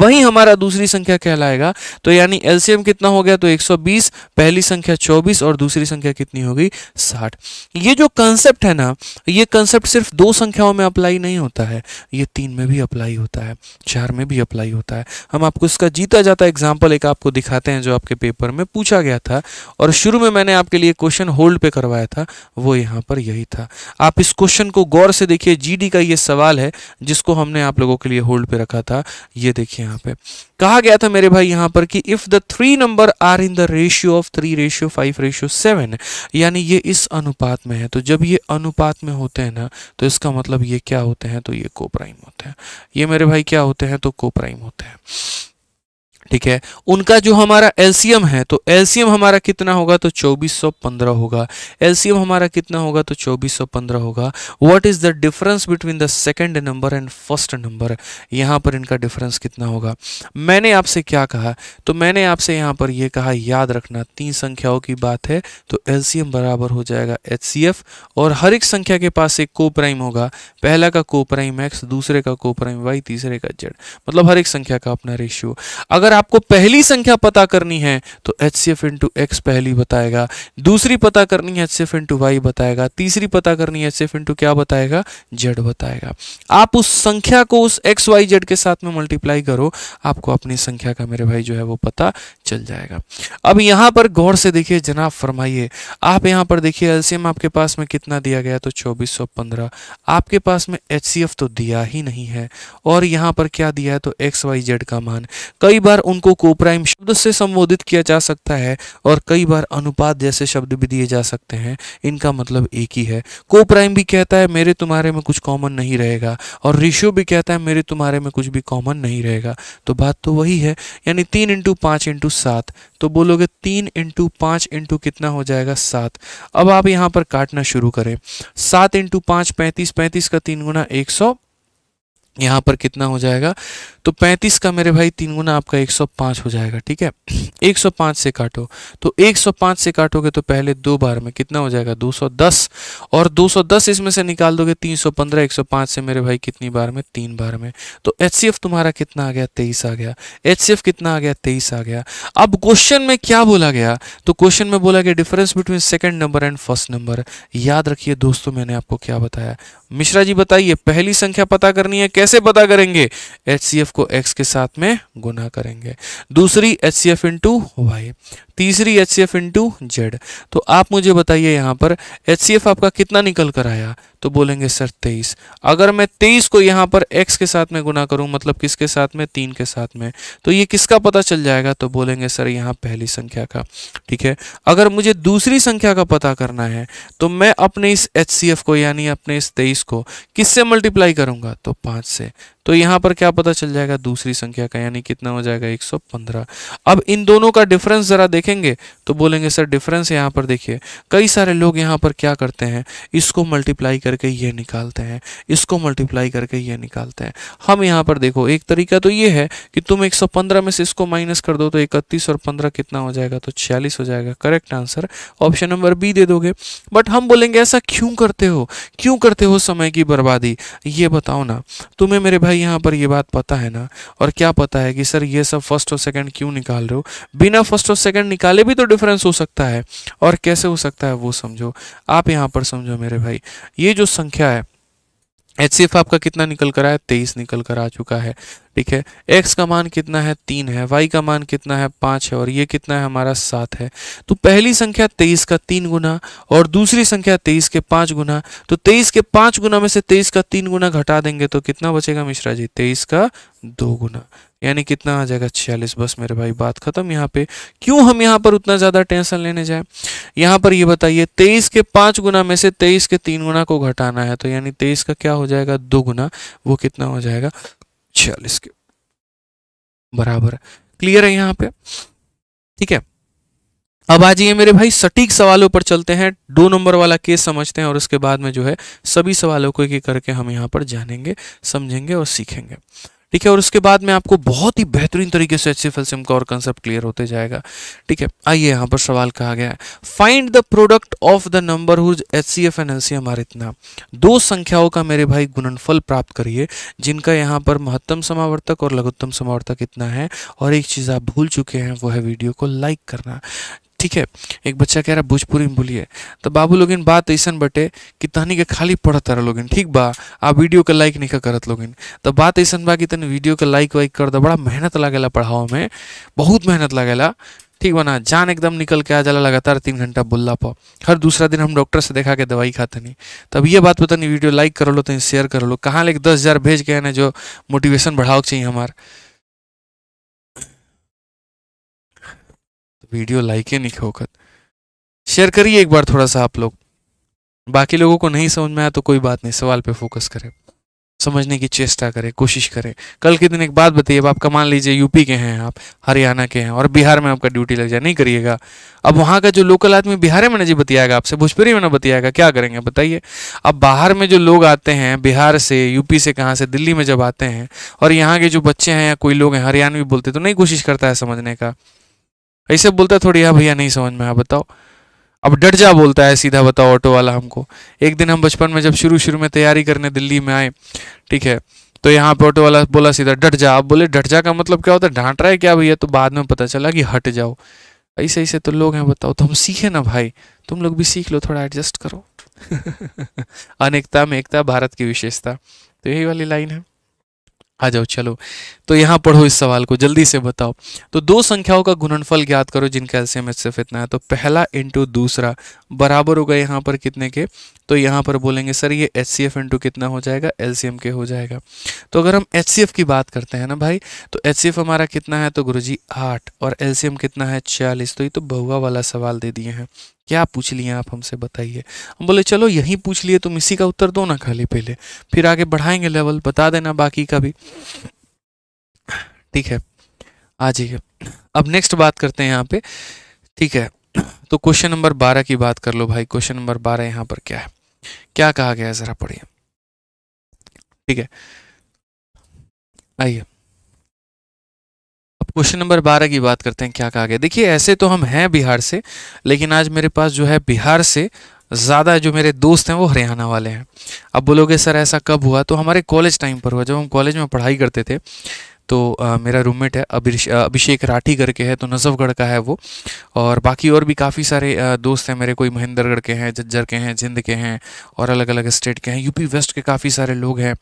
वही हमारा दूसरी संख्या कहलाएगा तो यानी एलसीएम कितना हो गया तो 120 पहली संख्या 24 और दूसरी संख्या कितनी होगी साठ ये जो कंसेप्ट है ना ये कंसेप्ट सिर्फ दो संख्याओं में अप्लाई नहीं होता है ये तीन में भी अप्लाई होता है चार में भी अप्लाई होता है हम आपको इसका जीता जाता एग्जाम्पल एक आपको दिखाते हैं जो आपके पेपर में पूछा गया था और शुरू में मैंने मैंने आपके लिए क्वेश्चन होल्ड पे करवाया था वो यहाँ पर यही था आप इस क्वेश्चन को गौर से देखिए जीडी का ये सवाल है जिसको हमने आप लोगों के लिए होल्ड पे रखा था ये देखिए यहाँ पे कहा गया था मेरे भाई यहाँ पर कि if the three number are in the ratio of three ratio five ratio seven यानी ये इस अनुपात में है तो जब ये अनुपात में होते हैं ना तो इसका मतलब ये क्या होते हैं तो ये कोप्राइम होते हैं ये मेरे भाई क्या होते हैं तो कोप्राइम होते हैं ठीक है उनका जो हमारा एलसीएम है तो एलसीएम हमारा कितना होगा तो 2415 होगा एलसीएम हमारा कितना होगा तो 2415 होगा what is the difference between the second number and first number यहां पर इनका डिफरेंस कितना होगा मैंने आपसे क्या कहा तो मैंने आपसे यहां पर यह कहा याद रखना तीन संख्याओं की बात है तो एलसीएम बराबर हो जाएगा एच और हर एक संख्या के पास एक को प्राइम होगा पहला का को प्राइम एक्स दूसरे का को प्राइम वाई तीसरे का जेड मतलब हर एक संख्या का अपना रेशियो अगर आपको पहली संख्या पता करनी है तो H C F into x पहली बताएगा दूसरी पता करनी है H C F into y बताएगा तीसरी पता करनी है एच सी एफ इंटू क्या बताएगा जेड बताएगा आप उस संख्या को उस एक्स वाई जेड के साथ में मल्टीप्लाई करो आपको अपनी संख्या का मेरे भाई जो है वो पता चल जाएगा अब यहाँ पर गौर से देखिए जनाब फरमाइए आप यहाँ पर देखिए एलसीएम आपके पास में कितना दिया गया तो 2415 आपके पास में एच सी एफ तो दिया ही नहीं है और यहाँ पर क्या दिया है तो एक्स वाई जेड का मान कई बार उनको कोप्राइम शब्द से संबोधित किया जा सकता है और कई बार अनुपात जैसे शब्द भी दिए जा सकते हैं इनका मतलब एक ही है कोप्राइम भी कहता है मेरे तुम्हारे में कुछ कॉमन नहीं रहेगा और रिशो भी कहता है मेरे तुम्हारे में कुछ भी कॉमन नहीं रहेगा तो बात तो वही है यानी तीन इंटू पाँच इंटू सात तो बोलोगे तीन इंटू पाँच इंटू कितना हो जाएगा सात अब आप यहाँ पर काटना शुरू करें सात इंटू पाँच पैंतीस पैंतीस का तीन गुना एक सौ यहाँ पर कितना हो जाएगा तो 35 का मेरे भाई तीन गुना आपका 105 हो जाएगा ठीक है 105 से काटो तो 105 से काटोगे तो पहले दो बार में कितना हो जाएगा 210 और 210 इसमें से निकाल दोगे 315 105 से मेरे भाई कितनी बार में तीन बार में तो एच तुम्हारा कितना आ गया तेईस आ गया एच कितना आ गया तेईस आ गया अब क्वेश्चन में क्या बोला गया तो क्वेश्चन में बोला गया difference between second number and first number याद रखिए दोस्तों मैंने आपको क्या बताया मिश्रा जी बताइए पहली संख्या पता करनी है कैसे कैसे पता करेंगे एच को एक्स के साथ में गुना करेंगे दूसरी H C F to y तीसरी H C F into z तो आप मुझे बताइए यहाँ पर एच सी एफ आपका कितना निकल कर आया तो बोलेंगे सर तेईस अगर मैं तेईस को यहाँ पर एक्स के साथ में गुना करूँ मतलब किसके साथ में तीन के साथ में तो ये किसका पता चल जाएगा तो बोलेंगे सर यहाँ पहली संख्या का ठीक है अगर मुझे दूसरी संख्या का पता करना है तो मैं अपने इस एच को यानी अपने इस तेईस को किससे मल्टीप्लाई करूँगा तो पाँच से तो यहाँ पर क्या पता चल जाएगा दूसरी संख्या का यानी कितना हो जाएगा 115 अब इन दोनों का डिफरेंस ज़रा देखेंगे तो बोलेंगे सर डिफरेंस यहाँ पर देखिए कई सारे लोग यहाँ पर क्या करते हैं इसको मल्टीप्लाई करके ये निकालते हैं इसको मल्टीप्लाई करके ये निकालते हैं हम यहाँ पर देखो एक तरीका तो ये है कि तुम एक में से इसको माइनस कर दो तो इकतीस और पंद्रह कितना हो जाएगा तो छियालीस हो जाएगा correct answer option number B दे दोगे बट हम बोलेंगे ऐसा क्यों करते हो क्यों करते हो समय की बर्बादी ये बताओ ना तुम्हें मेरे भाई भाई यहाँ पर ये बात पता है ना और क्या पता है कि सर ये सब फर्स्ट और सेकंड क्यों निकाल रहे हो बिना फर्स्ट और सेकंड निकाले भी तो डिफरेंस हो सकता है और कैसे हो सकता है वो समझो आप यहाँ पर समझो मेरे भाई ये जो संख्या है एच आपका कितना निकल कर आया तेईस निकल कर आ चुका है ठीक है x का मान कितना है तीन है y का मान कितना है पाँच है और ये कितना है हमारा सात है तो पहली संख्या तेईस का तीन गुना और दूसरी संख्या तेईस के पाँच गुना तो तेईस के पाँच गुना में से तेईस का तीन गुना घटा देंगे तो कितना बचेगा मिश्रा जी तेईस का दो गुना यानी कितना आ जाएगा छियालीस बस मेरे भाई बात खत्म यहाँ पे क्यों हम यहाँ पर उतना ज़्यादा टेंशन लेने जाए यहाँ पर ये यह बताइए तेईस के पांच गुना में से तेईस के तीन गुना को घटाना है तो यानी तेईस का क्या हो जाएगा दो गुना वो कितना हो जाएगा छियालीस के बराबर क्लियर है यहाँ पे ठीक है अब आ जाइए मेरे भाई सटीक सवालों पर चलते हैं दो नंबर वाला केस समझते हैं और उसके बाद में जो है सभी सवालों को एक एक करके हम यहाँ पर जानेंगे समझेंगे और सीखेंगे ठीक है और उसके बाद में आपको बहुत ही बेहतरीन तरीके से एच सी का और कंसेप्ट क्लियर होते जाएगा ठीक है आइए यहाँ पर सवाल कहा गया है find the product of the number whose H C F and L C हमारे इतना दो संख्याओं का मेरे भाई गुणनफल प्राप्त करिए जिनका यहाँ पर महत्तम समावर्तक और लघुत्तम समावर्तक इतना है और एक चीज़ आप भूल चुके हैं वो है वीडियो को लाइक करना ठीक है एक बच्चा कह रहा भोजपुरी में बोलिए तो बाबू लोगिन बात ऐसा बटे कि तहनी के खाली पढ़त रहा लोगिन ठीक बा आ वीडियो के लाइक नहीं करत लोगिन तो बात ऐसा बा कि तनी वीडियो के लाइक वाइक कर दो बड़ा मेहनत लागेला पढ़ाओ में बहुत मेहनत लगेला ठीक बना जान एकदम निकल के आ जाला लगातार तीन घंटा बोलला पर हर दूसरा दिन हम डॉक्टर से देखा के दवाई खाते नहीं तब ये बात पता नहीं वीडियो लाइक कर लो तो शेयर कर लो कहाँ लेकिन दस हज़ार भेज के ना जो मोटिवेशन बढ़ाओ चाहिए हमारे वीडियो लाइक ही नहीं खोकर शेयर करिए एक बार थोड़ा सा आप लोग बाकी लोगों को नहीं समझ में आया तो कोई बात नहीं सवाल पे फोकस करें समझने की चेष्टा करें कोशिश करें कल के दिन एक बात बताइए अब आपका मान लीजिए यूपी के हैं आप हरियाणा के हैं और बिहार में आपका ड्यूटी लग जाए नहीं करिएगा अब वहाँ का जो लोकल आदमी बिहार में ना जी बतियाएगा आपसे भोजपुरी में ना बतियाएगा क्या करेंगे बताइए अब बाहर में जो लोग आते हैं बिहार से यूपी से कहाँ से दिल्ली में जब आते हैं और यहाँ के जो बच्चे हैं या कोई लोग हैं हरियाणवी बोलते तो नहीं कोशिश करता है समझने का ऐसे बोलता थोड़ी हाँ भैया नहीं समझ में हाँ बताओ अब डट जा बोलता है सीधा बताओ ऑटो वाला हमको एक दिन हम बचपन में जब शुरू शुरू में तैयारी करने दिल्ली में आए ठीक है तो यहाँ पे ऑटो वाला बोला सीधा डट जा आप बोले डट जा का मतलब क्या होता है डांट रहा है क्या भैया तो बाद में पता चला कि हट जाओ ऐसे ऐसे तो लोग हैं बताओ तो हम सीखे ना भाई तुम लोग भी सीख लो थोड़ा एडजस्ट करो अनेकता में एकता भारत की विशेषता तो यही वाली लाइन है आ जाओ चलो तो यहाँ पढ़ो इस सवाल को जल्दी से बताओ तो दो संख्याओं का गुणनफल ज्ञात करो जिनका एल्सियम सिर्फ इतना है तो पहला इंटू दूसरा बराबर होगा यहाँ पर कितने के तो यहाँ पर बोलेंगे सर ये एच सी एफ इंटू कितना हो जाएगा एम के हो जाएगा तो अगर हम एच सी एफ की बात करते हैं ना भाई तो एच सी एफ हमारा कितना है तो गुरु जी आठ और एम कितना है छियालीस तो ये तो बहुआ वाला सवाल दे दिए हैं क्या पूछ लिए आप हमसे बताइए हम बोले चलो यही पूछ लिए तुम इसी का उत्तर दो ना खाली पहले फिर आगे बढ़ाएंगे लेवल बता देना बाकी का भी ठीक है आ जाइए अब नेक्स्ट बात करते हैं यहाँ पे ठीक है तो क्वेश्चन नंबर बारह की बात कर लो भाई क्वेश्चन नंबर बारह यहाँ पर क्या है क्या कहा गया है ज़रा पढ़िए ठीक है आइए अब क्वेश्चन नंबर बारह की बात करते हैं क्या कहा गया देखिए ऐसे तो हम हैं बिहार से लेकिन आज मेरे पास जो है बिहार से ज़्यादा जो मेरे दोस्त हैं वो हरियाणा वाले हैं अब बोलोगे सर ऐसा कब हुआ तो हमारे कॉलेज टाइम पर हुआ जब हम कॉलेज में पढ़ाई करते थे तो आ, मेरा रूममेट है अभिषेक राठी करके है तो नजफगढ़ का है वो और बाकी और भी काफ़ी सारे आ, दोस्त हैं मेरे कोई महेंद्रगढ़ के हैं जज्जर के हैं जिंद के हैं और अलग अलग स्टेट के हैं यूपी वेस्ट के काफ़ी सारे लोग हैं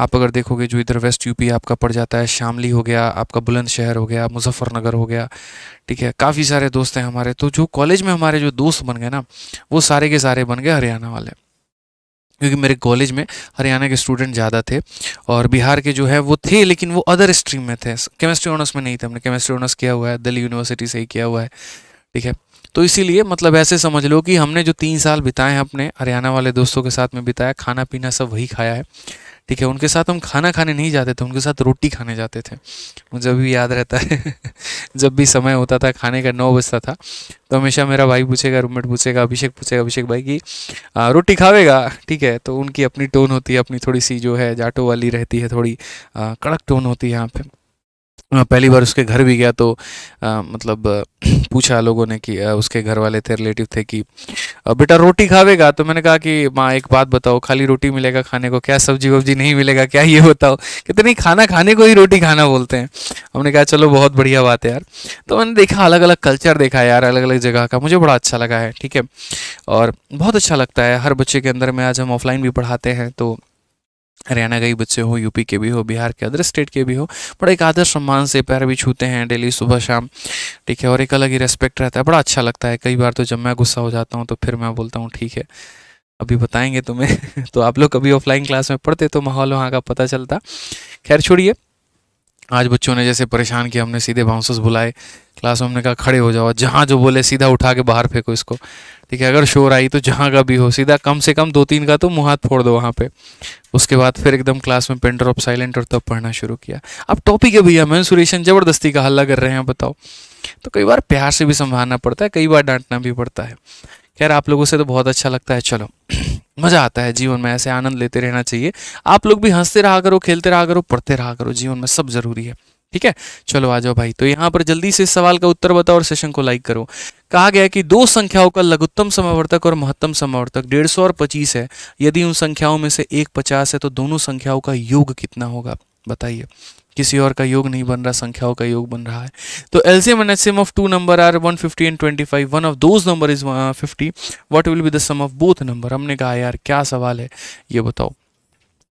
आप अगर देखोगे जो इधर वेस्ट यूपी आपका पड़ जाता है शामली हो गया आपका बुलंदशहर हो गया मुजफ्फरनगर हो गया ठीक है काफ़ी सारे दोस्त हैं हमारे तो जो कॉलेज में हमारे जो दोस्त बन गए ना वो सारे के सारे बन गए हरियाणा वाले क्योंकि मेरे कॉलेज में हरियाणा के स्टूडेंट ज़्यादा थे और बिहार के जो है वो थे लेकिन वो अदर स्ट्रीम में थे केमिस्ट्री ऑनर्स में नहीं थे हमने केमिस्ट्री ऑनर्स किया हुआ है दिल्ली यूनिवर्सिटी से ही किया हुआ है ठीक है तो इसीलिए मतलब ऐसे समझ लो कि हमने जो तीन साल बिताए हैं अपने हरियाणा वाले दोस्तों के साथ में बिताया खाना पीना सब वही खाया है ठीक है उनके साथ हम खाना खाने नहीं जाते थे उनके साथ रोटी खाने जाते थे मुझे अभी याद रहता है जब भी समय होता था खाने का नौ बजता था तो हमेशा मेरा भाई पूछेगा रूममेट पूछेगा अभिषेक पूछेगा अभिषेक भाई की आ, रोटी खावेगा ठीक है तो उनकी अपनी टोन होती है अपनी थोड़ी सी जो है जाटो वाली रहती है थोड़ी आ, कड़क टोन होती है यहाँ पर पहली बार उसके घर भी गया तो आ, मतलब पूछा लोगों ने कि आ, उसके घर वाले थे रिलेटिव थे कि बेटा रोटी खावेगा तो मैंने कहा कि माँ एक बात बताओ खाली रोटी मिलेगा खाने को क्या सब्जी वब्जी नहीं मिलेगा क्या ये बताओ कहते नहीं खाना खाने को ही रोटी खाना बोलते हैं हमने कहा चलो बहुत बढ़िया बात है यार तो मैंने देखा अलग अलग कल्चर देखा यार अलग अलग जगह का मुझे बड़ा अच्छा लगा है ठीक है और बहुत अच्छा लगता है हर बच्चे के अंदर में आज हम ऑफलाइन भी पढ़ाते हैं तो हरियाणा के ही बच्चे हो यूपी के भी हो बिहार के अदर स्टेट के भी हो बड़ा एक आदर सम्मान से पैर भी छूते हैं डेली सुबह शाम ठीक है और एक अलग ही रेस्पेक्ट रहता है बड़ा अच्छा लगता है कई बार तो जब मैं गुस्सा हो जाता हूँ तो फिर मैं बोलता हूँ ठीक है अभी बताएंगे तुम्हें तो आप लोग कभी ऑफलाइन क्लास में पढ़ते तो माहौल वहाँ का पता चलता खैर छोड़िए आज बच्चों ने जैसे परेशान किया हमने सीधे बाउंसर्स बुलाए में हमने कहा खड़े हो जाओ जहाँ जो बोले सीधा उठा के बाहर फेंको इसको ठीक है अगर शोर आई तो जहाँ का भी हो सीधा कम से कम दो तीन का तो मुँह हाथ फोड़ दो वहाँ पे उसके बाद फिर एकदम क्लास में पेन ड्रॉप साइलेंट और तब पढ़ना शुरू किया अब टॉपिक है भैया मैंसुरेशन ज़बरदस्ती का हल्ला कर रहे हैं बताओ तो कई बार प्यार से भी संभालना पड़ता है कई बार डांटना भी पड़ता है खैर आप लोगों से तो बहुत अच्छा लगता है चलो मज़ा आता है जीवन में ऐसे आनंद लेते रहना चाहिए आप लोग भी हंसते रहा करो खेलते रहा करो पढ़ते रहा करो जीवन में सब ज़रूरी है ठीक है चलो आ जाओ भाई तो यहाँ पर जल्दी से इस सवाल का उत्तर बताओ और सेशन को लाइक करो कहा गया कि दो संख्याओं का लघुत्तम समावर्तक और महत्तम समावर्तक डेढ़ सौ और पच्चीस है यदि उन संख्याओं में से एक पचास है तो दोनों संख्याओं का योग कितना होगा बताइए किसी और का योग नहीं बन रहा संख्याओं का योग बन रहा है तो LCM and HCM of two number are 150 and 25 one of those number is 50 what will be the sum of both number हमने कहा यार क्या सवाल है ये बताओ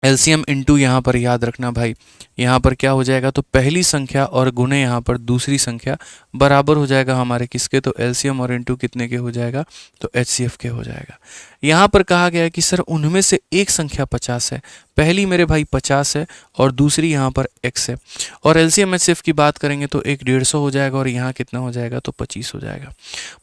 एलसीएम इनटू यहाँ पर याद रखना भाई यहाँ पर क्या हो जाएगा तो पहली संख्या और गुने यहाँ पर दूसरी संख्या बराबर हो जाएगा हमारे किसके तो एलसीएम और इनटू कितने के हो जाएगा तो एचसीएफ के हो जाएगा यहाँ पर कहा गया कि सर उनमें से एक संख्या पचास है पहली मेरे भाई पचास है और दूसरी यहाँ पर एक्स है और एल सी की बात करेंगे तो एक डेढ़ सौ हो जाएगा और यहाँ कितना हो जाएगा तो पच्चीस हो जाएगा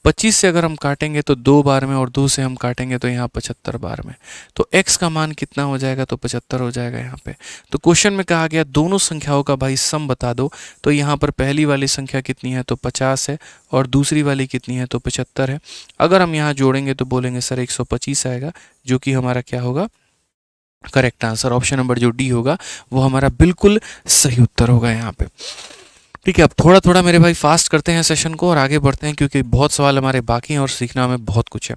पच्चीस से अगर हम काटेंगे तो दो बार में और दो से हम काटेंगे तो यहाँ पचहत्तर बार में तो एक्स का मान कितना हो जाएगा तो पचहत्तर हो जाएगा यहाँ पर तो क्वेश्चन में कहा गया दोनों संख्याओं का भाई सम बता दो तो यहाँ पर पहली वाली संख्या कितनी है तो पचास है और दूसरी वाली कितनी है तो पचहत्तर है अगर हम यहाँ जोड़ेंगे तो बोलेंगे सर एक सौ पच्चीस तीस आएगा जो कि हमारा क्या होगा करेक्ट आंसर ऑप्शन नंबर जो डी होगा वो हमारा बिल्कुल सही उत्तर होगा यहाँ पे ठीक है अब थोड़ा थोड़ा मेरे भाई फास्ट करते हैं सेशन को और आगे बढ़ते हैं क्योंकि बहुत सवाल हमारे बाकी हैं और सीखना हमें बहुत कुछ है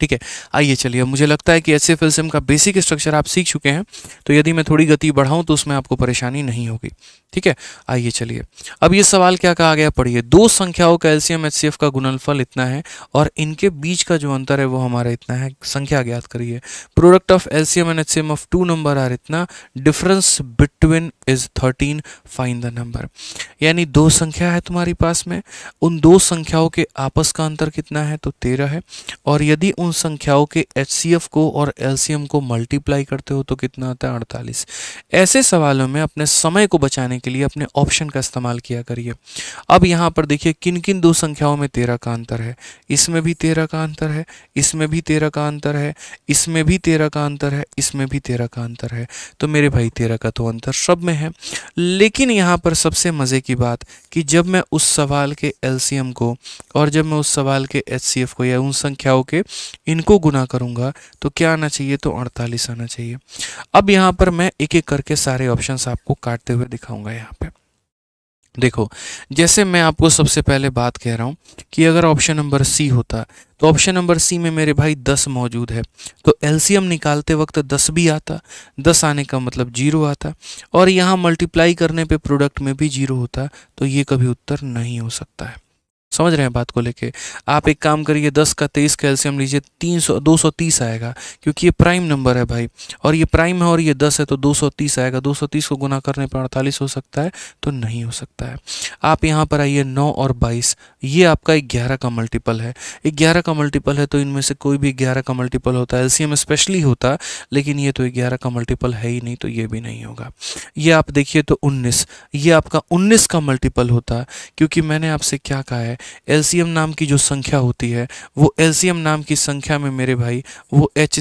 ठीक है आइए चलिए मुझे लगता है कि एस सी का बेसिक स्ट्रक्चर आप सीख चुके हैं तो यदि मैं थोड़ी गति बढ़ाऊं तो उसमें आपको परेशानी नहीं होगी ठीक है आइए चलिए अब ये सवाल क्या कहा गया पढ़िए दो संख्याओं का एलसीएम एच का गुणनफल इतना है और इनके बीच का जो अंतर है वो हमारा इतना है संख्या ज्ञात करिए product of LCM and H of two number are इतना difference between is thirteen find the number यानी दो संख्या है तुम्हारी पास में उन दो संख्याओं के आपस का अंतर कितना है तो तेरह है और यदि उन उन संख्याओं के एच को और एल को मल्टीप्लाई करते हो तो कितना आता है अड़तालीस ऐसे सवालों में अपने समय को बचाने के लिए अपने ऑप्शन का इस्तेमाल किया करिए अब यहाँ पर देखिए किन किन दो संख्याओं में तेरह का अंतर है इसमें भी तेरह का अंतर है इसमें भी तेरह का अंतर है इसमें भी तेरह का अंतर है इसमें भी तेरह का अंतर है तो मेरे भाई तेरह का तो अंतर सब में है लेकिन यहाँ पर सबसे मज़े की बात कि जब मैं उस सवाल के एल को और जब मैं उस सवाल के एच को या उन संख्याओं के इनको गुना करूँगा तो क्या आना चाहिए तो अड़तालीस आना चाहिए अब यहाँ पर मैं एक एक करके सारे ऑप्शंस आपको काटते हुए दिखाऊंगा यहाँ पे देखो जैसे मैं आपको सबसे पहले बात कह रहा हूँ कि अगर ऑप्शन नंबर सी होता तो ऑप्शन नंबर सी में मेरे भाई दस मौजूद है तो एलसीएम निकालते वक्त दस भी आता दस आने का मतलब जीरो आता और यहाँ मल्टीप्लाई करने पे प्रोडक्ट में भी जीरो होता तो ये कभी उत्तर नहीं हो सकता है समझ रहे हैं बात को लेके आप एक काम करिए दस का तेईस कैल्शियम लीजिए तीन सौ दो सौ तीस आएगा क्योंकि ये प्राइम नंबर है भाई और ये प्राइम है और ये दस है तो दो सौ तीस आएगा दो सौ तीस को गुना करने पर अड़तालीस हो सकता है तो नहीं हो सकता है आप यहाँ पर आइए नौ और बाईस ये आपका ग्यारह का मल्टीपल है ग्यारह का मल्टीपल है तो इनमें से कोई भी ग्यारह का मल्टीपल होता है एलसीएम स्पेशली होता लेकिन ये तो ग्यारह का मल्टीपल है ही नहीं तो ये भी नहीं होगा ये आप देखिए तो उन्नीस ये आपका उन्नीस का मल्टीपल होता क्योंकि मैंने आपसे क्या कहा है एलसीएम नाम की जो संख्या होती है वो एलसीएम नाम की संख्या में मेरे भाई वो एच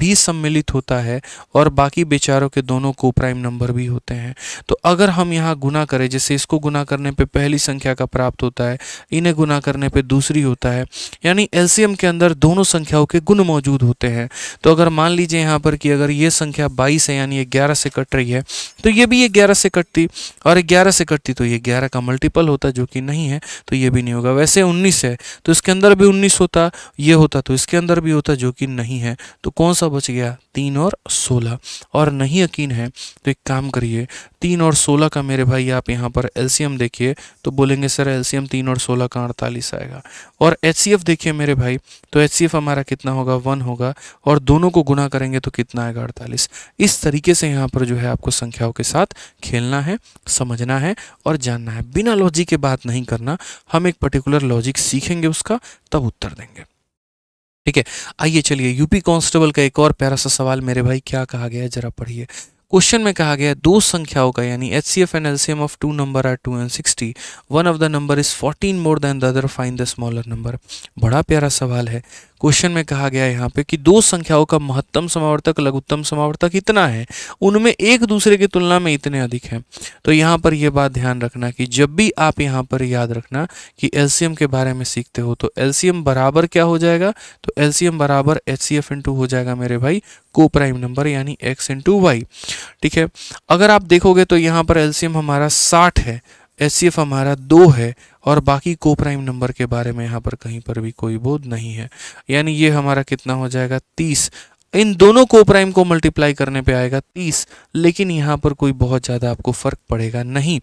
भी सम्मिलित होता है और बाकी बेचारों के दोनों को प्राइम नंबर भी होते हैं तो अगर हम यहाँ गुना करें जैसे इसको गुना करने पर पहली संख्या का प्राप्त होता है इन्हें गुना करने पर दूसरी होता है यानी एलसीएम के अंदर दोनों संख्याओं के गुण मौजूद होते हैं तो अगर मान लीजिए यहाँ पर कि अगर ये संख्या बाईस है यानी ये ग्यारह से कट रही है तो ये भी ये ग्यारह से कटती और ग्यारह से कटती तो ये ग्यारह का मल्टीपल होता जो कि नहीं है तो ये भी नहीं होगा वैसे 19 है तो इसके अंदर भी 19 होता ये होता तो इसके अंदर भी होता जो कि नहीं है तो कौन सा बच गया तीन और सोलह और नहीं यकीन है तो एक काम करिए तीन और सोलह का मेरे भाई आप यहाँ पर एलसीएम देखिए तो बोलेंगे सर एलसीएम तीन और सोलह का अड़तालीस आएगा और एच देखिए मेरे भाई तो एच हमारा कितना होगा वन होगा और दोनों को गुना करेंगे तो कितना आएगा अड़तालीस इस तरीके से यहाँ पर जो है आपको संख्याओं के साथ खेलना है समझना है और जानना है बिना लॉजिक के बात नहीं करना हम एक पर्टिकुलर लॉजिक सीखेंगे उसका तब उत्तर देंगे ठीक है आइए चलिए यूपी कांस्टेबल का एक और प्यारा सा सवाल मेरे भाई क्या कहा गया है जरा पढ़िए क्वेश्चन में कहा गया है दो संख्याओं का यानी H C F and L C M of two number are two and sixty one of the number is fourteen more than the other find the smaller number बड़ा प्यारा सवाल है क्वेश्चन में कहा गया है यहाँ पे कि दो संख्याओं का महत्तम समावर्तक लघुत्तम समावर्तक इतना है उनमें एक दूसरे की तुलना में इतने अधिक हैं तो यहाँ पर यह बात ध्यान रखना कि जब भी आप यहाँ पर याद रखना कि एलसीएम के बारे में सीखते हो तो एलसीएम बराबर क्या हो जाएगा तो एलसीएम बराबर एच सी एफ इंटू हो जाएगा मेरे भाई को प्राइम नंबर यानी एक्स इंटू वाई ठीक है अगर आप देखोगे तो यहाँ पर एलसीएम हमारा साठ है एस हमारा दो है और बाकी को प्राइम नंबर के बारे में यहाँ पर कहीं पर भी कोई बोध नहीं है यानी ये हमारा कितना हो जाएगा तीस इन दोनों को प्राइम को मल्टीप्लाई करने पे आएगा तीस लेकिन यहाँ पर कोई बहुत ज़्यादा आपको फ़र्क पड़ेगा नहीं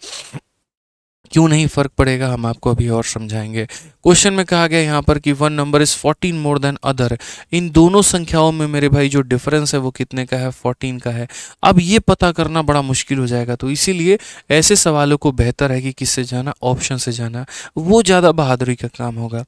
क्यों नहीं फ़र्क पड़ेगा हम आपको अभी और समझाएंगे क्वेश्चन में कहा गया यहाँ पर कि one number is fourteen more than other इन दोनों संख्याओं में मेरे भाई जो डिफरेंस है वो कितने का है फोर्टीन का है अब ये पता करना बड़ा मुश्किल हो जाएगा तो इसीलिए ऐसे सवालों को बेहतर है कि किससे जाना ऑप्शन से जाना वो ज़्यादा बहादुरी का काम होगा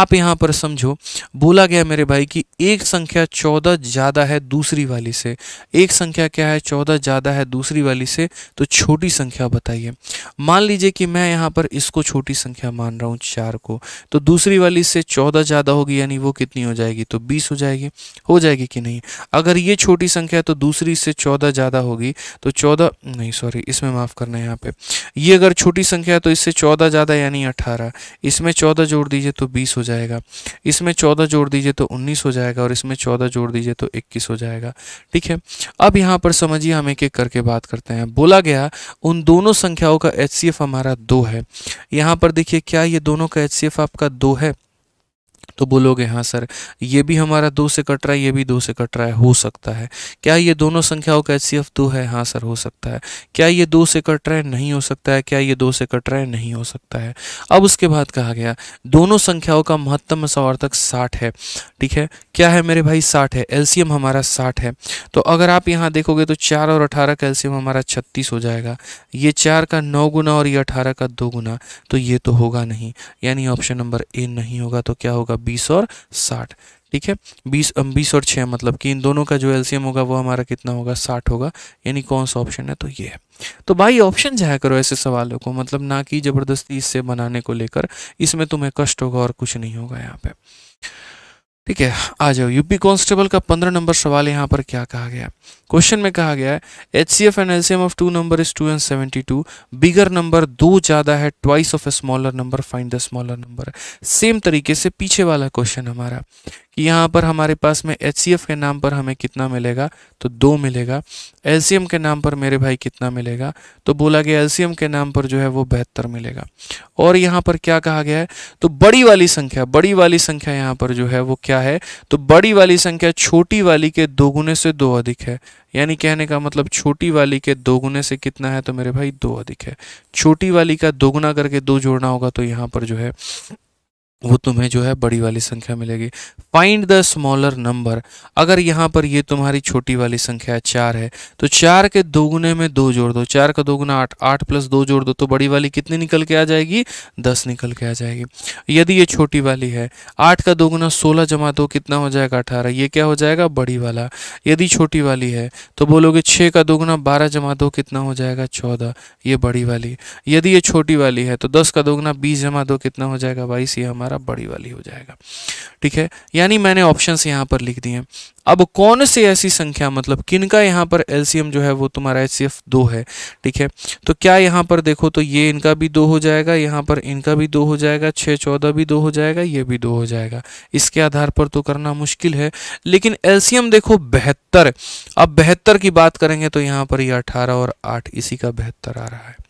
आप यहाँ पर समझो बोला गया मेरे भाई कि एक संख्या चौदह ज़्यादा है दूसरी वाली से एक संख्या क्या है चौदह ज़्यादा है दूसरी वाली से तो छोटी संख्या बताइए मान लीजिए कि मैं मैं यहाँ पर इसको छोटी संख्या मान रहा हूँ चार को तो दूसरी वाली से चौदह ज़्यादा होगी यानी वो कितनी हो जाएगी तो बीस हो जाएगी हो जाएगी कि नहीं अगर ये छोटी संख्या है तो दूसरी से चौदह ज़्यादा होगी तो चौदह नहीं सॉरी इसमें माफ़ करना है यहाँ पे ये अगर छोटी संख्या है तो इससे चौदह ज़्यादा यानी अठारह इसमें चौदह जोड़ दीजिए तो बीस हो जाएगा इसमें चौदह जोड़ दीजिए तो उन्नीस हो जाएगा और इसमें चौदह जोड़ दीजिए तो इक्कीस हो जाएगा ठीक है अब यहाँ पर समझिए हम एक एक करके बात करते हैं बोला गया उन दोनों संख्याओं का एच हमारा दो है यहाँ पर देखिए क्या ये दोनों का एच आपका दो है तो बोलोगे हाँ सर ये भी हमारा दो से कट रहा है ये भी दो से कट रहा है हो सकता है क्या ये दोनों संख्याओं का एच सी एफ दो है हाँ सर हो सकता है क्या ये दो से कट रहा है नहीं हो सकता है क्या ये दो से कट रहा है नहीं हो सकता है अब उसके बाद कहा गया दोनों संख्याओं का महत्तम सवार्थक साठ है ठीक है क्या है मेरे भाई साठ है एलसीएम हमारा साठ है तो अगर आप यहाँ देखोगे तो चार और अठारह का एलसीएम हमारा छत्तीस हो जाएगा ये चार का नौ गुना और ये अठारह का दो गुना तो ये तो होगा नहीं यानी ऑप्शन नंबर ए नहीं होगा तो क्या होगा बीस और साठ ठीक है बीस बीस और छः मतलब कि इन दोनों का जो एलसीएम होगा वो हमारा कितना होगा साठ होगा यानी कौन सा ऑप्शन है तो ये है तो भाई ऑप्शन जाया करो ऐसे सवालों को मतलब ना कि ज़बरदस्ती इससे बनाने को लेकर इसमें तुम्हें कष्ट होगा और कुछ नहीं होगा यहाँ पे ठीक है आ जाओ यूपी कांस्टेबल का पंद्रह नंबर सवाल यहाँ पर क्या कहा गया क्वेश्चन में कहा गया है H C F and LCM of two number is two and seventy two bigger number दो ज़्यादा है twice of a smaller number find the smaller number same तरीके से पीछे वाला क्वेश्चन हमारा कि यहाँ पर हमारे पास में एच के नाम पर हमें कितना मिलेगा तो दो मिलेगा एल के नाम पर मेरे भाई कितना मिलेगा तो बोला गया एल के नाम पर जो है वो बेहतर मिलेगा और यहाँ पर क्या कहा गया है तो बड़ी वाली संख्या बड़ी वाली संख्या यहाँ पर जो है वो क्या है तो बड़ी वाली संख्या छोटी वाली के दोगुने से दो अधिक है यानी कहने का मतलब छोटी वाली के दोगुने से कितना है तो मेरे भाई दो अधिक है छोटी वाली का दोगुना करके दो जोड़ना होगा तो यहाँ पर जो है वो तुम्हें जो है बड़ी वाली संख्या मिलेगी फाइंड द स्मॉलर नंबर अगर यहाँ पर ये तुम्हारी छोटी वाली संख्या चार है तो चार के दोगुने में दो जोड़ दो चार का दोगुना आठ आठ प्लस दो जोड़ दो तो बड़ी वाली कितनी निकल के आ जाएगी दस निकल के आ जाएगी यदि ये छोटी वाली है आठ का दोगुना सोलह जमा दो कितना हो जाएगा अठारह ये क्या हो जाएगा बड़ी वाला यदि छोटी वाली है तो बोलोगे छः का दोगुना बारह जमा दो कितना हो जाएगा चौदह ये बड़ी वाली यदि ये छोटी वाली है तो दस का दोगुना बीस जमा दो कितना हो जाएगा बाईस ये हमारा हमारा बड़ी वाली हो जाएगा ठीक है यानी मैंने ऑप्शंस यहाँ पर लिख दिए अब कौन से ऐसी संख्या मतलब किन का यहाँ पर एलसीएम जो है वो तुम्हारा एच दो है ठीक है तो क्या यहाँ पर देखो तो ये इनका भी दो हो जाएगा यहाँ पर इनका भी दो हो जाएगा छः चौदह भी दो हो जाएगा ये भी दो हो जाएगा इसके आधार पर तो करना मुश्किल है लेकिन एल्सियम देखो बेहतर अब बेहतर की बात करेंगे तो यहाँ पर ये अठारह और आठ इसी का बेहतर आ रहा है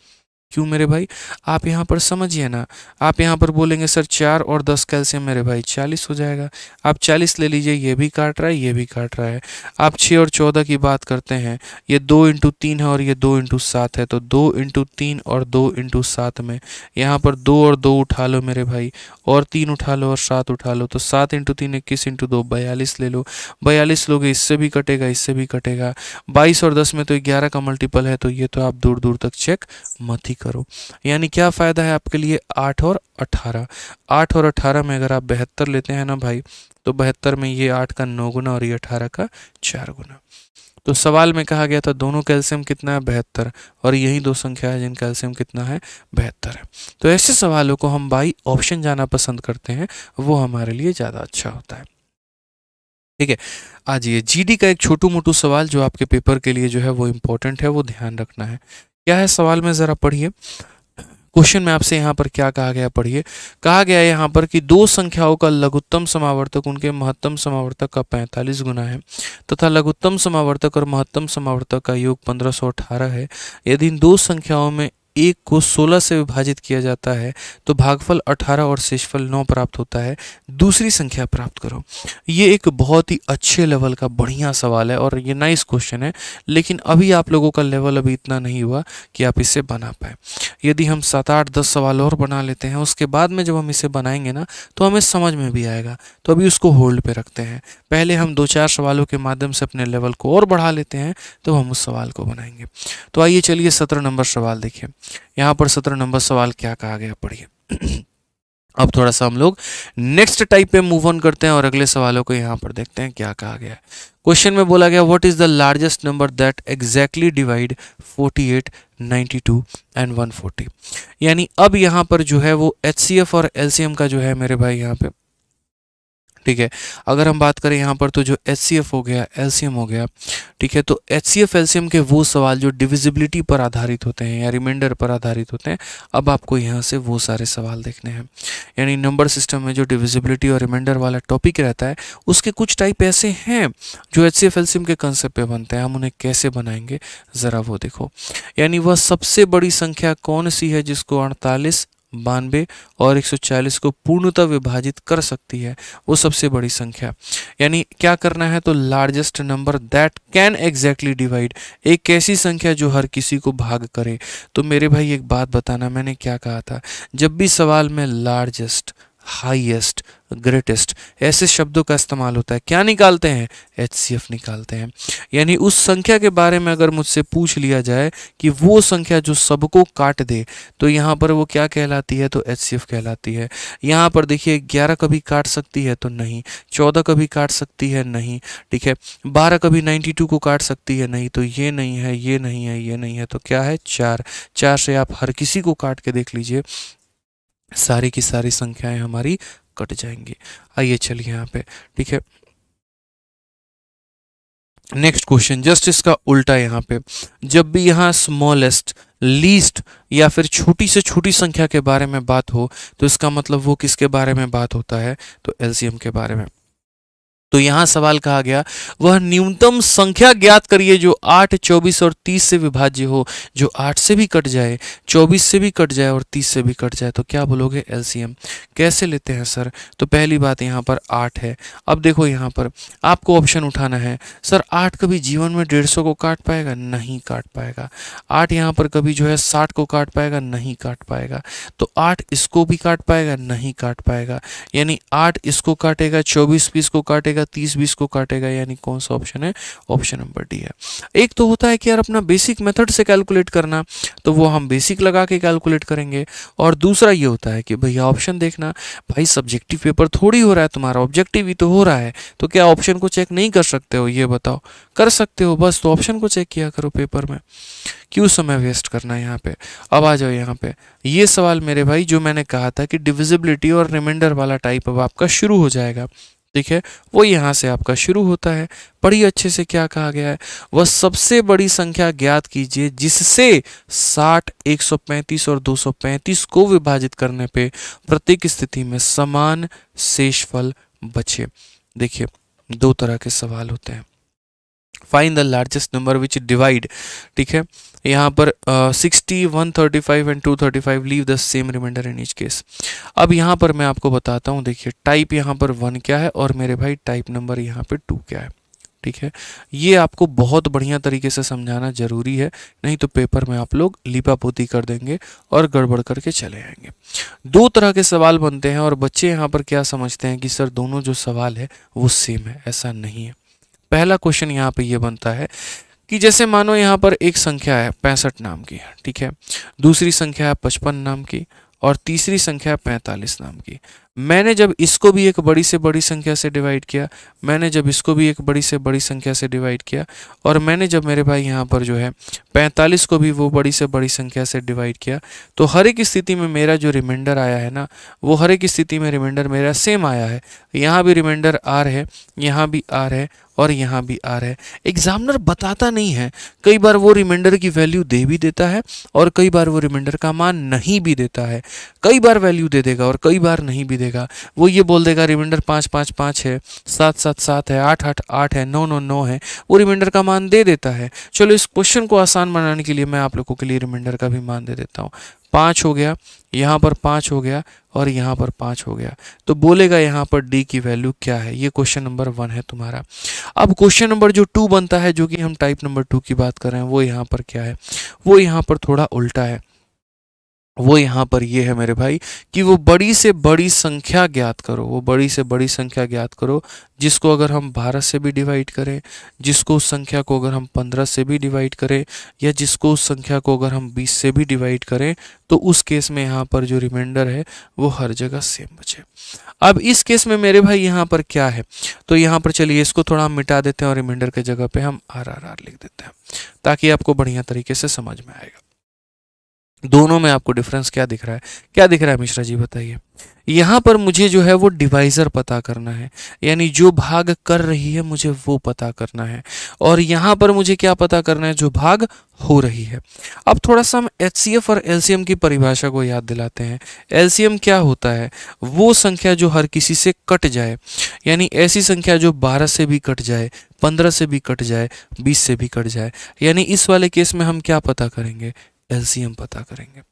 क्यों मेरे भाई आप यहाँ पर समझिए ना आप यहाँ पर बोलेंगे सर चार और दस कैल्शियम मेरे भाई चालीस हो जाएगा आप चालीस ले लीजिए ये भी काट रहा है ये भी काट रहा है आप छः और चौदह की बात करते हैं ये दो इंटू तीन है और ये दो इंटू सात है तो दो इंटू तीन और दो इंटू सात में यहाँ पर दो और दो उठा लो मेरे भाई और तीन उठा लो और सात उठा लो तो सात इंटू तीन इक्कीस इंटू दो बयालीस ले लो बयालीस लोगे इससे भी कटेगा इससे भी कटेगा बाईस और दस में तो ग्यारह का मल्टीपल है तो ये तो आप दूर दूर तक चेक मत ही करो यानी क्या फ़ायदा है आपके लिए आठ और अठारह आठ और अठारह में अगर आप बेहतर लेते हैं ना भाई तो बहत्तर में ये आठ का नौ गुना और ये अठारह का चार गुना तो सवाल में कहा गया था दोनों कैल्शियम कितना है बेहतर और यही दो संख्या है जिन कैल्शियम कितना है बेहतर है तो ऐसे सवालों को हम बाई ऑप्शन जाना पसंद करते हैं वो हमारे लिए ज़्यादा अच्छा होता है ठीक है आज ये जीडी का एक छोटू मोटू सवाल जो आपके पेपर के लिए जो है वो इम्पोर्टेंट है वो ध्यान रखना है क्या है सवाल में ज़रा पढ़िए क्वेश्चन में आपसे यहाँ पर क्या कहा गया पढ़िए कहा गया यहाँ पर कि दो संख्याओं का लघुत्तम समावर्तक उनके महत्तम समावर्तक का 45 गुना है तथा लघुत्तम समावर्तक और महत्तम समावर्तक का योग 1518 है यदि इन दो संख्याओं में एक को 16 से विभाजित किया जाता है तो भागफल 18 और शेषफल 9 प्राप्त होता है दूसरी संख्या प्राप्त करो ये एक बहुत ही अच्छे लेवल का बढ़िया सवाल है और ये नाइस क्वेश्चन है लेकिन अभी आप लोगों का लेवल अभी इतना नहीं हुआ कि आप इसे बना पाए यदि हम सात आठ दस सवाल और बना लेते हैं उसके बाद में जब हम इसे बनाएंगे ना तो हमें समझ में भी आएगा तो अभी उसको होल्ड पर रखते हैं पहले हम दो चार सवालों के माध्यम से अपने लेवल को और बढ़ा लेते हैं तो हम उस सवाल को बनाएंगे तो आइए चलिए सत्रह नंबर सवाल देखिए यहाँ पर सत्रह नंबर सवाल क्या कहा गया पढ़िए अब थोड़ा सा हम लोग नेक्स्ट टाइप पे मूव ऑन करते हैं और अगले सवालों को यहाँ पर देखते हैं क्या कहा गया है क्वेश्चन में बोला गया what is the largest number that exactly divide 48, 92 and 140 यानी अब यहाँ पर जो है वो एच और एल का जो है मेरे भाई यहाँ पे ठीक है अगर हम बात करें यहाँ पर तो जो एच हो गया एल हो गया ठीक है तो एच सी एलसीएम के वो सवाल जो डिविजिबिलिटी पर आधारित होते हैं या रिमाइंडर पर आधारित होते हैं अब आपको यहाँ से वो सारे सवाल देखने हैं यानी नंबर सिस्टम में जो डिविजिबिलिटी और रिमाइंडर वाला टॉपिक रहता है उसके कुछ टाइप ऐसे हैं जो एच सी एलसीएम के कंसेप्ट पे बनते हैं हम उन्हें कैसे बनाएंगे ज़रा वो देखो यानी वह सबसे बड़ी संख्या कौन सी है जिसको अड़तालीस बानवे और 140 को पूर्णतः विभाजित कर सकती है वो सबसे बड़ी संख्या यानी क्या करना है तो largest number that can exactly divide एक ऐसी संख्या जो हर किसी को भाग करे तो मेरे भाई एक बात बताना मैंने क्या कहा था जब भी सवाल में लार्जेस्ट हाईएस्ट ग्रेटेस्ट ऐसे शब्दों का इस्तेमाल होता है क्या निकालते हैं एच निकालते हैं यानी उस संख्या के बारे में अगर मुझसे पूछ लिया जाए कि वो संख्या जो सबको काट दे तो यहाँ पर वो क्या कहलाती है तो एच कहलाती है यहाँ पर देखिए ग्यारह कभी काट सकती है तो नहीं चौदह कभी काट सकती है नहीं ठीक है बारह कभी नाइन्टी को काट सकती है नहीं तो ये नहीं है ये नहीं है ये नहीं है तो क्या है चार चार से आप हर किसी को काट के देख लीजिए सारी की सारी संख्याएं हमारी कट जाएंगी आइए चलिए यहाँ पे ठीक है नेक्स्ट क्वेश्चन जस्ट इसका उल्टा यहाँ पे जब भी यहाँ स्मॉलेस्ट लीस्ट या फिर छोटी से छोटी संख्या के बारे में बात हो तो इसका मतलब वो किसके बारे में बात होता है तो एलसीएम के बारे में तो यहां सवाल कहा गया वह न्यूनतम संख्या ज्ञात करिए जो आठ चौबीस और तीस से विभाज्य हो जो आठ से भी कट जाए चौबीस से भी कट जाए और तीस से भी कट जाए तो क्या बोलोगे एलसीएम कैसे लेते हैं सर तो पहली बात यहां पर आठ है अब देखो यहां पर आपको ऑप्शन उठाना है सर आठ कभी जीवन में डेढ़ को काट पाएगा नहीं काट पाएगा आठ यहाँ पर कभी जो है साठ को काट पाएगा नहीं काट पाएगा तो आठ इसको भी काट पाएगा नहीं काट पाएगा यानी आठ इसको काटेगा चौबीस पीस को काटेगा काटेगा तीस बीस को काटेगा यानी कौन सा ऑप्शन है ऑप्शन नंबर डी है एक तो होता है कि यार अपना बेसिक मेथड से कैलकुलेट करना तो वो हम बेसिक लगा के कैलकुलेट करेंगे और दूसरा ये होता है कि भैया ऑप्शन देखना भाई सब्जेक्टिव पेपर थोड़ी हो रहा है तुम्हारा ऑब्जेक्टिव ही तो हो रहा है तो क्या ऑप्शन को चेक नहीं कर सकते हो ये बताओ कर सकते हो बस तो ऑप्शन को चेक किया करो पेपर में क्यों समय वेस्ट करना है यहाँ पे अब आ जाओ यहाँ पे ये सवाल मेरे भाई जो मैंने कहा था कि डिविजिबिलिटी और रिमाइंडर वाला टाइप अब आपका शुरू हो जाएगा ठीक है वो यहाँ से आपका शुरू होता है बड़ी अच्छे से क्या कहा गया है वह सबसे बड़ी संख्या ज्ञात कीजिए जिससे 60, 135 और 235 को विभाजित करने पे प्रत्येक स्थिति में समान शेषफल बचे देखिए दो तरह के सवाल होते हैं find the largest number which divide ठीक है यहाँ पर sixty one thirty five and two thirty five leave the same reminder in each case अब यहाँ पर मैं आपको बताता हूँ देखिए टाइप यहाँ पर वन क्या है और मेरे भाई टाइप नंबर यहाँ पर टू क्या है ठीक है ये आपको बहुत बढ़िया तरीके से समझाना ज़रूरी है नहीं तो पेपर में आप लोग लिपापोती कर देंगे और गड़बड़ करके चले आएंगे दो तरह के सवाल बनते हैं और बच्चे यहाँ पर क्या समझते हैं कि सर दोनों जो सवाल है वो सेम है ऐसा नहीं है पहला क्वेश्चन यहाँ पे ये बनता है कि जैसे मानो यहाँ पर एक संख्या है पैंसठ नाम की ठीक है दूसरी संख्या है पचपन नाम की और तीसरी संख्या है पैंतालीस नाम की मैंने जब इसको भी एक बड़ी से बड़ी संख्या से डिवाइड किया मैंने जब इसको भी एक बड़ी से बड़ी संख्या से डिवाइड किया और मैंने जब मेरे भाई यहाँ पर जो है पैंतालीस को भी वो बड़ी से बड़ी संख्या से डिवाइड किया तो हर एक स्थिति में मेरा जो रिमाइंडर आया है ना वो हर एक स्थिति में रिमाइंडर मेरा सेम आया है यहाँ भी रिमाइंडर आर है यहाँ भी आर है और यहाँ भी आर है एग्जामिनर बताता नहीं है कई बार वो रिमाइंडर की वैल्यू दे भी देता है और कई बार वो रिमाइंडर का मान नहीं भी देता है कई बार वैल्यू दे देगा और कई बार नहीं भी देगा वो ये बोल देगा रिमाइंडर पाँच पाँच पाँच है सात सात सात है आठ आठ आठ है नौ नौ नौ है वो रिमाइंडर का मान दे देता है चलो इस क्वेश्चन को आसान बनाने के लिए मैं आप लोगों के लिए रिमाइंडर का भी मान दे देता हूँ पाँच हो गया यहाँ पर पाँच हो गया और यहाँ पर पाँच हो गया तो बोलेगा यहाँ पर डी की वैल्यू क्या है ये क्वेश्चन नंबर वन है तुम्हारा अब क्वेश्चन नंबर जो टू बनता है जो कि हम टाइप नंबर टू की बात कर रहे हैं वो यहाँ पर क्या है वो यहाँ पर थोड़ा उल्टा है वो यहाँ पर ये है मेरे भाई कि वो बड़ी से बड़ी संख्या ज्ञात करो वो बड़ी से बड़ी संख्या ज्ञात करो जिसको अगर हम बारह से भी डिवाइड करें जिसको उस संख्या को अगर हम पंद्रह से भी डिवाइड करें या जिसको उस संख्या को अगर हम बीस से भी डिवाइड करें तो उस केस में यहाँ पर जो रिमाइंडर है वो हर जगह सेम बचे अब इस केस में मेरे भाई यहाँ पर क्या है तो यहाँ पर चलिए इसको थोड़ा हम मिटा देते हैं और रिमाइंडर के जगह पर हम आर लिख देते हैं ताकि आपको बढ़िया तरीके से समझ में आएगा दोनों में आपको डिफरेंस क्या दिख रहा है क्या दिख रहा है मिश्रा जी बताइए यहाँ पर मुझे जो है वो डिवाइज़र पता करना है यानी जो भाग कर रही है मुझे वो पता करना है और यहाँ पर मुझे क्या पता करना है जो भाग हो रही है अब थोड़ा सा हम एच और एल की परिभाषा को याद दिलाते हैं एल क्या होता है वो संख्या जो हर किसी से कट जाए यानी ऐसी संख्या जो बारह से भी कट जाए पंद्रह से भी कट जाए बीस से भी कट जाए यानी इस वाले केस में हम क्या पता करेंगे एलसीएम पता करेंगे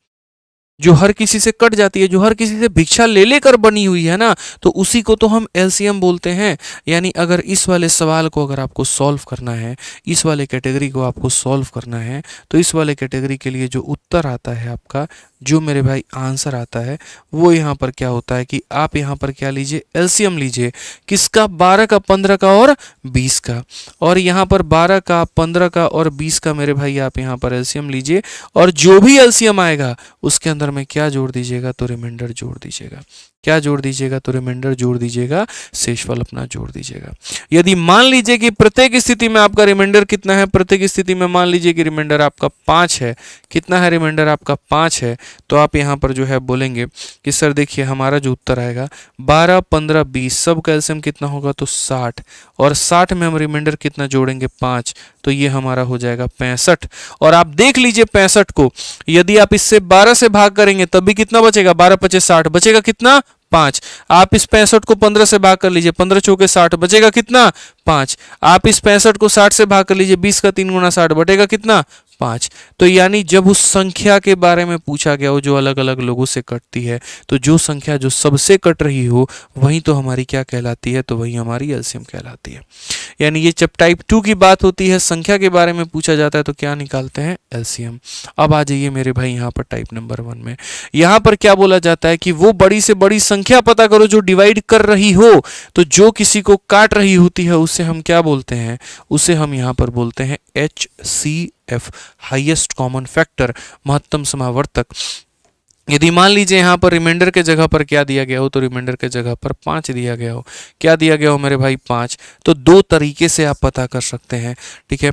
जो हर किसी से कट जाती है जो हर किसी से भिक्षा ले लेकर बनी हुई है ना तो उसी को तो हम एलसीएम बोलते हैं यानी अगर इस वाले सवाल को अगर आपको सॉल्व करना है इस वाले कैटेगरी को आपको सॉल्व करना है तो इस वाले कैटेगरी के लिए जो उत्तर आता है आपका जो मेरे भाई आंसर आता है वो यहाँ पर क्या होता है कि आप यहाँ पर क्या लीजिए एल्सियम लीजिए किसका बारह का पंद्रह का और बीस का और यहाँ पर बारह का पंद्रह का और बीस का मेरे भाई आप यहाँ पर एल्सियम लीजिए और जो भी एल्सियम आएगा उसके अंदर में क्या जोड़ दीजिएगा तो रिमाइंडर जोड़ दीजिएगा क्या जोड़ दीजिएगा तो रिमाइंडर जोड़ दीजिएगा शेषफल अपना जोड़ दीजिएगा यदि मान लीजिए कि प्रत्येक स्थिति में आपका रिमाइंडर कितना है प्रत्येक स्थिति में मान लीजिए कि रिमाइंडर आपका पाँच है कितना है रिमाइंडर आपका पाँच है तो आप यहाँ पर जो है बोलेंगे कि सर देखिए हमारा जो उत्तर आएगा बारह पंद्रह बीस सब कैल्शियम कितना होगा तो साठ और साठ में हम रिमाइंडर कितना जोड़ेंगे पाँच तो ये हमारा हो जाएगा पैंसठ और आप देख लीजिए पैंसठ को यदि आप इससे बारह से भाग करेंगे तभी कितना बचेगा बारह पचे साठ बचेगा कितना पांच आप इस पैंसठ को पंद्रह से भाग कर लीजिए पंद्रह चौके साठ बचेगा कितना पांच आप इस पैंसठ को साठ से भाग कर लीजिए बीस का तीन गुना साठ बटेगा कितना पांच तो यानी जब उस संख्या के बारे में पूछा गया हो जो अलग अलग लोगों से कटती है तो जो संख्या जो सबसे कट रही हो वही तो हमारी क्या कहलाती है तो वही हमारी एल्सियम कहलाती है यानी ये जब टाइप टू की बात होती है संख्या के बारे में पूछा जाता है तो क्या निकालते हैं एल्सियम अब आ जाइए मेरे भाई यहाँ पर टाइप नंबर वन में यहाँ पर क्या बोला जाता है कि वो बड़ी से बड़ी संख्या पता करो जो डिवाइड कर रही हो तो जो किसी को काट रही होती है उसे हम क्या बोलते हैं उसे हम यहाँ पर बोलते हैं H C F highest common factor महत्तम समावर्तक यदि मान लीजिए यहाँ पर रिमाइंडर के जगह पर क्या दिया गया हो तो रिमाइंडर के जगह पर पाँच दिया गया हो क्या दिया गया हो मेरे भाई पाँच तो दो तरीके से आप पता कर सकते हैं ठीक है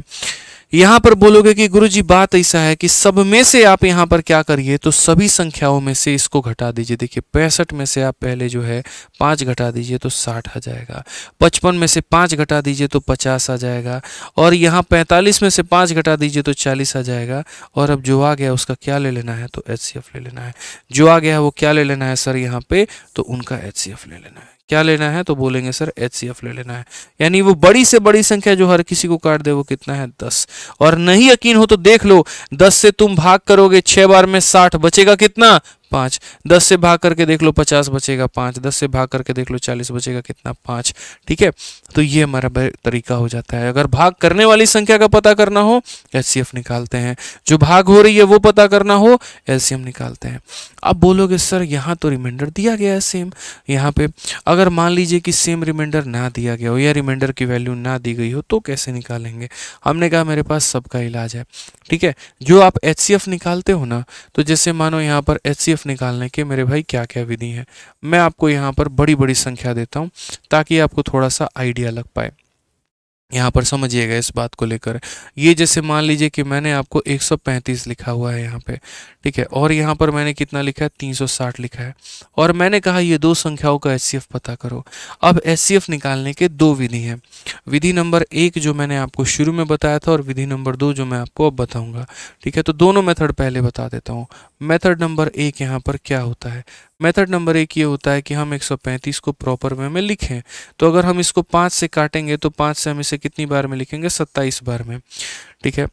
यहाँ पर बोलोगे कि गुरु जी बात ऐसा है कि सब में से आप यहाँ पर क्या करिए तो सभी संख्याओं में से इसको घटा दीजिए देखिए पैंसठ में से आप पहले जो है पाँच घटा दीजिए तो साठ आ जाएगा पचपन में से पाँच घटा दीजिए तो पचास आ जाएगा और यहाँ पैंतालीस में से पाँच घटा दीजिए तो चालीस आ जाएगा और अब जो आ गया उसका क्या ले लेना है तो एच ले लेना है जो आ गया वो क्या ले लेना है सर यहाँ पर तो उनका एच ले लेना है क्या लेना है तो बोलेंगे सर एच ले लेना है यानी वो बड़ी से बड़ी संख्या जो हर किसी को काट दे वो कितना है दस और नहीं यकीन हो तो देख लो दस से तुम भाग करोगे छह बार में साठ बचेगा कितना पाँच दस से भाग करके देख लो पचास बचेगा पाँच दस से भाग करके देख लो चालीस बचेगा कितना पाँच ठीक है तो ये हमारा तरीका हो जाता है अगर भाग करने वाली संख्या का पता करना हो एलसीएफ निकालते हैं जो भाग हो रही है वो पता करना हो एलसीएम निकालते हैं अब बोलोगे सर यहाँ तो रिमाइंडर दिया गया है सेम यहाँ पे अगर मान लीजिए कि सेम रिमाइंडर ना दिया गया हो या रिमाइंडर की वैल्यू ना दी गई हो तो कैसे निकालेंगे हमने कहा मेरे पास सबका इलाज है ठीक है जो आप एच निकालते हो ना तो जैसे मानो यहाँ पर एच पीडीएफ निकालने के मेरे भाई क्या क्या विधि है मैं आपको यहाँ पर बड़ी बड़ी संख्या देता हूँ ताकि आपको थोड़ा सा आइडिया लग पाए यहाँ पर समझिएगा इस बात को लेकर ये जैसे मान लीजिए कि मैंने आपको 135 लिखा हुआ है यहाँ पे ठीक है और यहाँ पर मैंने कितना लिखा है 360 लिखा है और मैंने कहा ये दो संख्याओं का एस पता करो अब एस निकालने के दो विधि हैं विधि नंबर एक जो मैंने आपको शुरू में बताया था और विधि नंबर दो जो मैं आपको अब बताऊँगा ठीक है तो दोनों मेथड पहले बता देता हूँ मेथड नंबर एक यहाँ पर क्या होता है मेथड नंबर एक ये होता है कि हम 135 को प्रॉपर वे में लिखें तो अगर हम इसको पाँच से काटेंगे तो पाँच से हम इसे कितनी बार में लिखेंगे सत्ताईस बार में ठीक है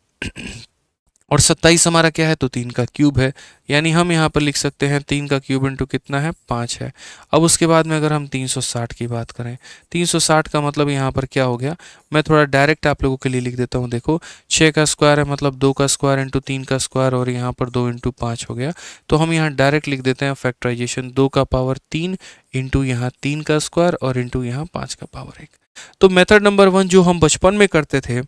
और सत्ताईस हमारा क्या है तो तीन का क्यूब है यानी हम यहाँ पर लिख सकते हैं तीन का क्यूब इंटू कितना है पाँच है अब उसके बाद में अगर हम 360 की बात करें 360 का मतलब यहाँ पर क्या हो गया मैं थोड़ा डायरेक्ट आप लोगों के लिए लिख देता हूँ देखो छः का स्क्वायर है मतलब दो का स्क्वायर इंटू तीन का स्क्वायर और यहाँ पर दो इंटू पाँच हो गया तो हम यहाँ डायरेक्ट लिख देते हैं फैक्ट्राइजेशन दो का पावर तीन इंटू यहाँ तीन का स्क्वायर और इंटू यहाँ पाँच का पावर एक तो मेथड नंबर वन जो हम बचपन में करते थे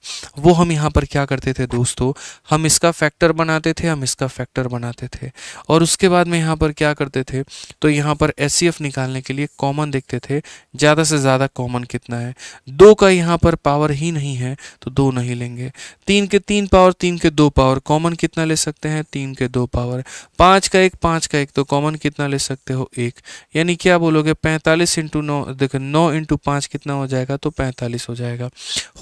वो हम यहाँ पर क्या करते थे दोस्तों हम इसका फैक्टर बनाते थे हम इसका फैक्टर बनाते थे और उसके बाद में यहाँ पर क्या करते थे तो यहाँ पर एस निकालने के लिए कॉमन देखते थे ज़्यादा से ज़्यादा कॉमन कितना है दो का यहाँ पर पावर ही नहीं है तो दो नहीं लेंगे तीन के तीन पावर तीन के दो पावर कॉमन कितना ले सकते हैं तीन के दो पावर पाँच का एक पाँच का एक तो कॉमन कितना ले सकते हो एक यानी क्या बोलोगे पैंतालीस इंटू नौ देखो नौ इंटू कितना हो जाएगा जाएगा तो पैंतालीस हो जाएगा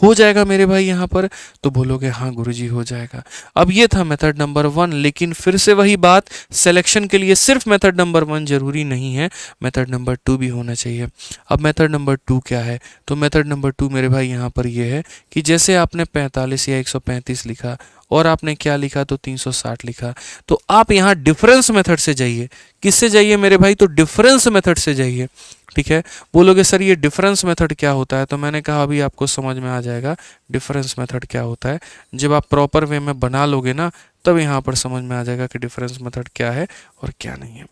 हो जाएगा मेरे भाई यहाँ पर तो बोलोगे हाँ गुरु हो जाएगा अब ये था मेथड नंबर वन लेकिन फिर से वही बात सिलेक्शन के लिए सिर्फ मेथड नंबर वन जरूरी नहीं है मेथड नंबर टू भी होना चाहिए अब मेथड नंबर टू क्या है तो मेथड नंबर टू मेरे भाई यहाँ पर यह है कि जैसे आपने पैंतालीस या एक लिखा और आपने क्या लिखा तो 360 लिखा तो आप यहाँ डिफरेंस मेथड से जाइए किससे जाइए मेरे भाई तो डिफरेंस मेथड से जाइए ठीक है बोलोगे सर ये डिफरेंस मेथड क्या होता है तो मैंने कहा अभी आपको समझ में आ जाएगा डिफरेंस मेथड क्या होता है जब आप प्रॉपर वे में बना लोगे ना तब यहाँ पर समझ में आ जाएगा कि डिफरेंस मेथड क्या है और क्या नहीं है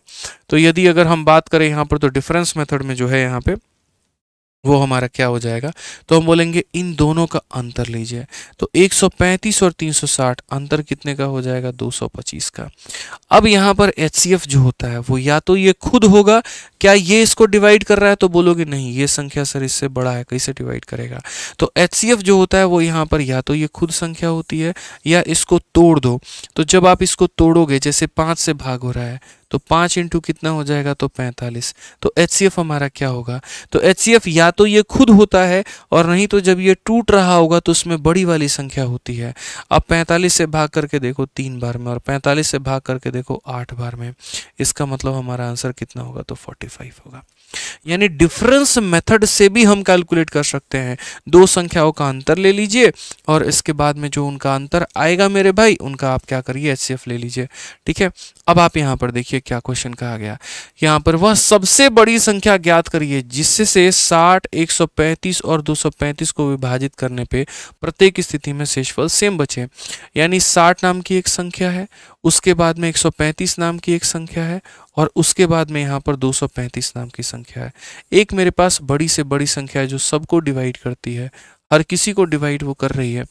तो यदि अगर हम बात करें यहाँ पर तो डिफरेंस मेथड में जो है यहाँ पे वो हमारा क्या हो जाएगा तो हम बोलेंगे इन दोनों का अंतर लीजिए तो 135 और 360 अंतर कितने का हो जाएगा 225 का अब यहाँ पर एच जो होता है वो या तो ये खुद होगा क्या ये इसको डिवाइड कर रहा है तो बोलोगे नहीं ये संख्या सर इससे बड़ा है कैसे डिवाइड करेगा तो एच जो होता है वो यहाँ पर या तो ये खुद संख्या होती है या इसको तोड़ दो तो जब आप इसको तोड़ोगे जैसे पाँच से भाग हो रहा है तो पाँच इंटू कितना हो जाएगा तो पैंतालीस तो एच हमारा क्या होगा तो एच या तो ये खुद होता है और नहीं तो जब ये टूट रहा होगा तो उसमें बड़ी वाली संख्या होती है अब पैंतालीस से भाग करके देखो तीन बार में और पैंतालीस से भाग करके देखो आठ बार में इसका मतलब हमारा आंसर कितना होगा तो फोर्टी फाइव होगा यानी डिफरेंस मेथड से भी हम कैलकुलेट कर सकते हैं दो संख्याओं का अंतर ले लीजिए और इसके बाद में जो उनका अंतर आएगा मेरे भाई उनका आप क्या करिए एच ले लीजिए ठीक है अब आप यहाँ पर देखिए क्या क्वेश्चन कहा गया यहाँ पर वह सबसे बड़ी संख्या ज्ञात करिए जिससे से 60, 135 और 235 को विभाजित करने पर प्रत्येक स्थिति में शेषफल सेम बचे यानी साठ नाम की एक संख्या है उसके बाद में 135 नाम की एक संख्या है और उसके बाद में यहाँ पर 235 नाम की संख्या है एक मेरे पास बड़ी से बड़ी संख्या है जो सबको डिवाइड करती है हर किसी को डिवाइड वो कर रही है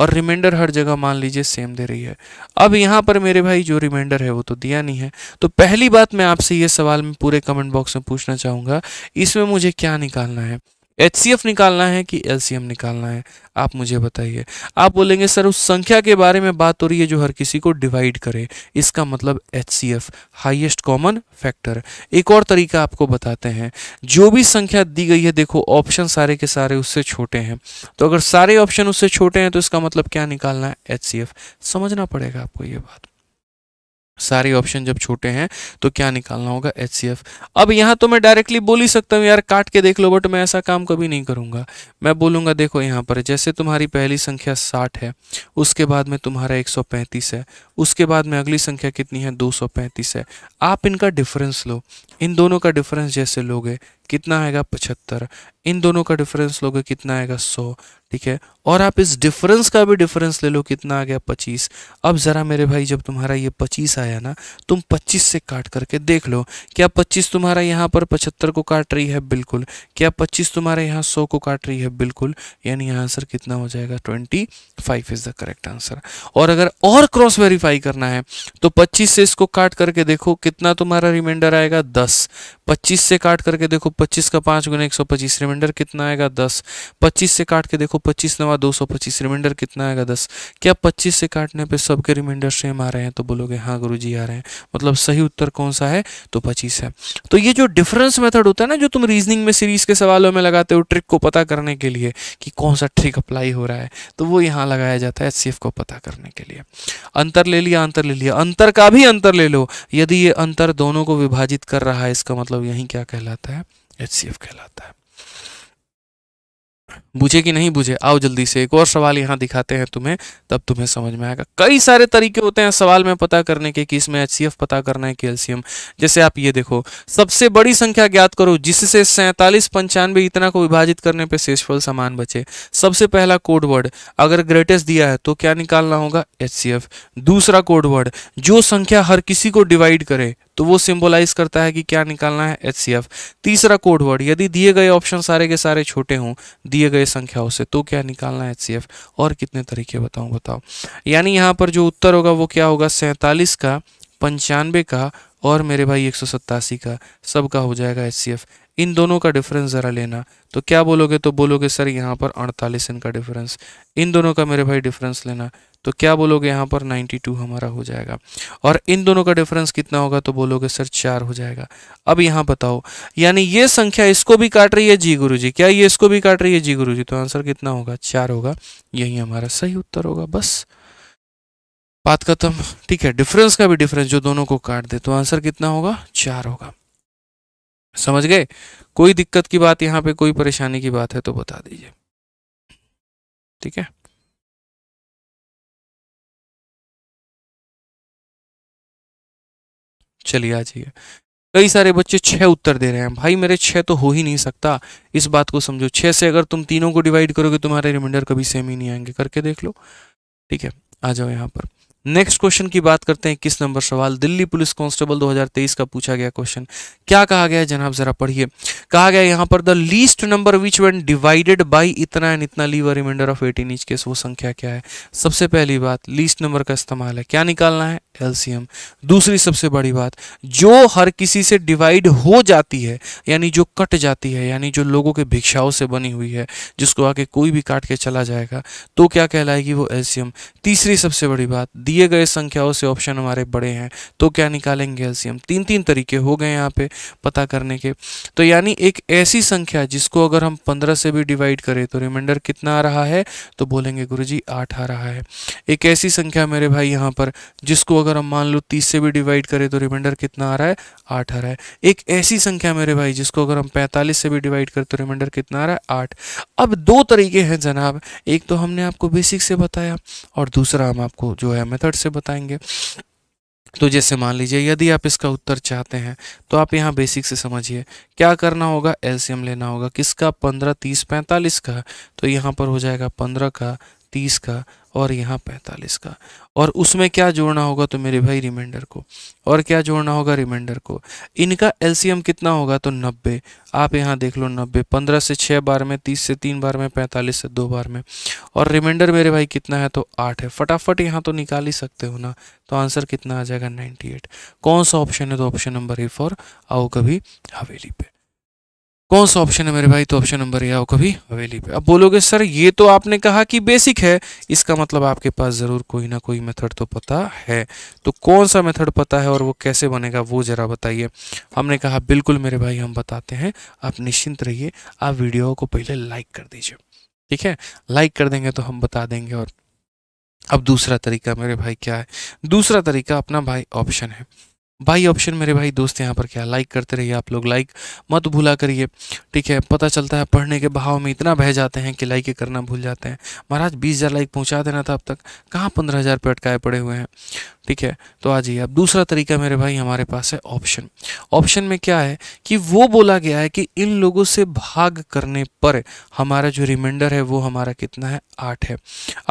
और रिमाइंडर हर जगह मान लीजिए सेम दे रही है अब यहाँ पर मेरे भाई जो रिमाइंडर है वो तो दिया नहीं है तो पहली बात मैं आपसे ये सवाल में पूरे कमेंट बॉक्स में पूछना चाहूँगा इसमें मुझे क्या निकालना है एच निकालना है कि एल निकालना है आप मुझे बताइए आप बोलेंगे सर उस संख्या के बारे में बात हो रही है जो हर किसी को डिवाइड करे इसका मतलब H C F highest common factor एक और तरीका आपको बताते हैं जो भी संख्या दी गई है देखो ऑप्शन सारे के सारे उससे छोटे हैं तो अगर सारे ऑप्शन उससे छोटे हैं तो इसका मतलब क्या निकालना है एच सी एफ समझना पड़ेगा आपको ये बात सारे ऑप्शन जब छोटे हैं तो क्या निकालना होगा एच अब यहाँ तो मैं डायरेक्टली बोल ही सकता हूँ यार काट के देख लो बट मैं ऐसा काम कभी नहीं करूँगा मैं बोलूँगा देखो यहाँ पर जैसे तुम्हारी पहली संख्या साठ है उसके बाद में तुम्हारा एक है उसके बाद में अगली संख्या कितनी है दो है आप इनका डिफरेंस लो इन दोनों का डिफरेंस जैसे लोगे कितना आएगा पचहत्तर इन दोनों का डिफरेंस लोगे कितना आएगा सौ ठीक है और आप इस डिफरेंस का भी डिफरेंस ले लो कितना आ गया पच्चीस अब ज़रा मेरे भाई जब तुम्हारा ये पच्चीस आया ना तुम पच्चीस से काट करके देख लो क्या पच्चीस तुम्हारा यहाँ पर पचहत्तर को काट रही है बिल्कुल क्या पच्चीस तुम्हारे यहाँ सौ को काट रही है बिल्कुल यानी यहाँ आंसर कितना हो जाएगा twenty five is the correct answer और अगर और क्रॉस वेरीफाई करना है तो पच्चीस से इसको काट करके देखो कितना तुम्हारा रिमाइंडर आएगा दस पच्चीस से काट करके देखो पच्चीस का पाँच गुना एक सौ पच्चीस रिमाइंडर कितना आएगा दस पच्चीस से काट के देखो पच्चीस नवा दो सौ पच्चीस रिमाइंडर कितना आएगा दस क्या पच्चीस से काटने पे सबके रिमाइंडर सेम आ रहे हैं तो बोलोगे हाँ गुरु जी आ रहे हैं मतलब सही उत्तर कौन सा है तो पच्चीस है तो ये जो डिफरेंस मेथड होता है ना जो तुम रीजनिंग में सीरीज के सवालों में लगाते हो ट्रिक को पता करने के लिए कि कौन सा ट्रिक अप्लाई हो रहा है तो वो यहाँ लगाया जाता है एच को पता करने के लिए अंतर ले लिया अंतर ले लिया अंतर का भी अंतर ले लो यदि ये अंतर दोनों को विभाजित कर रहा है इसका मतलब मतलब यही क्या कहलाता है एच कहलाता है बुझे कि नहीं बुझे आओ जल्दी से एक और सवाल यहाँ दिखाते हैं तुम्हें तब तुम्हें समझ में आएगा कई सारे तरीके होते हैं सवाल में पता करने के कि इसमें एच पता करना है कैल्सियम जैसे आप ये देखो सबसे बड़ी संख्या ज्ञात करो जिससे सैंतालीस पंचानवे इतना को विभाजित करने पर शेषफल समान बचे सबसे पहला कोडवर्ड अगर ग्रेटेस्ट दिया है तो क्या निकालना होगा एच दूसरा कोडवर्ड जो संख्या हर किसी को डिवाइड करे तो वो सिंबलाइज करता है कि क्या निकालना है एच तीसरा कोडवर्ड यदि दिए गए ऑप्शन सारे के सारे छोटे हों दिए गए गए संख्याओं से तो क्या निकालना है एचसीएफ और कितने तरीके बताऊं बताओ यानी यहाँ पर जो उत्तर होगा वो क्या होगा सैंतालीस का पंचानवे का और मेरे भाई एक का सब का हो जाएगा एच इन दोनों का डिफरेंस ज़रा लेना तो क्या बोलोगे तो बोलोगे सर यहाँ पर अड़तालीस इनका डिफरेंस इन दोनों का मेरे भाई डिफरेंस लेना तो क्या बोलोगे यहाँ पर 92 हमारा हो जाएगा और इन दोनों का डिफरेंस कितना होगा तो बोलोगे सर चार हो जाएगा अब यहाँ बताओ यानी ये संख्या इसको भी काट रही है जी गुरु जी क्या ये इसको भी काट रही है जी गुरु जी तो आंसर कितना होगा चार होगा यही हमारा सही उत्तर होगा बस बात खत्म ठीक है डिफरेंस का भी डिफरेंस जो दोनों को काट दे तो आंसर कितना होगा चार होगा समझ गए कोई दिक्कत की बात यहाँ पे कोई परेशानी की बात है तो बता दीजिए ठीक है चलिए आ जाइए कई सारे बच्चे छह उत्तर दे रहे हैं भाई मेरे छह तो हो ही नहीं सकता इस बात को समझो छह से अगर तुम तीनों को डिवाइड करोगे तुम्हारे रिमाइंडर कभी सेम ही नहीं आएंगे करके देख लो ठीक है आ जाओ यहाँ पर नेक्स्ट क्वेश्चन की बात करते हैं किस नंबर सवाल दिल्ली पुलिस कांस्टेबल 2023 का पूछा गया क्वेश्चन क्या कहा गया जनाब जरा पढ़िए कहा गया यहाँ पर the least number which when divided by इतना एंड इतना leave a reminder of eighteen in each case वो संख्या क्या है सबसे पहली बात लीस्ट नंबर का इस्तेमाल है क्या निकालना है एल्सियम दूसरी सबसे बड़ी बात जो हर किसी से डिवाइड हो जाती है यानी जो कट जाती है यानी जो लोगों के भिक्षाओं से बनी हुई है जिसको आके कोई भी काट के चला जाएगा तो क्या कहलाएगी वो एल्सियम तीसरी सबसे बड़ी बात दिए गए संख्याओं से ऑप्शन हमारे बड़े हैं तो क्या निकालेंगे एल्सियम तीन तीन तरीके हो गए यहाँ पे पता करने के तो यानी एक ऐसी संख्या जिसको अगर हम पंद्रह से भी डिवाइड करें तो रिमाइंडर कितना आ रहा है तो बोलेंगे गुरु जी आठ आ रहा है एक ऐसी संख्या मेरे भाई यहाँ पर जिसको अगर हम मान लो तीस से भी डिवाइड करें तो रिमाइंडर कितना आ रहा है आठ आ रहा है एक ऐसी संख्या मेरे भाई जिसको अगर हम पैंतालीस से भी डिवाइड करें तो रिमाइंडर कितना आ रहा है आठ अब दो तरीके हैं जनाब एक तो हमने आपको बेसिक से बताया और दूसरा हम आपको जो है मेथड से बताएंगे तो जैसे मान लीजिए यदि आप इसका उत्तर चाहते हैं तो आप यहाँ बेसिक से समझिए क्या करना होगा एलसीएम लेना होगा किसका पंद्रह तीस पैंतालीस का तो यहाँ पर हो जाएगा पंद्रह का तीस का और यहाँ पैंतालीस का और उसमें क्या जोड़ना होगा तो मेरे भाई रिमाइंडर को और क्या जोड़ना होगा रिमाइंडर को इनका एलसीएम कितना होगा तो नब्बे आप यहाँ देख लो नब्बे पंद्रह से छः बार में तीस से तीन बार में पैंतालीस से दो बार में और रिमाइंडर मेरे भाई कितना है तो आठ है फटाफट यहाँ तो निकाल ही सकते हो ना तो आंसर कितना आ जाएगा नाइन्टी एट कौन सा ऑप्शन है तो ऑप्शन नंबर ए फॉर आओ कभी हवेली पे कौन सा ऑप्शन है मेरे भाई तो ऑप्शन नंबर ये आओ भी हवेली पे अब बोलोगे सर ये तो आपने कहा कि बेसिक है इसका मतलब आपके पास ज़रूर कोई ना कोई मेथड तो पता है तो कौन सा मेथड पता है और वो कैसे बनेगा वो ज़रा बताइए हमने कहा बिल्कुल मेरे भाई हम बताते हैं आप निश्चिंत रहिए आप वीडियो को पहले लाइक कर दीजिए ठीक है लाइक कर देंगे तो हम बता देंगे और अब दूसरा तरीका मेरे भाई क्या है दूसरा तरीका अपना भाई ऑप्शन है बाई ऑप्शन मेरे भाई दोस्त यहाँ पर क्या लाइक करते रहिए आप लोग लाइक मत भूला करिए ठीक है पता चलता है पढ़ने के बहाव में इतना बह जाते हैं कि लाइक करना भूल जाते हैं महाराज बीस हज़ार लाइक पहुँचा देना था अब तक कहाँ पंद्रह हज़ार पे अटकाए पड़े हुए हैं ठीक है तो आ जाइए अब दूसरा तरीका मेरे भाई हमारे पास है ऑप्शन ऑप्शन में क्या है कि वो बोला गया है कि इन लोगों से भाग करने पर हमारा जो रिमाइंडर है वो हमारा कितना है आठ है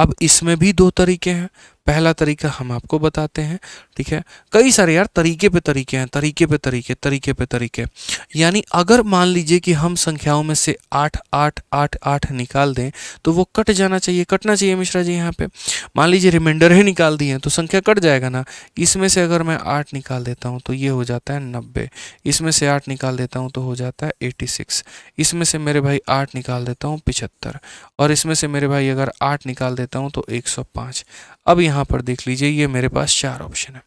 अब इसमें भी दो तरीके हैं पहला तरीका हम आपको बताते हैं ठीक है कई सारे यार तरीके पे तरीके हैं तरीके पे तरीके तरीके पे तरीके यानी अगर मान लीजिए कि हम संख्याओं में से आठ आठ आठ आठ निकाल दें तो वो कट जाना चाहिए कटना चाहिए मिश्रा जी यहाँ पे मान लीजिए रिमाइंडर ही निकाल दिए तो संख्या कट जाएगा ना इसमें से अगर मैं आठ निकाल देता हूँ तो ये हो जाता है नब्बे इसमें से आठ निकाल देता हूँ तो हो जाता है एटी सिक्स इसमें से मेरे भाई आठ निकाल देता हूँ पिछहत्तर और इसमें से मेरे भाई अगर आठ निकाल देता हूँ तो एक सौ पाँच अब यहाँ पर देख लीजिए ये मेरे पास चार ऑप्शन है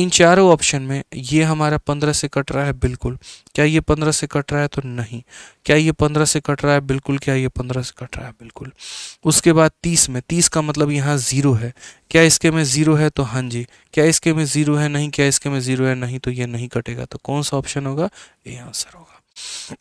इन चारों ऑप्शन में ये हमारा पंद्रह से कट रहा है बिल्कुल क्या ये पंद्रह से कट रहा है तो नहीं क्या ये पंद्रह से कट रहा है बिल्कुल क्या ये पंद्रह से कट रहा है बिल्कुल उसके बाद तीस में तीस का मतलब यहाँ ज़ीरो है क्या इसके में ज़ीरो है तो हाँ जी क्या इसके में ज़ीरो है नहीं क्या इसके में ज़ीरो है नहीं तो ये नहीं कटेगा तो कौन सा ऑप्शन होगा ये आंसर होगा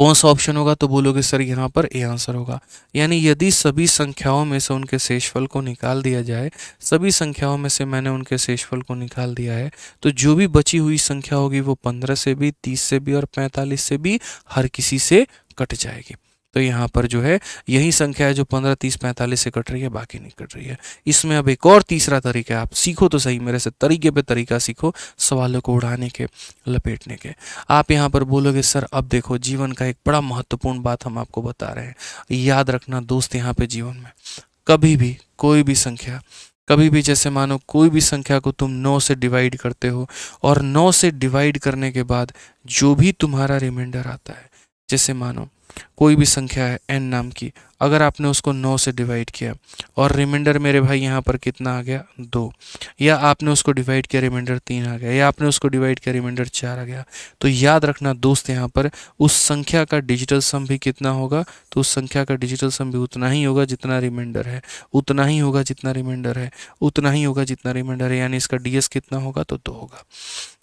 कौन सा ऑप्शन होगा तो बोलोगे सर यहाँ पर ए आंसर होगा यानी यदि सभी संख्याओं में से उनके शेषफल को निकाल दिया जाए सभी संख्याओं में से मैंने उनके शेषफल को निकाल दिया है तो जो भी बची हुई संख्या होगी वो पंद्रह से भी तीस से भी और पैंतालीस से भी हर किसी से कट जाएगी तो यहाँ पर जो है यही संख्या है जो पंद्रह तीस पैंतालीस से कट रही है बाकी नहीं कट रही है इसमें अब एक और तीसरा तरीका है आप सीखो तो सही मेरे से तरीके पे तरीका सीखो सवालों को उड़ाने के लपेटने के आप यहाँ पर बोलोगे सर अब देखो जीवन का एक बड़ा महत्वपूर्ण बात हम आपको बता रहे हैं याद रखना दोस्त यहाँ पे जीवन में कभी भी कोई भी संख्या कभी भी जैसे मानो कोई भी संख्या को तुम 9 से डिवाइड करते हो और 9 से डिवाइड करने के बाद जो भी तुम्हारा रिमाइंडर आता है जैसे मानो कोई भी संख्या है एन नाम की अगर आपने उसको नौ से डिवाइड किया और रिमाइंडर मेरे भाई यहाँ पर कितना आ गया दो या आपने उसको डिवाइड किया रिमाइंडर तीन आ गया या आपने उसको डिवाइड किया रिमाइंडर चार आ गया तो याद रखना दोस्त यहाँ पर उस संख्या का डिजिटल सम भी कितना होगा तो उस संख्या का डिजिटल सम भी उतना ही होगा जितना रिमाइंडर है उतना ही होगा जितना रिमाइंडर है उतना ही होगा जितना रिमाइंडर है यानी इसका डी कितना होगा तो दो होगा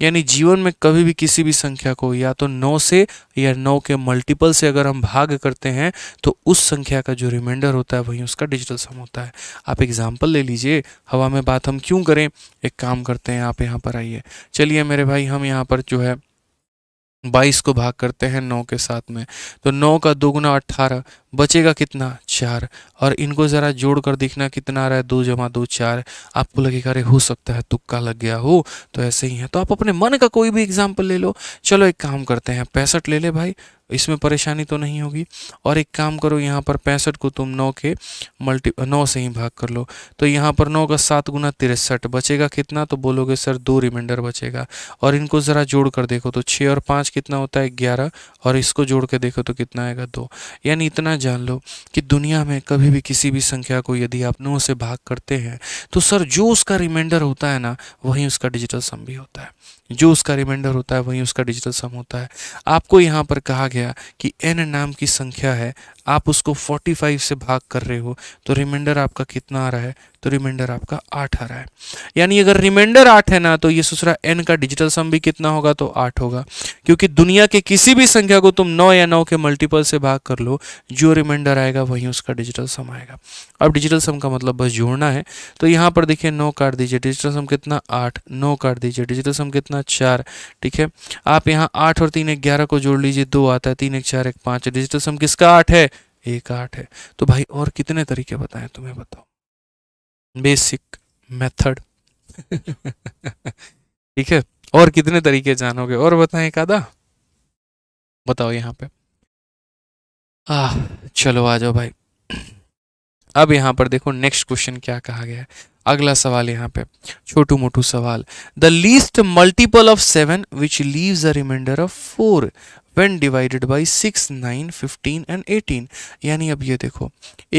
यानी जीवन में कभी भी किसी भी संख्या को या तो नौ से या नौ के मल्टीपल से अगर हम भाग भाग करते हैं तो उस संख्या का जो रिमाइंडर होता है वही उसका डिजिटल सम होता है आप एग्जाम्पल ले लीजिए हवा में बात हम क्यों करें एक काम करते हैं आप यहाँ पर आइए चलिए मेरे भाई हम यहाँ पर जो है बाईस को भाग करते हैं नौ के साथ में तो नौ का दोगुना गुना अट्ठारह बचेगा कितना चार और इनको ज़रा जोड़ कर देखना कितना आ रहा है दो जमा दो चार आपको लगेगा अरे हो सकता है तुक्का लग गया हो तो ऐसे ही है तो आप अपने मन का कोई भी एग्जाम्पल ले लो चलो एक काम करते हैं पैंसठ ले ले भाई इसमें परेशानी तो नहीं होगी और एक काम करो यहाँ पर पैंसठ को तुम नौ के मल्टी नौ से ही भाग कर लो तो यहाँ पर नौ का सात गुना तिरसठ बचेगा कितना तो बोलोगे सर दो रिमाइंडर बचेगा और इनको ज़रा जोड़ कर देखो तो छः और पाँच कितना होता है ग्यारह और इसको जोड़ के देखो तो कितना आएगा दो यानी इतना जान लो कि दुनिया में कभी भी किसी भी संख्या को यदि आप नौ से भाग करते हैं तो सर जो उसका रिमाइंडर होता है ना वहीं उसका डिजिटल सम भी होता है जो उसका रिमाइंडर होता है वहीं उसका डिजिटल सम होता है आपको यहाँ पर कहा गया कि एन नाम की संख्या है आप उसको 45 से भाग कर रहे हो तो रिमाइंडर आपका कितना आ रहा है तो रिमाइंडर आपका आठ आ रहा है यानी अगर रिमाइंडर आठ है ना तो ये सूसरा एन का डिजिटल सम भी कितना होगा तो आठ होगा क्योंकि दुनिया के किसी भी संख्या को तुम नौ या नौ के मल्टीपल से भाग कर लो जो रिमाइंडर आएगा वहीं उसका डिजिटल सम आएगा अब डिजिटल सम का मतलब बस जोड़ना है तो यहाँ पर देखिए नौ काट दीजिए डिजिटल सम कितना आठ नौ काट दीजिए डिजिटल सम कितना चार ठीक है आप यहाँ आठ और तीन एक ग्यारह को जोड़ लीजिए दो आता है तीन एक चार एक पाँच डिजिटल सम किसका आठ है एक आठ है तो भाई और कितने तरीके बताएं तुम्हें बताओ बेसिक मेथड ठीक है और कितने तरीके जानोगे और बताएं कादा बताओ यहाँ पे आ चलो आ जाओ भाई अब यहाँ पर देखो नेक्स्ट क्वेश्चन क्या कहा गया है अगला सवाल यहाँ पे छोटू मोटू सवाल the least multiple of seven which leaves a reminder of four when divided by six nine fifteen and eighteen यानी अब ये देखो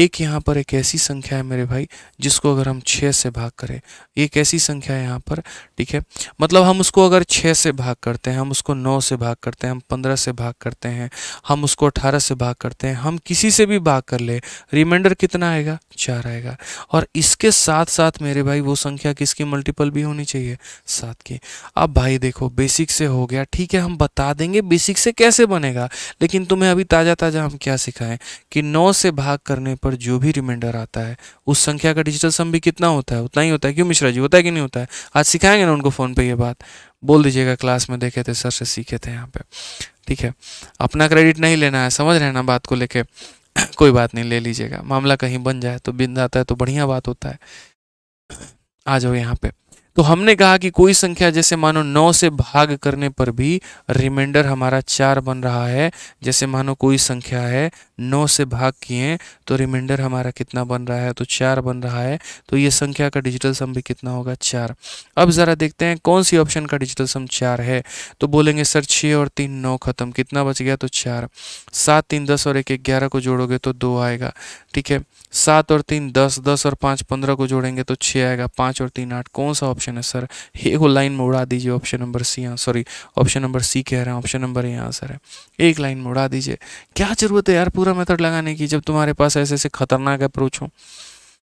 एक यहाँ पर एक ऐसी संख्या है मेरे भाई जिसको अगर हम छः से भाग करें एक ऐसी संख्या है यहाँ पर ठीक है मतलब हम उसको अगर छः से भाग करते हैं हम उसको नौ से भाग करते हैं हम पंद्रह से भाग करते हैं हम उसको अठारह से भाग करते हैं हम किसी से भी भाग कर ले रिमाइंडर कितना आएगा चार आएगा और इसके साथ साथ मेरे भाई वो संख्या किसकी मल्टीपल भी होनी चाहिए सात की अब भाई देखो बेसिक से हो गया ठीक है हम बता देंगे बेसिक से कैसे कैसे बनेगा लेकिन तुम्हें अभी ताज़ा ताज़ा हम क्या सिखाएं कि नौ से भाग करने पर जो भी रिमाइंडर आता है उस संख्या का डिजिटल सम भी कितना होता है उतना ही होता है क्यों मिश्रा जी होता है कि नहीं होता है आज सिखाएंगे ना उनको फ़ोन पर ये बात बोल दीजिएगा क्लास में देखे थे सर से सीखे थे यहाँ पर ठीक है अपना क्रेडिट नहीं लेना है समझ रहे ना बात को लेके कोई बात नहीं ले लीजिएगा मामला कहीं बन जाए तो बिन जाता है तो बढ़िया बात होता है आ जाओ यहाँ पे तो हमने कहा कि कोई संख्या जैसे मानो नौ से भाग करने पर भी रिमाइंडर हमारा चार बन रहा है जैसे मानो कोई संख्या है नौ से भाग किए तो रिमाइंडर हमारा कितना बन रहा है तो चार बन रहा है तो ये संख्या का डिजिटल सम भी कितना होगा चार अब ज़रा देखते हैं कौन सी ऑप्शन का डिजिटल सम चार है तो बोलेंगे सर छः और तीन नौ खत्म कितना बच गया तो चार सात तीन दस और एक ग्यारह को जोड़ोगे तो दो आएगा ठीक है सात और तीन दस दस और पाँच पंद्रह को जोड़ेंगे तो छः आएगा पाँच और तीन आठ कौन सा ऑप्शन है सर हे को लाइन में उड़ा दीजिए ऑप्शन नंबर सी यहाँ सॉरी ऑप्शन नंबर सी कह रहे हैं ऑप्शन नंबर ए आंसर है एक लाइन में उड़ा दीजिए क्या ज़रूरत है यार पूरा मेथड लगाने की जब तुम्हारे पास ऐसे ऐसे खतरनाक अप्रोच हो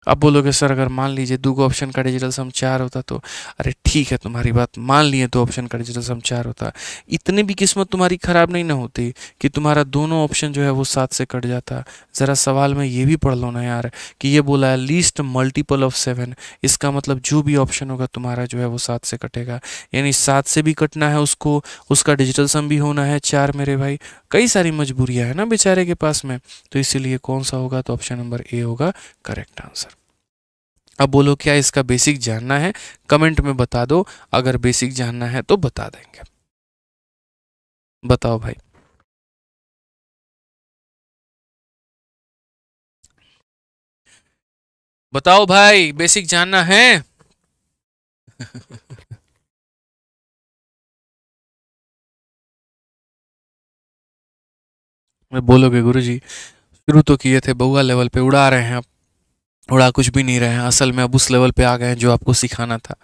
अब बोलोगे सर अगर मान लीजिए दो गो ऑप्शन का डिजिटल सम चार होता तो अरे ठीक है तुम्हारी बात मान लिए दो ऑप्शन का डिजिटल सम चार होता इतने भी किस्मत तुम्हारी ख़राब नहीं ना होती कि तुम्हारा दोनों ऑप्शन जो है वो सात से कट जाता ज़रा सवाल में ये भी पढ़ लो ना यार कि ये बोला है लीस्ट मल्टीपल ऑफ सेवन इसका मतलब जो भी ऑप्शन होगा तुम्हारा जो है वो सात से कटेगा यानी सात से भी कटना है उसको उसका डिजिटल सम भी होना है चार मेरे भाई कई सारी मजबूरियां हैं ना बेचारे के पास में तो इसीलिए कौन सा होगा तो ऑप्शन नंबर ए होगा करेक्ट आंसर अब बोलो क्या इसका बेसिक जानना है कमेंट में बता दो अगर बेसिक जानना है तो बता देंगे बताओ भाई बताओ भाई बेसिक जानना है मैं बोलोगे गुरु जी शुरू तो किए थे बउआ लेवल पे उड़ा रहे हैं आप उड़ा कुछ भी नहीं रहे हैं असल में अब उस लेवल पे आ गए हैं जो आपको सिखाना था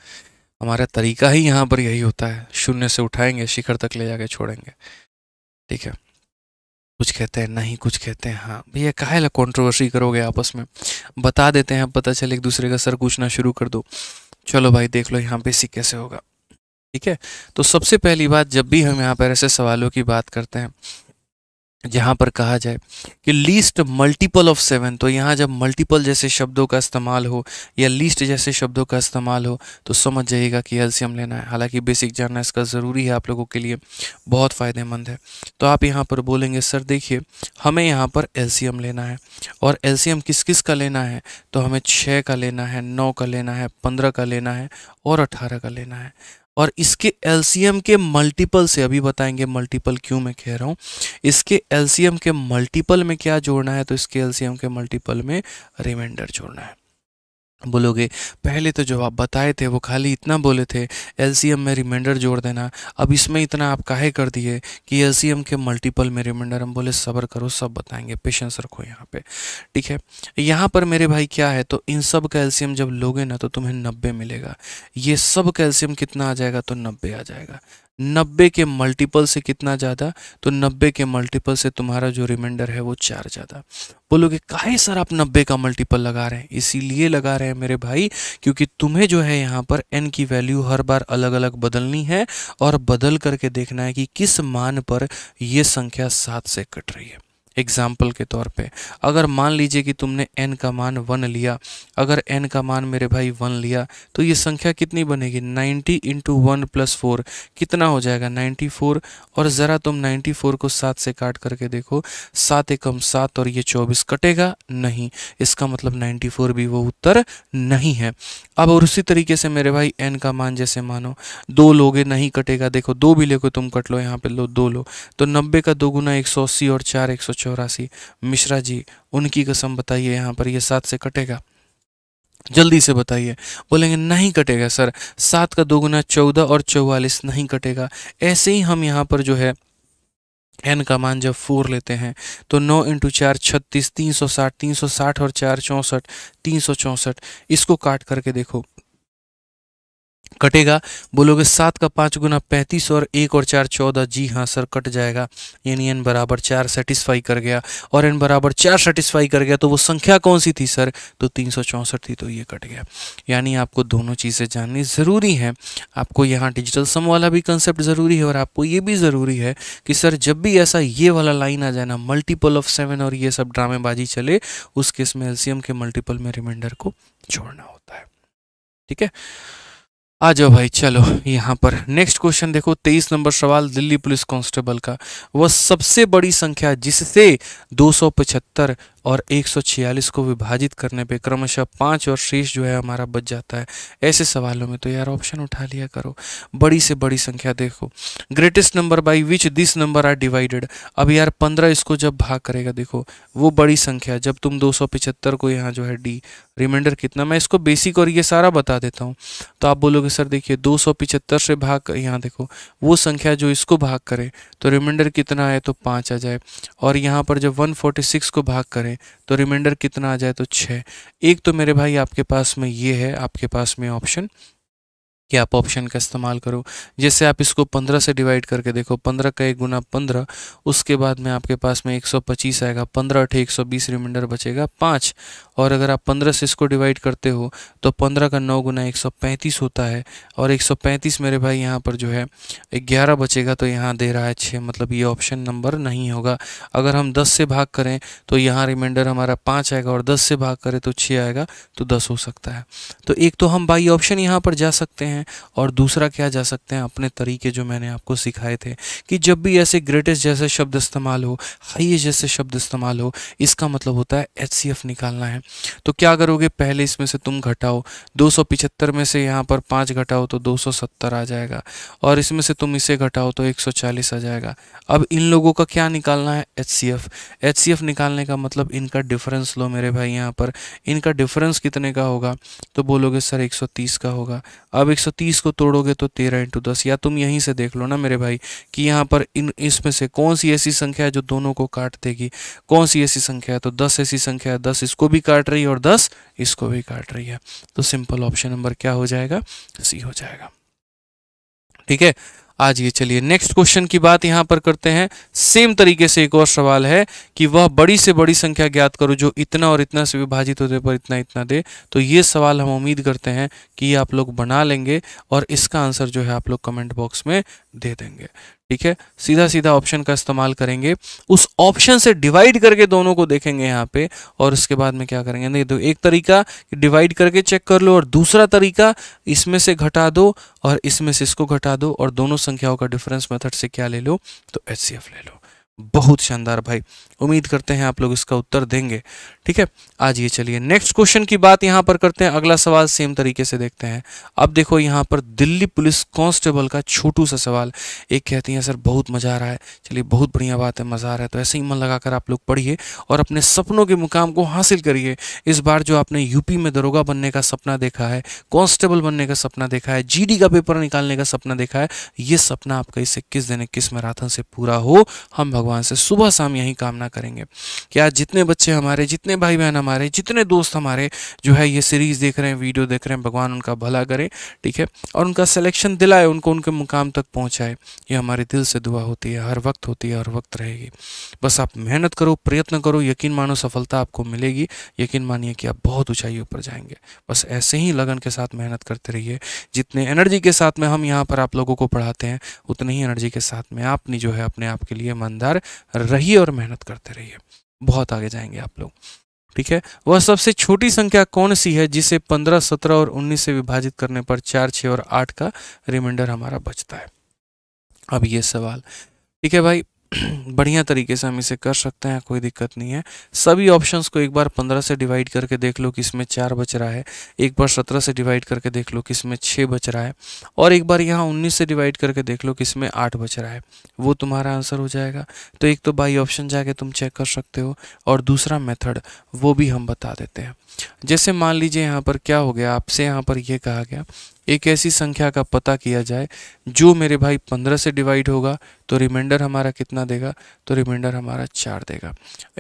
हमारा तरीका ही यहाँ पर यही होता है शून्य से उठाएंगे शिखर तक ले जाके छोड़ेंगे ठीक है कुछ कहते हैं नहीं कुछ कहते हैं हाँ भैया कहा ला कॉन्ट्रोवर्सी करोगे आपस में बता देते हैं पता चले एक दूसरे का सर पूछना शुरू कर दो चलो भाई देख लो यहाँ पे सीख कैसे होगा ठीक है तो सबसे पहली बात जब भी हम यहाँ पर ऐसे सवालों की बात करते हैं जहाँ पर कहा जाए कि लीस्ट मल्टीपल ऑफ सेवन तो यहाँ जब मल्टीपल जैसे शब्दों का इस्तेमाल हो या लीस्ट जैसे शब्दों का इस्तेमाल हो तो समझ जाइएगा कि एल्सियम लेना है हालांकि बेसिक जानना इसका ज़रूरी है आप लोगों के लिए बहुत फ़ायदेमंद है तो आप यहाँ पर बोलेंगे सर देखिए हमें यहाँ पर एल्सीयम लेना है और एल्सियम किस किस का लेना है तो हमें छः का लेना है नौ का लेना है पंद्रह का लेना है और अठारह का लेना है और इसके एलसीएम के मल्टीपल से अभी बताएंगे मल्टीपल क्यों मैं कह रहा हूँ इसके एलसीएम के मल्टीपल में क्या जोड़ना है तो इसके एलसीएम के मल्टीपल में रिमाइंडर जोड़ना है बोलोगे पहले तो जो आप बताए थे वो खाली इतना बोले थे एल में रिमाइंडर जोड़ देना अब इसमें इतना आप काहे कर दिए कि एल के मल्टीपल में रिमाइंडर हम बोले सबर करो सब बताएंगे पेशेंस रखो यहाँ पे ठीक है यहाँ पर मेरे भाई क्या है तो इन सब का एल जब लोगे ना तो तुम्हें नब्बे मिलेगा ये सब कैल्शियम कितना आ जाएगा तो नब्बे आ जाएगा नब्बे के मल्टीपल से कितना ज़्यादा तो नब्बे के मल्टीपल से तुम्हारा जो रिमाइंडर है वो चार ज़्यादा बोलोगे काहे सर आप नब्बे का मल्टीपल लगा रहे हैं इसीलिए लगा रहे हैं मेरे भाई क्योंकि तुम्हें जो है यहाँ पर एन की वैल्यू हर बार अलग अलग बदलनी है और बदल करके देखना है कि किस मान पर यह संख्या सात से कट रही है एग्जाम्पल के तौर पे अगर मान लीजिए कि तुमने एन का मान वन लिया अगर एन का मान मेरे भाई वन लिया तो ये संख्या कितनी बनेगी ninety into one plus four कितना हो जाएगा नाइन्टी फोर और ज़रा तुम नाइन्टी फोर को सात से काट करके देखो सात एकम सात और ये चौबीस कटेगा नहीं इसका मतलब नाइन्टी फोर भी वो उत्तर नहीं है अब और उसी तरीके से मेरे भाई एन का मान जैसे मानो दो लोगे नहीं कटेगा देखो दो भी लेको तुम कट लो यहाँ पे लो दो लो तो नब्बे का दो गुना एक सौ अस्सी और चार एक सौ चौरासी मिश्रा जी उनकी कसम बताइए यहाँ पर ये सात से कटेगा जल्दी से बताइए बोलेंगे नहीं कटेगा सर सात का दोगुना चौदह और चौवालीस नहीं कटेगा ऐसे ही हम यहाँ पर जो है एन का मान जब फोर लेते हैं तो नौ इंटू चार छत्तीस तीन सौ साठ तीन सौ साठ और चार चौंसठ तीन सौ चौंसठ इसको काट करके देखो कटेगा बोलोगे सात का पाँच गुना पैंतीस और एक और चार चौदह जी हाँ सर कट जाएगा यानी एन बराबर चार सेटिस्फाई कर गया और एन बराबर चार सेटिस्फाई कर गया तो वो संख्या कौन सी थी सर तो तीन सौ चौंसठ थी तो ये कट गया यानी आपको दोनों चीज़ें जाननी ज़रूरी हैं आपको यहाँ डिजिटल सम वाला भी कंसेप्ट ज़रूरी है और आपको ये भी ज़रूरी है कि सर जब भी ऐसा ये वाला लाइन आ जाना मल्टीपल ऑफ सेवन और ये सब ड्रामेबाजी चले उस केस में एल्सियम के मल्टीपल में रिमाइंडर को जोड़ना होता है ठीक है आ जाओ भाई चलो यहाँ पर नेक्स्ट क्वेश्चन देखो तेईस नंबर सवाल दिल्ली पुलिस कांस्टेबल का वह सबसे बड़ी संख्या जिससे दो और 146 को विभाजित करने पे क्रमशः पाँच और शेष जो है हमारा बच जाता है ऐसे सवालों में तो यार ऑप्शन उठा लिया करो बड़ी से बड़ी संख्या देखो greatest number by which this number are divided अब यार पंद्रह इसको जब भाग करेगा देखो वो बड़ी संख्या जब तुम दो को यहाँ जो है डी रिमाइंडर कितना मैं इसको बेसिक और ये सारा बता देता हूँ तो आप बोलोगे सर देखिए दो से भाग यहाँ देखो वो संख्या जो इसको भाग करे तो रिमाइंडर कितना आए तो पाँच आ जाए और यहाँ पर जब 146 को भाग करें तो रिमाइंडर कितना आ जाए तो छः एक तो मेरे भाई आपके पास में ये है आपके पास में ऑप्शन कि आप ऑप्शन का इस्तेमाल करो जैसे आप इसको पंद्रह से डिवाइड करके देखो पंद्रह का एक गुना पंद्रह उसके बाद में आपके पास में एक सौ पच्चीस आएगा पंद्रह अठे एक सौ बीस रिमाइंडर बचेगा पाँच और अगर आप पंद्रह से इसको डिवाइड करते हो तो पंद्रह का नौ गुना एक सौ पैंतीस होता है और एक सौ पैंतीस मेरे भाई यहाँ पर जो है ग्यारह बचेगा तो यहाँ दे रहा है छः मतलब ये ऑप्शन नंबर नहीं होगा अगर हम दस से भाग करें तो यहाँ रिमाइंडर हमारा पाँच आएगा और दस से भाग करें तो छः आएगा तो दस हो सकता है तो एक तो हम बाई ऑप्शन यहाँ पर जा सकते हैं हैं और दूसरा क्या जा सकते हैं अपने तरीके जो मैंने आपको सिखाए थे कि जब भी ऐसे ग्रेटेस्ट जैसे शब्द इस्तेमाल हो हाइएस्ट जैसे शब्द इस्तेमाल हो इसका मतलब होता है एच निकालना है तो क्या करोगे पहले इसमें से तुम घटाओ दो में से यहाँ पर पाँच घटाओ तो दो आ जाएगा और इसमें से तुम इसे घटाओ तो एक आ जाएगा अब इन लोगों का क्या निकालना है H C F H C F निकालने का मतलब इनका डिफरेंस लो मेरे भाई यहाँ पर इनका डिफरेंस कितने का होगा तो बोलोगे सर 130 का होगा अब 130 को तोड़ोगे तो 13 इंटू दस या तुम यहीं से देख लो ना मेरे भाई कि यहाँ पर इन इसमें से कौन सी ऐसी संख्या है जो दोनों को काट देगी कौन सी ऐसी संख्या है तो दस ऐसी संख्या है दस इसको भी काट रही है और दस इसको भी काट रही है तो सिंपल ऑप्शन नंबर क्या हो जाएगा सी हो जाएगा ठीक है आजिए चलिए नेक्स्ट क्वेश्चन की बात यहां पर करते हैं सेम तरीके से एक और सवाल है कि वह बड़ी से बड़ी संख्या ज्ञात करो जो इतना और इतना से विभाजित होते पर इतना इतना दे तो ये सवाल हम उम्मीद करते हैं कि आप लोग बना लेंगे और इसका आंसर जो है आप लोग कमेंट बॉक्स में दे देंगे ठीक है सीधा सीधा ऑप्शन का इस्तेमाल करेंगे उस ऑप्शन से डिवाइड करके दोनों को देखेंगे यहाँ पे और उसके बाद में क्या करेंगे नहीं तो एक तरीका डिवाइड करके चेक कर लो और दूसरा तरीका इसमें से घटा दो और इसमें से इसको घटा दो और दोनों संख्याओं का डिफरेंस मेथड से क्या ले लो तो एच ले लो बहुत शानदार भाई उम्मीद करते हैं आप लोग इसका उत्तर देंगे ठीक है आज ये चलिए नेक्स्ट क्वेश्चन की बात यहाँ पर करते हैं अगला सवाल सेम तरीके से देखते हैं अब देखो यहाँ पर दिल्ली पुलिस कांस्टेबल का छोटू सा सवाल एक कहती हैं सर बहुत मज़ा आ रहा है चलिए बहुत बढ़िया बात है मज़ा आ रहा है तो ऐसे ही मन लगाकर आप लोग पढ़िए और अपने सपनों के मुकाम को हासिल करिए इस बार जो आपने यूपी में दरोगा बनने का सपना देखा है कॉन्स्टेबल बनने का सपना देखा है जी का पेपर निकालने का सपना देखा है ये सपना आपका इसे किस दिन किस मैराथन से पूरा हो हम भगवान भगवान से सुबह शाम यही कामना करेंगे कि आज जितने बच्चे हमारे जितने भाई बहन हमारे जितने दोस्त हमारे जो है ये सीरीज़ देख रहे हैं वीडियो देख रहे हैं भगवान उनका भला करे ठीक है और उनका सिलेक्शन दिलाए उनको उनके मुकाम तक पहुँचाए ये हमारे दिल से दुआ होती है हर वक्त होती है हर वक्त रहेगी बस आप मेहनत करो प्रयत्न करो यकीन मानो सफलता आपको मिलेगी यकीन मानिए कि आप बहुत ऊँचाई ऊपर जाएंगे बस ऐसे ही लगन के साथ मेहनत करते रहिए जितने एनर्जी के साथ में हम यहाँ पर आप लोगों को पढ़ाते हैं उतनी ही एनर्जी के साथ में आपने जो है अपने आप के लिए ईमानदार तैयार रहिए और मेहनत करते रहिए बहुत आगे जाएंगे आप लोग ठीक है वह सबसे छोटी संख्या कौन सी है जिसे 15, 17 और 19 से विभाजित करने पर चार छः और आठ का रिमाइंडर हमारा बचता है अब ये सवाल ठीक है भाई बढ़िया तरीके से हम इसे कर सकते हैं कोई दिक्कत नहीं है सभी ऑप्शंस को एक बार पंद्रह से डिवाइड करके देख लो कि इसमें चार बच रहा है एक बार सत्रह से डिवाइड करके देख लो कि इसमें छः बच रहा है और एक बार यहाँ उन्नीस से डिवाइड करके देख लो कि इसमें आठ बच रहा है वो तुम्हारा आंसर हो जाएगा तो एक तो बाई ऑप्शन जाके तुम चेक कर सकते हो और दूसरा मेथड वो भी हम बता देते हैं जैसे मान लीजिए यहाँ पर क्या हो गया आपसे यहाँ पर यह कहा गया एक ऐसी संख्या का पता किया जाए जो मेरे भाई पंद्रह से डिवाइड होगा तो रिमाइंडर हमारा कितना देगा तो रिमाइंडर हमारा चार देगा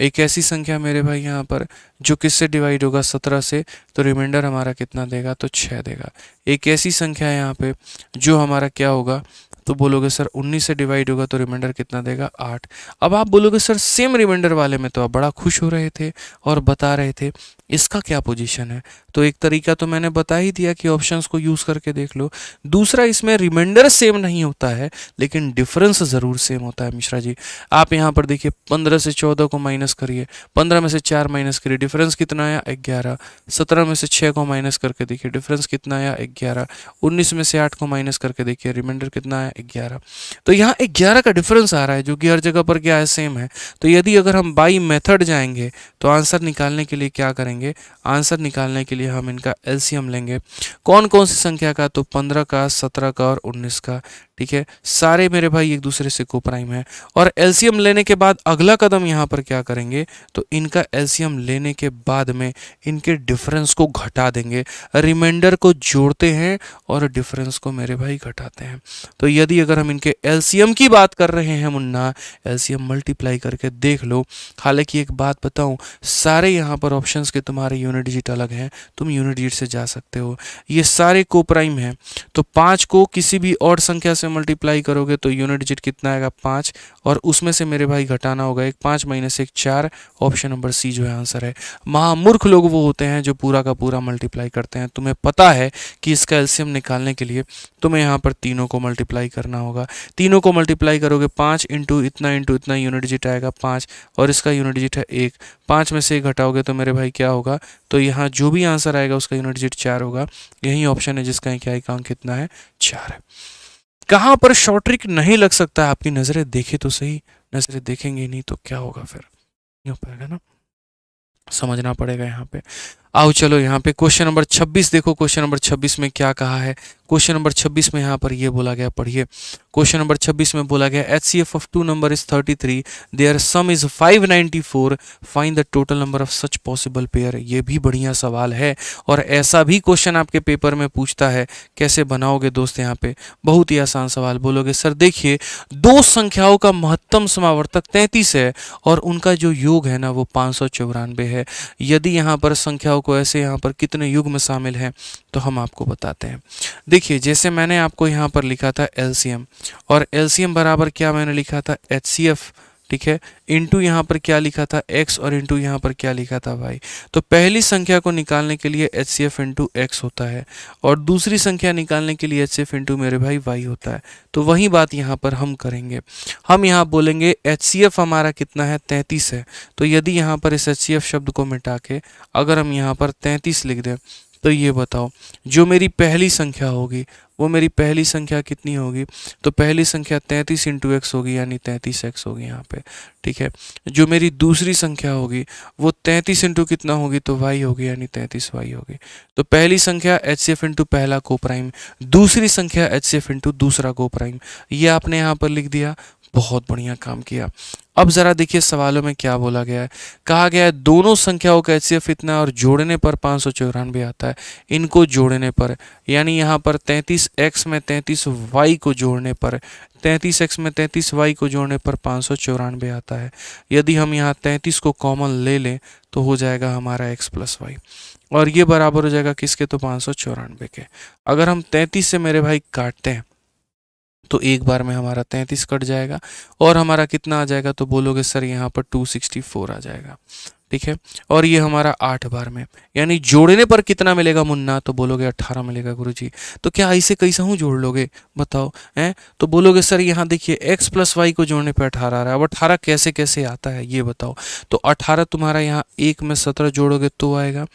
एक ऐसी संख्या मेरे भाई यहाँ पर जो किससे डिवाइड होगा सत्रह से तो रिमाइंडर हमारा कितना देगा तो छः देगा एक ऐसी संख्या यहाँ पे जो हमारा क्या होगा तो बोलोगे सर 19 से डिवाइड होगा तो रिमाइंडर कितना देगा आठ अब आप बोलोगे सर सेम रिमाइंडर वाले में तो आप बड़ा खुश हो रहे थे और बता रहे थे इसका क्या पोजीशन है तो एक तरीका तो मैंने बता ही दिया कि ऑप्शंस को यूज़ करके देख लो दूसरा इसमें रिमाइंडर सेम नहीं होता है लेकिन डिफरेंस ज़रूर सेम होता है मिश्रा जी आप यहाँ पर देखिए पंद्रह से चौदह को माइनस करिए पंद्रह में से चार माइनस करिए डिफरेंस कितना आया ग्यारह सत्रह में से छः को माइनस करके देखिए डिफरेंस कितना आया ग्यारह उन्नीस में से आठ को माइनस करके देखिए रिमाइंडर कितना आया ग्यारह तो यहाँ ग्यारह का डिफरेंस आ रहा है जो कि हर जगह पर क्या है सेम है तो यदि अगर हम बाई मेथड जाएंगे तो आंसर निकालने के लिए क्या करेंगे आंसर निकालने के लिए हम इनका एलसीएम लेंगे कौन कौन सी संख्या का तो पंद्रह का सत्रह का और उन्नीस का ठीक है सारे मेरे भाई एक दूसरे से को प्राइम है और एल्सियम लेने के बाद अगला कदम यहाँ पर क्या करेंगे तो इनका एल्सियम लेने के बाद में इनके डिफरेंस को घटा देंगे रिमाइंडर को जोड़ते हैं और डिफरेंस को मेरे भाई घटाते हैं तो यदि अगर हम इनके एल्सीयम की बात कर रहे हैं मुन्ना एल्सीयम मल्टीप्लाई करके देख लो हालांकि एक बात बताऊँ सारे यहाँ पर ऑप्शन के तुम्हारे यूनिट डिजिट अलग हैं तुम यूनिट डिजिट से जा सकते हो ये सारे को प्राइम हैं तो पाँच को किसी भी और संख्या से से मल्टीप्लाई करोगे तो यूनिट डिजिट कितना आएगा पाँच और उसमें से मेरे भाई घटाना होगा एक पाँच महीने से एक चार ऑप्शन नंबर सी जो है आंसर है महामूर्ख लोग वो होते हैं जो पूरा का पूरा मल्टीप्लाई करते हैं तुम्हें पता है कि इसका एल्सियम निकालने के लिए तुम्हें यहाँ पर तीनों को मल्टीप्लाई करना होगा तीनों को मल्टीप्लाई करोगे पाँच इंटू इतना इंटू इतना यूनिट डिजिट आएगा पाँच और इसका यूनिट डिजिट है एक पाँच में से एक घटाओगे तो मेरे भाई क्या होगा तो यहाँ जो भी आंसर आएगा उसका यूनिट डिजिट चार होगा यही ऑप्शन है जिसका क्या अंक कितना है चार है कहां पर शॉर्ट ट्रिक नहीं लग सकता है आपकी नज़रें देखे तो सही नज़रें देखेंगे नहीं तो क्या होगा फिर नहीं हो पाएगा ना समझना पड़ेगा यहाँ पे आओ चलो यहाँ पे क्वेश्चन नंबर 26 देखो क्वेश्चन नंबर 26 में क्या कहा है क्वेश्चन नंबर 26 में यहाँ पर ये बोला गया पढ़िए क्वेश्चन नंबर 26 में बोला गया H C F of two number is 33 there sum is 594 find the total number of such possible pair ये भी बढ़िया सवाल है और ऐसा भी क्वेश्चन आपके पेपर में पूछता है कैसे बनाओगे दोस्त यहाँ पे बहुत ही आसान सवाल बोलोगे सर देखिए दो संख्याओं का महत्तम समावर्तक तैंतीस है और उनका जो योग है ना वो पाँच है यदि यहाँ पर संख्या देवताओं को ऐसे यहाँ पर कितने युग में शामिल हैं तो हम आपको बताते हैं देखिए जैसे मैंने आपको यहाँ पर लिखा था एल और एल बराबर क्या मैंने लिखा था एच ठीक है इंटू यहाँ पर क्या लिखा था एक्स और इंटू यहाँ पर क्या लिखा था वाई तो पहली संख्या को निकालने के लिए H C F into x होता है और दूसरी संख्या निकालने के लिए एच सी एफ इंटू मेरे भाई वाई होता है तो वही बात यहाँ पर हम करेंगे हम यहाँ बोलेंगे एच सी एफ हमारा कितना है तैंतीस है तो यदि यहाँ पर इस एच सी एफ शब्द को मिटा के अगर हम यहाँ पर तैंतीस लिख दें तो ये बताओ जो मेरी पहली संख्या होगी वो मेरी पहली संख्या कितनी होगी तो पहली संख्या तैंतीस इंटू एक्स होगी यानी तैंतीस एक्स होगी यहाँ पे ठीक है जो मेरी दूसरी संख्या होगी वो तैंतीस इंटू कितना होगी तो वाई होगी यानी तैंतीस वाई होगी तो पहली संख्या एच सी एफ इंटू पहला को प्राइम दूसरी संख्या एच सी एफ इंटू दूसरा को प्राइम ये आपने यहाँ पर लिख दिया बहुत बढ़िया काम किया अब ज़रा देखिए सवालों में क्या बोला गया है कहा गया है दोनों संख्याओं का एच इतना और जोड़ने पर पाँच सौ चौरानवे आता है इनको जोड़ने पर यानी यहाँ पर तैंतीस एक्स में तैंतीस वाई को जोड़ने पर तैंतीस एक्स में तैंतीस वाई को जोड़ने पर पाँच सौ चौरानवे आता है यदि हम यहाँ तैंतीस को कॉमन ले लें तो हो जाएगा हमारा एक्स प्लस वाई और ये बराबर हो जाएगा किसके तो पाँच सौ चौरानवे के अगर हम तैंतीस से मेरे भाई काटते हैं तो एक बार में हमारा तैंतीस कट जाएगा और हमारा कितना आ जाएगा तो बोलोगे सर यहाँ पर टू सिक्सटी फोर आ जाएगा ठीक है और ये हमारा आठ बार में यानी जोड़ने पर कितना मिलेगा मुन्ना तो बोलोगे अट्ठारह मिलेगा गुरु जी तो क्या ऐसे कैसा हूँ जोड़ लोगे बताओ हैं तो बोलोगे सर यहाँ देखिए एक्स प्लस वाई को जोड़ने पर अठारह आ रहा है अब अट्ठारह कैसे कैसे आता है ये बताओ तो अठारह तुम्हारा यहाँ एक में सत्रह जोड़ोगे तो आएगा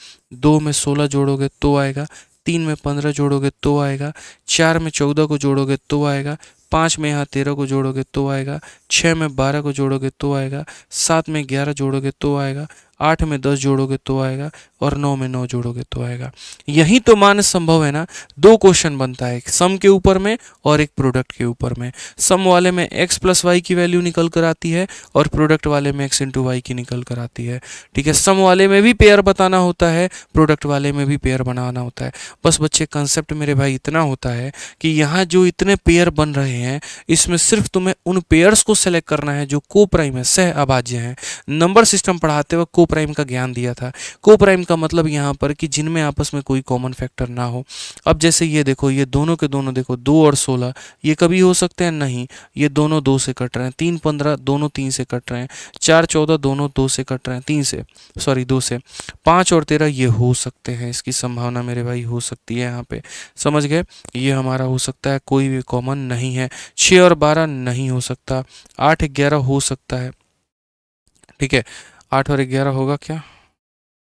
दो में सोलह जोड़ोगे तो आएगा तीन में पंद्रह जोड़ोगे तो आएगा चार में चौदह को जोड़ोगे तो आएगा पाँच में यहाँ तेरह को जोड़ोगे तो आएगा छः में बारह को जोड़ोगे तो आएगा सात में ग्यारह जोड़ोगे तो आएगा आठ में दस जोड़ोगे तो आएगा और नौ में नौ जोड़ोगे तो आएगा यही तो मान संभव है ना दो क्वेश्चन बनता है सम के ऊपर में और एक प्रोडक्ट के ऊपर में सम वाले में एक्स प्लस वाई की वैल्यू निकल कर आती है और प्रोडक्ट वाले में एक्स इंटू वाई की निकल कर आती है ठीक है सम वाले में भी पेयर बताना होता है प्रोडक्ट वाले में भी पेयर बनाना होता है बस बच्चे कंसेप्ट मेरे भाई इतना होता है कि यहाँ जो इतने पेयर बन रहे हैं इसमें सिर्फ तुम्हें उन पेयर्स को सेलेक्ट करना है जो को प्राइम है सह अभाज्य हैं नंबर सिस्टम पढ़ाते वक्त को प्राइम का ज्ञान दिया था को प्राइम का का मतलब यहाँ पर कि जिनमें आपस में कोई कॉमन फैक्टर ना हो अब जैसे ये देखो ये दोनों के दोनों देखो दो और सोलह ये कभी हो सकते हैं नहीं ये दोनों दो से कट रहे हैं तीन पंद्रह दोनों तीन से कट रहे हैं चार चौदह दोनों दो से कट रहे हैं तीन से सॉरी दो से पाँच और तेरह ये हो सकते हैं इसकी संभावना मेरे भाई हो सकती है यहाँ पर समझ गए ये हमारा हो सकता है कोई भी कॉमन नहीं है छः और बारह नहीं हो सकता आठ ग्यारह हो सकता है ठीक है आठ और ग्यारह होगा क्या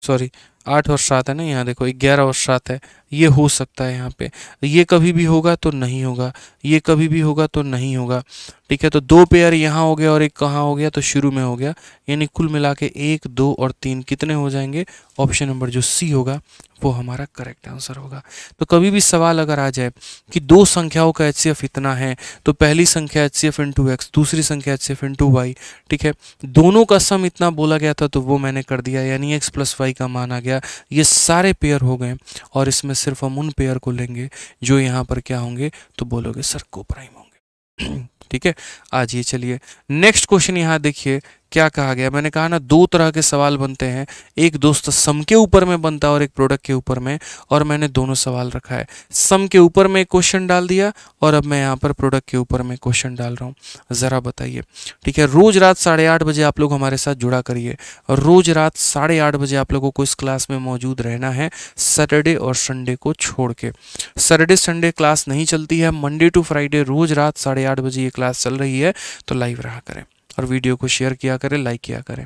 सॉरी आठ और सात है ना यहाँ देखो ग्यारह और सात है ये हो सकता है यहाँ पे ये कभी भी होगा तो नहीं होगा ये कभी भी होगा तो नहीं होगा ठीक है तो दो पेयर यहाँ हो गया और एक कहाँ हो गया तो शुरू में हो गया यानी कुल मिला के एक दो और तीन कितने हो जाएंगे ऑप्शन नंबर जो सी होगा वो हमारा करेक्ट आंसर होगा तो कभी भी सवाल अगर आ जाए कि दो संख्याओं का एच इतना है तो पहली संख्या एच सी एफ एक्स दूसरी संख्या एच सी एफ वाई ठीक है दोनों का सम इतना बोला गया था तो वो मैंने कर दिया यानी एक्स प्लस वाई का मान आ गया ये सारे पेयर हो गए और इसमें सिर्फ हम उन पेयर को लेंगे जो यहाँ पर क्या होंगे तो बोलोगे सर को प्राइम होंगे ठीक है आज ये चलिए नेक्स्ट क्वेश्चन यहाँ देखिए क्या कहा गया मैंने कहा ना दो तरह के सवाल बनते हैं एक दोस्त सम के ऊपर में बनता है और एक प्रोडक्ट के ऊपर में और मैंने दोनों सवाल रखा है सम के ऊपर में क्वेश्चन डाल दिया और अब मैं यहाँ पर प्रोडक्ट के ऊपर में क्वेश्चन डाल रहा हूँ ज़रा बताइए ठीक है रोज़ रात साढ़े आठ बजे आप लोग हमारे साथ जुड़ा करिए और रोज़ रात साढ़े आठ बजे आप लोगों को इस क्लास में मौजूद रहना है सैटरडे और संडे को छोड़ के सैटरडे संडे क्लास नहीं चलती है मंडे टू फ्राइडे रोज़ रात साढ़े आठ बजे ये क्लास चल रही है तो लाइव रहा करें और वीडियो को शेयर किया करें लाइक किया करें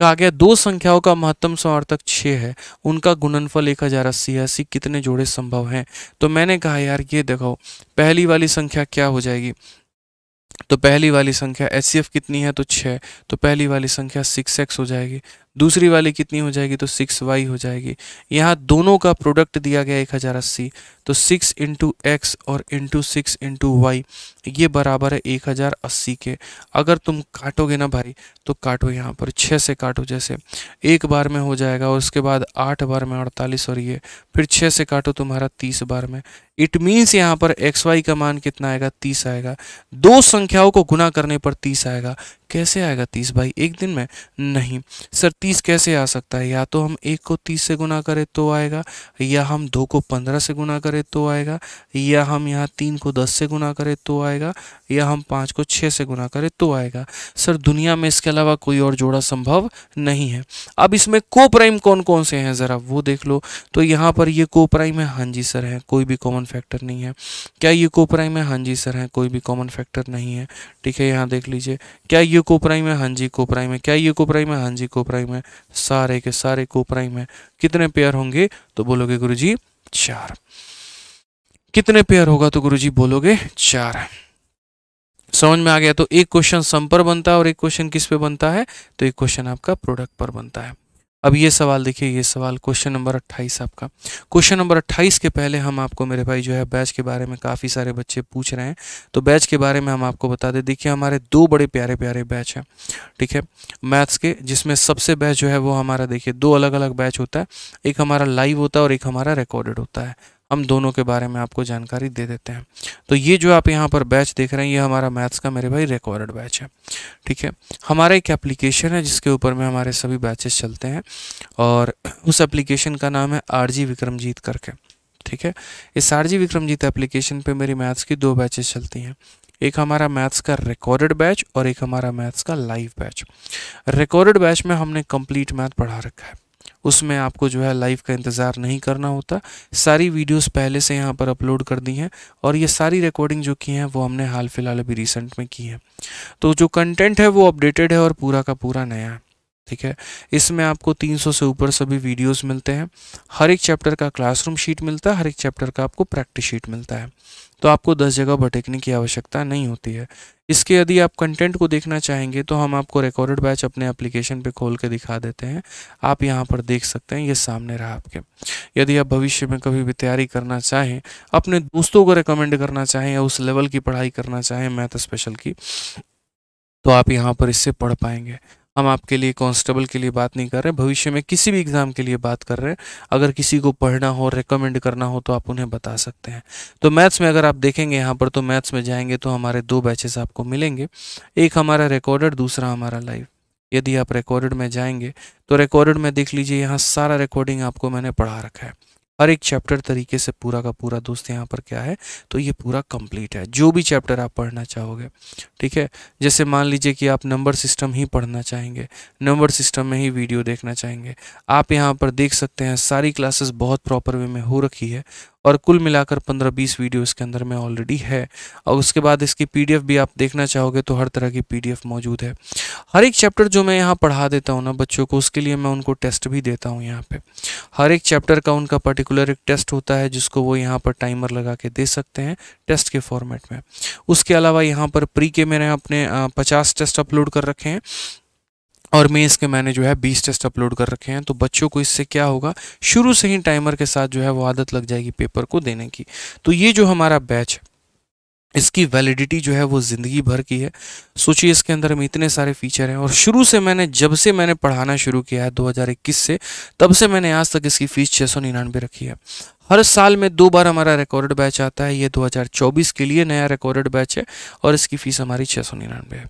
कहा तो गया दो संख्याओं का महत्तम समर्थक छः है उनका गुणनफल एक हज़ार अस्सी है अस्सी कितने जोड़े संभव हैं तो मैंने कहा यार ये देखो पहली वाली संख्या क्या हो जाएगी तो पहली वाली संख्या एच कितनी है तो छः तो पहली वाली संख्या सिक्स एक्स हो जाएगी दूसरी वाली कितनी हो जाएगी तो सिक्स वाई हो जाएगी यहाँ दोनों का प्रोडक्ट दिया गया एक हज़ार अस्सी तो सिक्स इंटू एक्स और इंटू सिक्स इंटू वाई ये बराबर है एक हज़ार अस्सी के अगर तुम काटोगे ना भाई तो काटो यहाँ पर छः से काटो जैसे एक बार में हो जाएगा और उसके बाद आठ बार में अड़तालीस और ये फिर छः से काटो तुम्हारा तीस बार में इट मीन्स यहाँ पर एक्स वाई का मान कितना आएगा तीस आएगा दो संख्याओं को गुना करने पर तीस आएगा कैसे आएगा तीस भाई एक दिन में नहीं सर तीस कैसे आ सकता है या तो हम एक को तीस से गुना करें तो आएगा या हम दो को पंद्रह से गुना करें तो आएगा या हम यहाँ तीन को दस से गुना करें तो आएगा या हम पाँच को छः से गुना करें तो आएगा सर दुनिया में इसके अलावा कोई और जोड़ा संभव नहीं है अब इसमें को प्राइम कौन कौन से हैं ज़रा वो देख लो तो यहाँ पर ये को प्राइम है हाँ जी सर है कोई भी कॉमन फैक्टर नहीं है क्या ये को प्राइम है हाँ जी सर है कोई भी कॉमन फैक्टर नहीं है ठीक है यहाँ देख लीजिए क्या ये कोप्राइम है हाँ जी कोप्राइम है क्या ये कोप्राइम है हाँ जी कोप्राइम है सारे के सारे कोप्राइम है कितने पेयर होंगे तो बोलोगे गुरु जी चार कितने पेयर होगा तो गुरु जी बोलोगे चार समझ में आ गया तो एक क्वेश्चन सम पर बनता है और एक क्वेश्चन किस पे बनता है तो एक क्वेश्चन आपका प्रोडक्ट पर बनता है अब ये सवाल देखिए ये सवाल क्वेश्चन नंबर 28 आपका क्वेश्चन नंबर 28 के पहले हम आपको मेरे भाई जो है बैच के बारे में काफ़ी सारे बच्चे पूछ रहे हैं तो बैच के बारे में हम आपको बता दें देखिए हमारे दो बड़े प्यारे प्यारे बैच हैं ठीक है मैथ्स के जिसमें सबसे बैच जो है वो हमारा देखिए दो अलग अलग बैच होता है एक हमारा लाइव होता है और एक हमारा रिकॉर्डेड होता है हम दोनों के बारे में आपको जानकारी दे देते हैं तो ये जो आप यहाँ पर बैच देख रहे हैं ये हमारा मैथ्स का मेरे भाई रिकॉर्डेड बैच है ठीक है हमारा एक एप्लीकेशन है जिसके ऊपर में हमारे सभी बैचेस चलते हैं और उस एप्लीकेशन का नाम है आर विक्रमजीत करके ठीक है इस आर विक्रमजीत एप्लीकेशन पर मेरी मैथ्स की दो बैचेस चलती हैं एक हमारा मैथ्स का रिकॉर्डेड बैच और एक हमारा मैथ्स का लाइव बैच रिकॉर्डेड बैच में हमने कंप्लीट मैथ पढ़ा रखा है उसमें आपको जो है लाइव का इंतज़ार नहीं करना होता सारी वीडियोस पहले से यहाँ पर अपलोड कर दी हैं और ये सारी रिकॉर्डिंग जो की हैं वो हमने हाल फिलहाल अभी रिसेंट में की है तो जो कंटेंट है वो अपडेटेड है और पूरा का पूरा नया है ठीक है इसमें आपको 300 से ऊपर सभी वीडियोस मिलते हैं हर एक चैप्टर का क्लासरूम शीट मिलता है हर एक चैप्टर का आपको प्रैक्टिस शीट मिलता है तो आपको 10 जगह भटकने की आवश्यकता नहीं होती है इसके यदि आप कंटेंट को देखना चाहेंगे तो हम आपको रिकॉर्डेड बैच अपने एप्लीकेशन पे खोल के दिखा देते हैं आप यहाँ पर देख सकते हैं ये सामने रहा आपके यदि आप भविष्य में कभी भी तैयारी करना चाहें अपने दोस्तों को रिकमेंड करना चाहें या उस लेवल की पढ़ाई करना चाहें मैथ स्पेशल की तो आप यहाँ पर इससे पढ़ पाएंगे हम आपके लिए कांस्टेबल के लिए बात नहीं कर रहे भविष्य में किसी भी एग्ज़ाम के लिए बात कर रहे हैं अगर किसी को पढ़ना हो रिकमेंड करना हो तो आप उन्हें बता सकते हैं तो मैथ्स में अगर आप देखेंगे यहाँ पर तो मैथ्स में जाएंगे तो हमारे दो बैचेस आपको मिलेंगे एक हमारा रिकॉर्डेड दूसरा हमारा लाइव यदि आप रिकॉर्डेड में जाएंगे तो रिकॉर्डेड में देख लीजिए यहाँ सारा रिकॉर्डिंग आपको मैंने पढ़ा रखा है हर एक चैप्टर तरीके से पूरा का पूरा दोस्त यहाँ पर क्या है तो ये पूरा कंप्लीट है जो भी चैप्टर आप पढ़ना चाहोगे ठीक है जैसे मान लीजिए कि आप नंबर सिस्टम ही पढ़ना चाहेंगे नंबर सिस्टम में ही वीडियो देखना चाहेंगे आप यहाँ पर देख सकते हैं सारी क्लासेस बहुत प्रॉपर वे में हो रखी है और कुल मिलाकर पंद्रह बीस वीडियो इसके अंदर में ऑलरेडी है और उसके बाद इसकी पीडीएफ भी आप देखना चाहोगे तो हर तरह की पीडीएफ मौजूद है हर एक चैप्टर जो मैं यहाँ पढ़ा देता हूँ ना बच्चों को उसके लिए मैं उनको टेस्ट भी देता हूँ यहाँ पे हर एक चैप्टर का उनका पर्टिकुलर एक टेस्ट होता है जिसको वो यहाँ पर टाइमर लगा के दे सकते हैं टेस्ट के फॉर्मेट में उसके अलावा यहाँ पर प्री के मैंने अपने पचास टेस्ट अपलोड कर रखे हैं और मैं इसके मैंने जो है बीस टेस्ट अपलोड कर रखे हैं तो बच्चों को इससे क्या होगा शुरू से ही टाइमर के साथ जो है वो आदत लग जाएगी पेपर को देने की तो ये जो हमारा बैच इसकी वैलिडिटी जो है वो ज़िंदगी भर की है सोचिए इसके अंदर में इतने सारे फीचर हैं और शुरू से मैंने जब से मैंने पढ़ाना शुरू किया है 2021 से तब से मैंने आज तक इसकी फ़ीस छः सौ रखी है हर साल में दो बार हमारा रिकॉर्ड बैच आता है ये 2024 के लिए नया रिकॉर्ड बैच है और इसकी फ़ीस हमारी छः सौ निन्यानवे है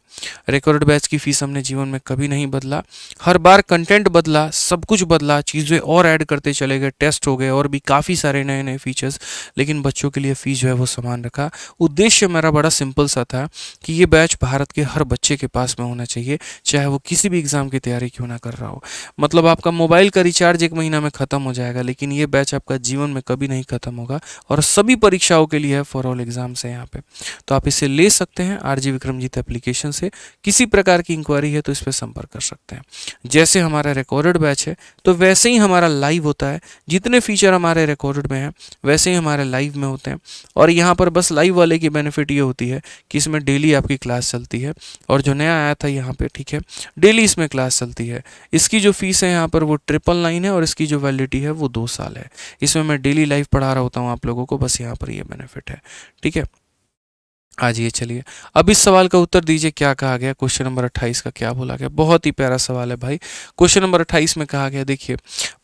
रिकॉर्ड बैच की फ़ीस हमने जीवन में कभी नहीं बदला हर बार कंटेंट बदला सब कुछ बदला चीज़ें और ऐड करते चले गए टेस्ट हो गए और भी काफ़ी सारे नए नए फीचर्स लेकिन बच्चों के लिए फ़ीस जो है वो समान रखा उद्देश्य मेरा बड़ा सिंपल सा था कि ये बैच भारत के हर बच्चे के पास में होना चाहिए चाहे वो किसी भी एग्ज़ाम की तैयारी क्यों ना कर रहा हो मतलब आपका मोबाइल का रिचार्ज एक महीना में ख़त्म हो जाएगा लेकिन ये बैच आपका जीवन में कभी नहीं ख़त्म होगा और सभी परीक्षाओं के लिए है फॉर ऑल एग्जाम्स है यहाँ पे तो आप इसे ले सकते हैं आर जी विक्रमजीत एप्लीकेशन से किसी प्रकार की इंक्वायरी है तो इस पर संपर्क कर सकते हैं जैसे हमारा रिकॉर्डेड बैच है तो वैसे ही हमारा लाइव होता है जितने फीचर हमारे रिकॉर्डेड में हैं वैसे ही हमारे लाइव में होते हैं और यहाँ पर बस लाइव वाले की बेनिफिट ये होती है कि इसमें डेली आपकी क्लास चलती है और जो नया आया था यहाँ पर ठीक है डेली इसमें क्लास चलती है इसकी जो फीस है यहाँ पर वो ट्रिपल नाइन है और इसकी जो वैलिडिटी है वो दो साल है इसमें मैं डेली लाइफ पढ़ा रहा होता हूँ आप लोगों को बस यहाँ पर ये बेनिफिट है ठीक है आज ये चलिए अब इस सवाल का उत्तर दीजिए क्या कहा गया क्वेश्चन नंबर अट्ठाईस का क्या बोला गया बहुत ही प्यारा सवाल है भाई क्वेश्चन नंबर अट्ठाईस में कहा गया देखिए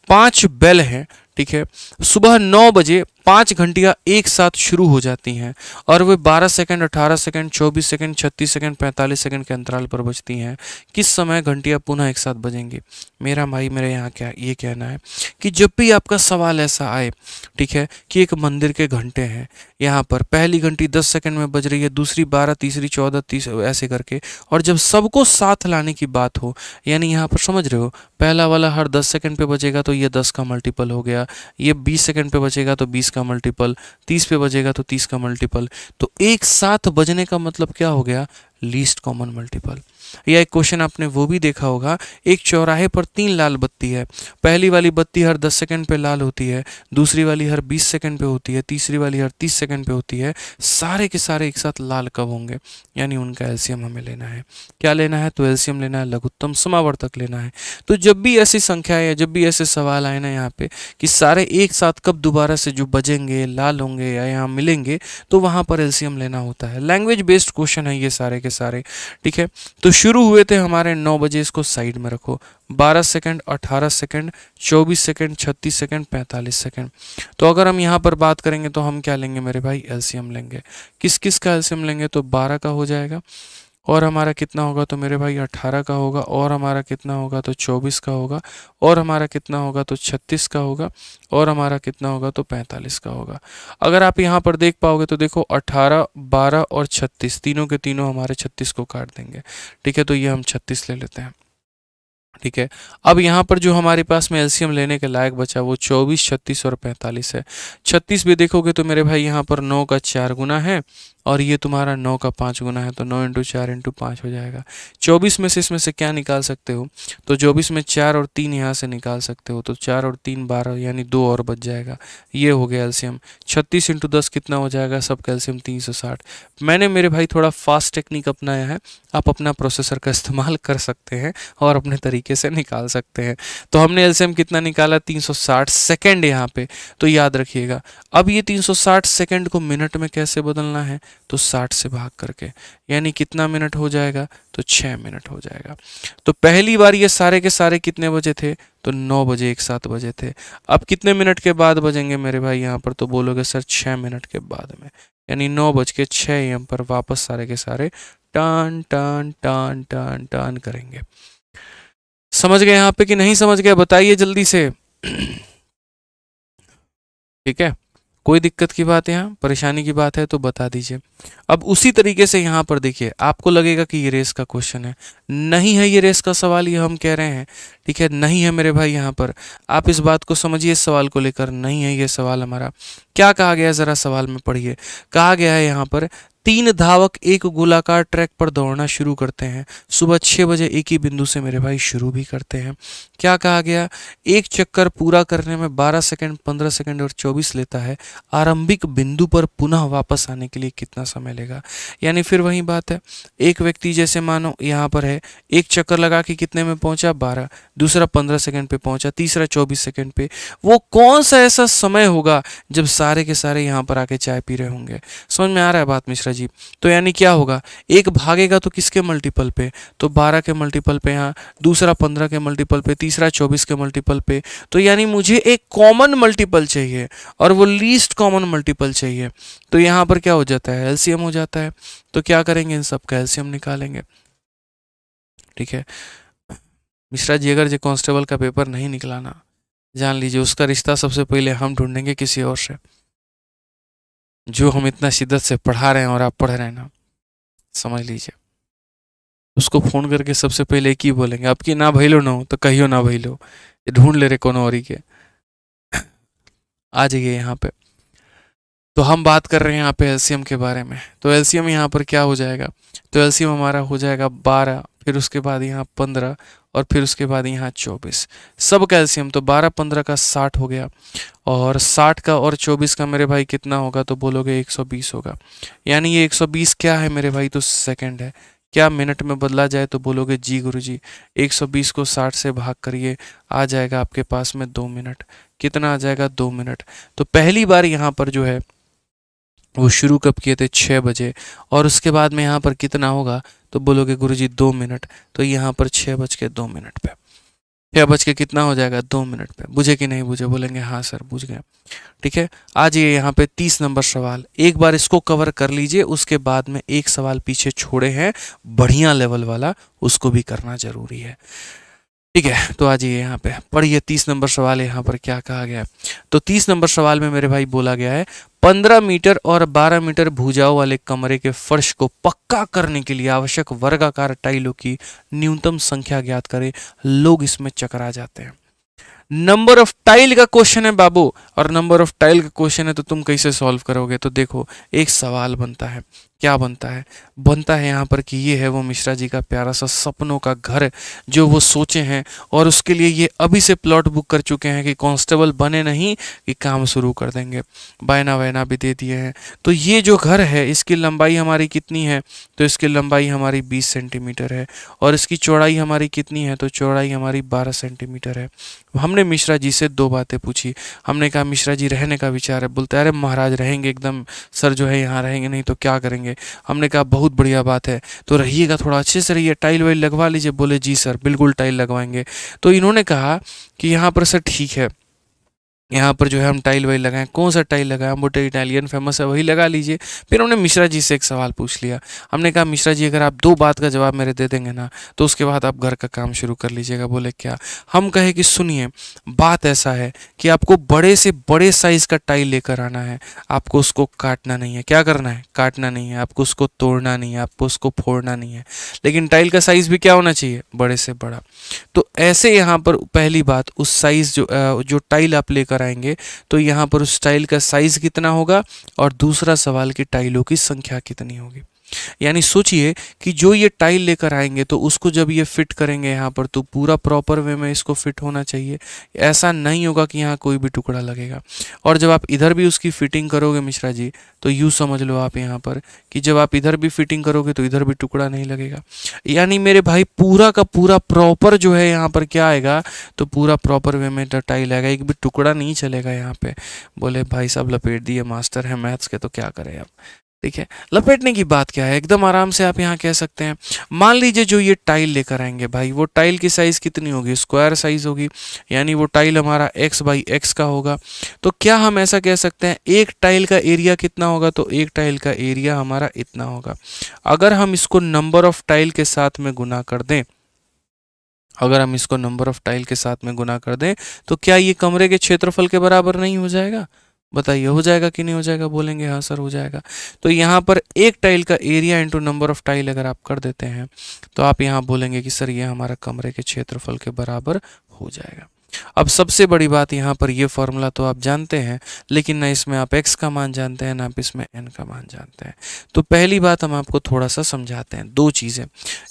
पांच बेल हैं ठीक है सुबह नौ बजे पाँच घंटिया एक साथ शुरू हो जाती हैं और वे 12 second 18 second 24 second 36 second 45 second के अंतराल पर बजती हैं किस समय घंटियाँ पुनः एक साथ बजेंगी मेरा भाई मेरे यहाँ क्या ये कहना है कि जब भी आपका सवाल ऐसा आए ठीक है कि एक मंदिर के घंटे हैं यहाँ पर पहली घंटी दस सेकेंड में बज रही है दूसरी बारह तीसरी चौदह तीस ऐसे करके और जब सबको साथ लाने की बात हो यानी यहाँ पर समझ रहे हो पहला वाला हर दस सेकेंड पर बजेगा तो ये दस का मल्टीपल हो गया ये बीस सेकेंड पर बचेगा तो बीस का का मल्टीपल तीस पे बजेगा तो तीस का मल्टीपल तो एक साथ बजने का मतलब क्या हो गया लीस्ट कॉमन मल्टीपल या एक क्वेश्चन आपने वो भी देखा होगा एक चौराहे पर तीन लाल बत्ती है पहली वाली बत्ती हर दस सेकेंड पे लाल होती है दूसरी वाली हर बीस सेकेंड पे होती है तीसरी वाली हर तीस सेकेंड पे होती है सारे के सारे एक साथ लाल कब होंगे यानी उनका एल्सियम हमें लेना है क्या लेना है तो एल्सियम लेना है लघुत्तम समावर्तक लेना है तो जब भी ऐसी संख्या या जब भी ऐसे सवाल आए ना यहाँ पे कि सारे एक साथ कब दोबारा से जो बजेंगे लाल होंगे या यहाँ मिलेंगे तो वहाँ पर एल्सियम लेना होता है लैंग्वेज बेस्ड क्वेश्चन है ये सारे के सारे ठीक है तो शुरू हुए थे हमारे नौ बजे इसको साइड में रखो बारह सेकेंड अट्ठारह सेकेंड चौबीस सेकेंड छत्तीस सेकंड पैंतालीस सेकेंड तो अगर हम यहाँ पर बात करेंगे तो हम क्या लेंगे मेरे भाई एलसीएम लेंगे किस किस का एलसीएम लेंगे तो बारह का हो जाएगा और हमारा कितना होगा तो मेरे भाई 18 का होगा और हमारा कितना होगा तो 24 का होगा और हमारा कितना होगा तो 36 का होगा और हमारा कितना होगा तो 45 का होगा अगर आप यहाँ पर देख पाओगे तो देखो 18, 12 और 36 तीनों के तीनों हमारे 36 को काट देंगे ठीक है तो ये हम 36 ले लेते हैं ठीक है अब यहाँ पर जो हमारे पास में एलसीएम लेने के लायक बचा वो चौबीस छत्तीस और पैंतालीस है छत्तीस भी देखोगे तो मेरे भाई यहाँ पर नौ का चार गुना है और ये तुम्हारा नौ का पाँच गुना है तो नौ इंटू चार इंटू पाँच हो जाएगा चौबीस में से इसमें से क्या निकाल सकते हो तो चौबीस में चार और तीन यहाँ से निकाल सकते हो तो चार और तीन बारह यानी दो और बच जाएगा ये हो गया एल्शियम छत्तीस इंटू दस कितना हो जाएगा सब कैल्शियम तीन सौ साठ मैंने मेरे भाई थोड़ा फास्ट टेक्निक अपनाया है आप अपना प्रोसेसर का इस्तेमाल कर सकते हैं और अपने तरीके तरीके से निकाल सकते हैं तो हमने एलसीएम कितना निकाला 360 सेकंड यहाँ पे तो याद रखिएगा अब ये 360 सेकंड को मिनट में कैसे बदलना है तो 60 से भाग करके यानी कितना मिनट हो जाएगा तो 6 मिनट हो जाएगा तो पहली बार ये सारे के सारे कितने बजे थे तो 9 बजे एक साथ बजे थे अब कितने मिनट के बाद बजेंगे मेरे भाई यहाँ पर तो बोलोगे सर छः मिनट के बाद में यानी नौ बज के छः एम पर वापस सारे के सारे टन टन टन टन टन करेंगे समझ गए यहाँ पे कि नहीं समझ गए बताइए जल्दी से ठीक है कोई दिक्कत की बात यहाँ परेशानी की बात है तो बता दीजिए अब उसी तरीके से यहाँ पर देखिए आपको लगेगा कि ये रेस का क्वेश्चन है नहीं है ये रेस का सवाल ये हम कह रहे हैं ठीक है नहीं है मेरे भाई यहाँ पर आप इस बात को समझिए इस सवाल को लेकर नहीं है ये सवाल हमारा क्या कहा गया ज़रा सवाल में पढ़िए कहा गया है यहाँ पर तीन धावक एक गोलाकार ट्रैक पर दौड़ना शुरू करते हैं सुबह छः बजे एक ही बिंदु से मेरे भाई शुरू भी करते हैं क्या कहा गया एक चक्कर पूरा करने में 12 सेकंड 15 सेकंड और 24 लेता है आरंभिक बिंदु पर पुनः वापस आने के लिए कितना समय लेगा यानी फिर वही बात है एक व्यक्ति जैसे मानो यहाँ पर है एक चक्कर लगा के कितने में पहुँचा बारह दूसरा पंद्रह सेकेंड पर पहुँचा तीसरा चौबीस सेकेंड पर वो कौन सा ऐसा समय होगा जब सारे के सारे यहाँ पर आके चाय पी रहे होंगे समझ में आ रहा है बात मिश्रा अच्छा जी तो यानी क्या होगा एक भागेगा तो किसके मल्टीपल पे तो 12 के मल्टीपल पे यहाँ दूसरा 15 के मल्टीपल पे तीसरा 24 के मल्टीपल पे तो यानी मुझे एक कॉमन मल्टीपल चाहिए और वो लीस्ट कॉमन मल्टीपल चाहिए तो यहाँ पर क्या हो जाता है एलसीएम हो जाता है तो क्या करेंगे इन सब का एलसीएम निकालेंगे ठीक है मिश्रा जी अगर जो कॉन्स्टेबल का पेपर नहीं निकलाना जान लीजिए उसका रिश्ता सबसे पहले हम ढूंढेंगे किसी और से जो हम इतना शिद्दत से पढ़ा रहे हैं और आप पढ़ रहे हैं ना समझ लीजिए उसको फ़ोन करके सबसे पहले एक ही बोलेंगे आपकी ना भैलो ना हो तो कहियो ना भैलो ढूंढ ले रहे कोनो औरी के आ जाइए यहाँ पे तो हम बात कर रहे हैं यहाँ पे एलसीएम के बारे में तो एलसीएम यहाँ पर क्या हो जाएगा तो एलसीएम हमारा हो जाएगा बारह फिर उसके बाद यहाँ पंद्रह और फिर उसके बाद यहाँ चौबीस सब कैल्शियम तो बारह पंद्रह का साठ हो गया और साठ का और चौबीस का मेरे भाई कितना होगा तो बोलोगे एक सौ बीस होगा यानी ये एक सौ बीस क्या है मेरे भाई तो सेकेंड है क्या मिनट में बदला जाए तो बोलोगे जी गुरुजी 120 को 60 से भाग करिए आ जाएगा आपके पास में दो मिनट कितना आ जाएगा दो मिनट तो पहली बार यहाँ पर जो है वो शुरू कब किए थे छः बजे और उसके बाद में यहाँ पर कितना होगा तो बोलोगे गुरु जी दो मिनट तो यहाँ पर छः बज के दो मिनट पे छः बज के कितना हो जाएगा दो मिनट पे बुझे कि नहीं बुझे बोलेंगे हाँ सर बुझ गए ठीक है आज ये यहाँ पे तीस नंबर सवाल एक बार इसको कवर कर लीजिए उसके बाद में एक सवाल पीछे छोड़े हैं बढ़िया लेवल वाला उसको भी करना जरूरी है ठीक है तो आज ये यहाँ पे पढ़िए तीस नंबर सवाल यहाँ पर क्या कहा गया है तो तीस नंबर सवाल में मेरे भाई बोला गया है पंद्रह मीटर और बारह मीटर भुजाओं वाले कमरे के फर्श को पक्का करने के लिए आवश्यक वर्गाकार टाइलों की न्यूनतम संख्या ज्ञात करें लोग इसमें चकरा जाते हैं नंबर ऑफ टाइल का क्वेश्चन है बाबू और नंबर ऑफ टाइल का क्वेश्चन है तो तुम कैसे सॉल्व करोगे तो देखो एक सवाल बनता है क्या बनता है बनता है यहाँ पर कि ये है वो मिश्रा जी का प्यारा सा सपनों का घर जो वो सोचे हैं और उसके लिए ये अभी से प्लॉट बुक कर चुके हैं कि कांस्टेबल बने नहीं कि काम शुरू कर देंगे बायना वायना भी दे दिए हैं तो ये जो घर है इसकी लंबाई हमारी कितनी है तो इसकी लंबाई हमारी बीस सेंटीमीटर है और इसकी चौड़ाई हमारी कितनी है तो चौड़ाई हमारी बारह सेंटीमीटर है हमने मिश्रा जी से दो बातें पूछी हमने कहा मिश्रा जी रहने का विचार है बोलते अरे महाराज रहेंगे एकदम सर जो है यहाँ रहेंगे नहीं तो क्या करेंगे करेंगे हमने कहा बहुत बढ़िया बात है तो रहिएगा थोड़ा अच्छे से रहिए टाइल वाइल लगवा लीजिए बोले जी सर बिल्कुल टाइल लगवाएंगे तो इन्होंने कहा कि यहाँ पर सर ठीक है यहाँ पर जो है हम टाइल वाइल लगाएं कौन सा टाइल लगाएं हम बोटे इटालियन फेमस है वही लगा लीजिए फिर हमने मिश्रा जी से एक सवाल पूछ लिया हमने कहा मिश्रा जी अगर आप दो बात का जवाब मेरे दे देंगे ना तो उसके बाद आप घर का काम शुरू कर लीजिएगा बोले क्या हम कहे कि सुनिए बात ऐसा है कि आपको बड़े से बड़े साइज़ का टाइल लेकर आना है आपको उसको काटना नहीं है क्या करना है काटना नहीं है आपको उसको तोड़ना नहीं है आपको उसको फोड़ना नहीं है लेकिन टाइल का साइज़ भी क्या होना चाहिए बड़े से बड़ा तो ऐसे यहाँ पर पहली बात उस साइज़ जो जो टाइल आप लेकर कराएंगे तो यहाँ पर उस टाइल का साइज़ कितना होगा और दूसरा सवाल कि टाइलों की संख्या कितनी होगी यानी सोचिए कि जो ये टाइल लेकर आएंगे तो उसको जब ये फिट करेंगे यहाँ पर तो पूरा प्रॉपर वे में इसको फिट होना चाहिए ऐसा नहीं होगा कि यहाँ कोई भी टुकड़ा लगेगा और जब आप इधर भी उसकी फिटिंग करोगे मिश्रा जी तो यूँ समझ लो आप यहाँ पर कि जब आप इधर भी फिटिंग करोगे तो इधर भी टुकड़ा नहीं लगेगा यानी मेरे भाई पूरा का पूरा प्रॉपर जो है यहाँ पर क्या आएगा तो पूरा प्रॉपर वे में तो टाइल आएगा एक भी टुकड़ा नहीं चलेगा यहाँ पे बोले भाई साहब लपेट दिए मास्टर है मैथ्स के तो क्या करें आप ठीक है लपेटने की बात क्या है एकदम आराम से आप यहाँ कह सकते हैं मान लीजिए जो ये टाइल लेकर आएंगे भाई वो टाइल की साइज़ कितनी होगी स्क्वायर साइज़ होगी यानी वो टाइल हमारा एक्स बाई एक्स का होगा तो क्या हम ऐसा कह सकते हैं एक टाइल का एरिया कितना होगा तो एक टाइल का एरिया हमारा इतना होगा अगर हम इसको नंबर ऑफ टाइल के साथ में गुना कर दें अगर हम इसको नंबर ऑफ टाइल के साथ में गुना कर दें तो क्या ये कमरे के क्षेत्रफल के बराबर नहीं हो जाएगा बताइए हो जाएगा कि नहीं हो जाएगा बोलेंगे हाँ सर हो जाएगा तो यहाँ पर एक टाइल का area into number of tile अगर आप कर देते हैं तो आप यहाँ बोलेंगे कि सर ये हमारा कमरे के क्षेत्रफल के बराबर हो जाएगा अब सबसे बड़ी बात यहाँ पर ये फॉर्मूला तो आप जानते हैं लेकिन ना इसमें आप x का मान जानते हैं ना आप इसमें n का मान जानते हैं तो पहली बात हम आपको थोड़ा सा समझाते हैं दो चीज़ें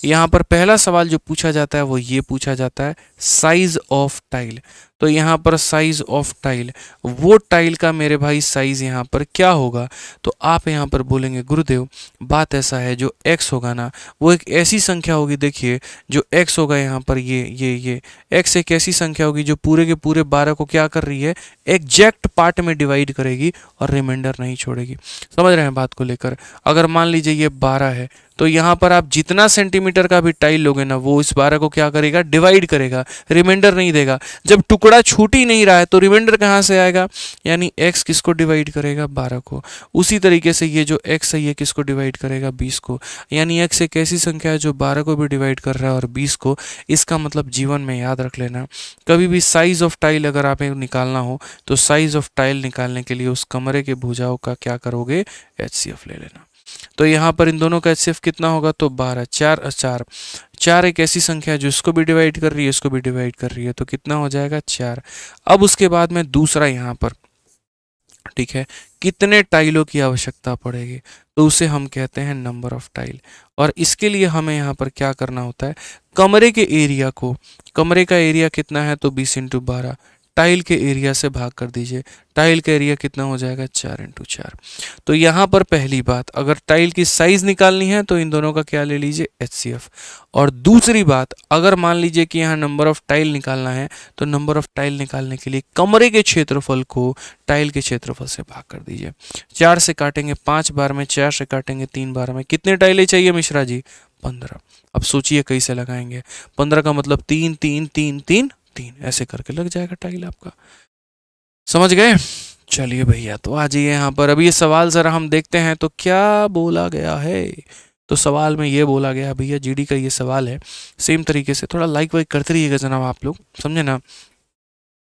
यहाँ पर पहला सवाल जो पूछा जाता है वो ये पूछा जाता है साइज ऑफ टाइल तो यहाँ पर साइज़ ऑफ टाइल वो टाइल का मेरे भाई साइज़ यहाँ पर क्या होगा तो आप यहाँ पर बोलेंगे गुरुदेव बात ऐसा है जो एक्स होगा ना वो एक ऐसी संख्या होगी देखिए जो एक्स होगा यहाँ पर ये ये ये एक्स एक ऐसी संख्या होगी जो पूरे के पूरे बारह को क्या कर रही है एग्जैक्ट पार्ट में डिवाइड करेगी और रिमाइंडर नहीं छोड़ेगी समझ रहे हैं बात को लेकर अगर मान लीजिए ये बारह है तो यहाँ पर आप जितना सेंटीमीटर का भी टाइल लोगे ना वो इस बारह को क्या करेगा डिवाइड करेगा रिमाइंडर नहीं देगा जब टुकड़ा छूट ही नहीं रहा है तो रिमाइंडर कहाँ से आएगा यानी एक्स किसको डिवाइड करेगा बारह को उसी तरीके से ये जो एक्स है ये किसको डिवाइड करेगा बीस को यानी एक्स एक ऐसी संख्या है जो बारह को भी डिवाइड कर रहा है और बीस को इसका मतलब जीवन में याद रख लेना कभी भी साइज ऑफ टाइल अगर आप निकालना हो तो साइज ऑफ टाइल निकालने के लिए उस कमरे के भुजाओं का क्या करोगे एच ले लेना तो यहाँ पर इन दोनों का एच कितना होगा तो बारह चार और चार चार एक ऐसी संख्या है जो इसको भी डिवाइड कर रही है इसको भी डिवाइड कर रही है तो कितना हो जाएगा चार अब उसके बाद में दूसरा यहाँ पर ठीक है कितने टाइलों की आवश्यकता पड़ेगी तो उसे हम कहते हैं नंबर ऑफ टाइल और इसके लिए हमें यहाँ पर क्या करना होता है कमरे के एरिया को कमरे का एरिया कितना है तो बीस इंटू बारह टाइल के एरिया से भाग कर दीजिए टाइल का एरिया कितना हो जाएगा चार इंटू चार तो यहाँ पर पहली बात अगर टाइल की साइज निकालनी है तो इन दोनों का क्या ले लीजिए एच और दूसरी बात अगर मान लीजिए कि यहाँ नंबर ऑफ टाइल निकालना है तो नंबर ऑफ टाइल निकालने के लिए कमरे के क्षेत्रफल को टाइल के क्षेत्रफल से भाग कर दीजिए चार से काटेंगे पाँच बार में चार से काटेंगे तीन बार में कितने टाइलें चाहिए मिश्रा जी पंद्रह अब सोचिए कैसे लगाएंगे पंद्रह का मतलब तीन तीन तीन तीन तीन ऐसे करके लग जाएगा टाइल आपका समझ गए चलिए भैया तो आ जाइए यहाँ पर अभी ये सवाल ज़रा हम देखते हैं तो क्या बोला गया है तो सवाल में ये बोला गया भैया जीडी का ये सवाल है सेम तरीके से थोड़ा लाइक वाइक करते रहिएगा जनाब आप लोग समझे ना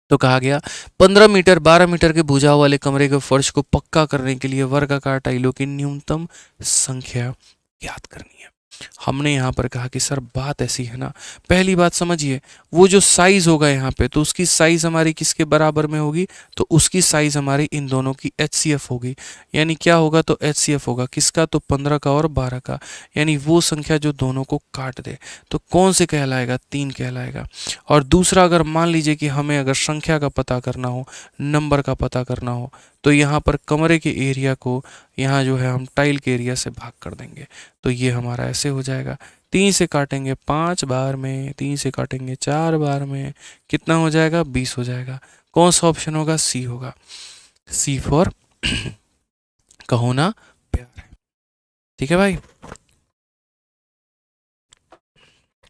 तो कहा गया पंद्रह मीटर बारह मीटर के भुजाओं वाले कमरे के फर्श को पक्का करने के लिए वर्गाकार टाइलों की न्यूनतम संख्या याद करनी है हमने यहाँ पर कहा कि सर बात ऐसी है ना पहली बात समझिए वो जो साइज़ होगा यहाँ पे तो उसकी साइज़ हमारी किसके बराबर में होगी तो उसकी साइज़ हमारी इन दोनों की एच होगी यानी क्या होगा तो एच होगा किसका तो पंद्रह का और बारह का यानी वो संख्या जो दोनों को काट दे तो कौन से कहलाएगा तीन कहलाएगा और दूसरा अगर मान लीजिए कि हमें अगर संख्या का पता करना हो नंबर का पता करना हो तो यहाँ पर कमरे के एरिया को यहाँ जो है हम टाइल के एरिया से भाग कर देंगे तो ये हमारा ऐसे हो जाएगा तीन से काटेंगे पाँच बार में तीन से काटेंगे चार बार में कितना हो जाएगा बीस हो जाएगा कौन सा ऑप्शन होगा सी होगा सी फॉर कहो ना प्यार है ठीक है भाई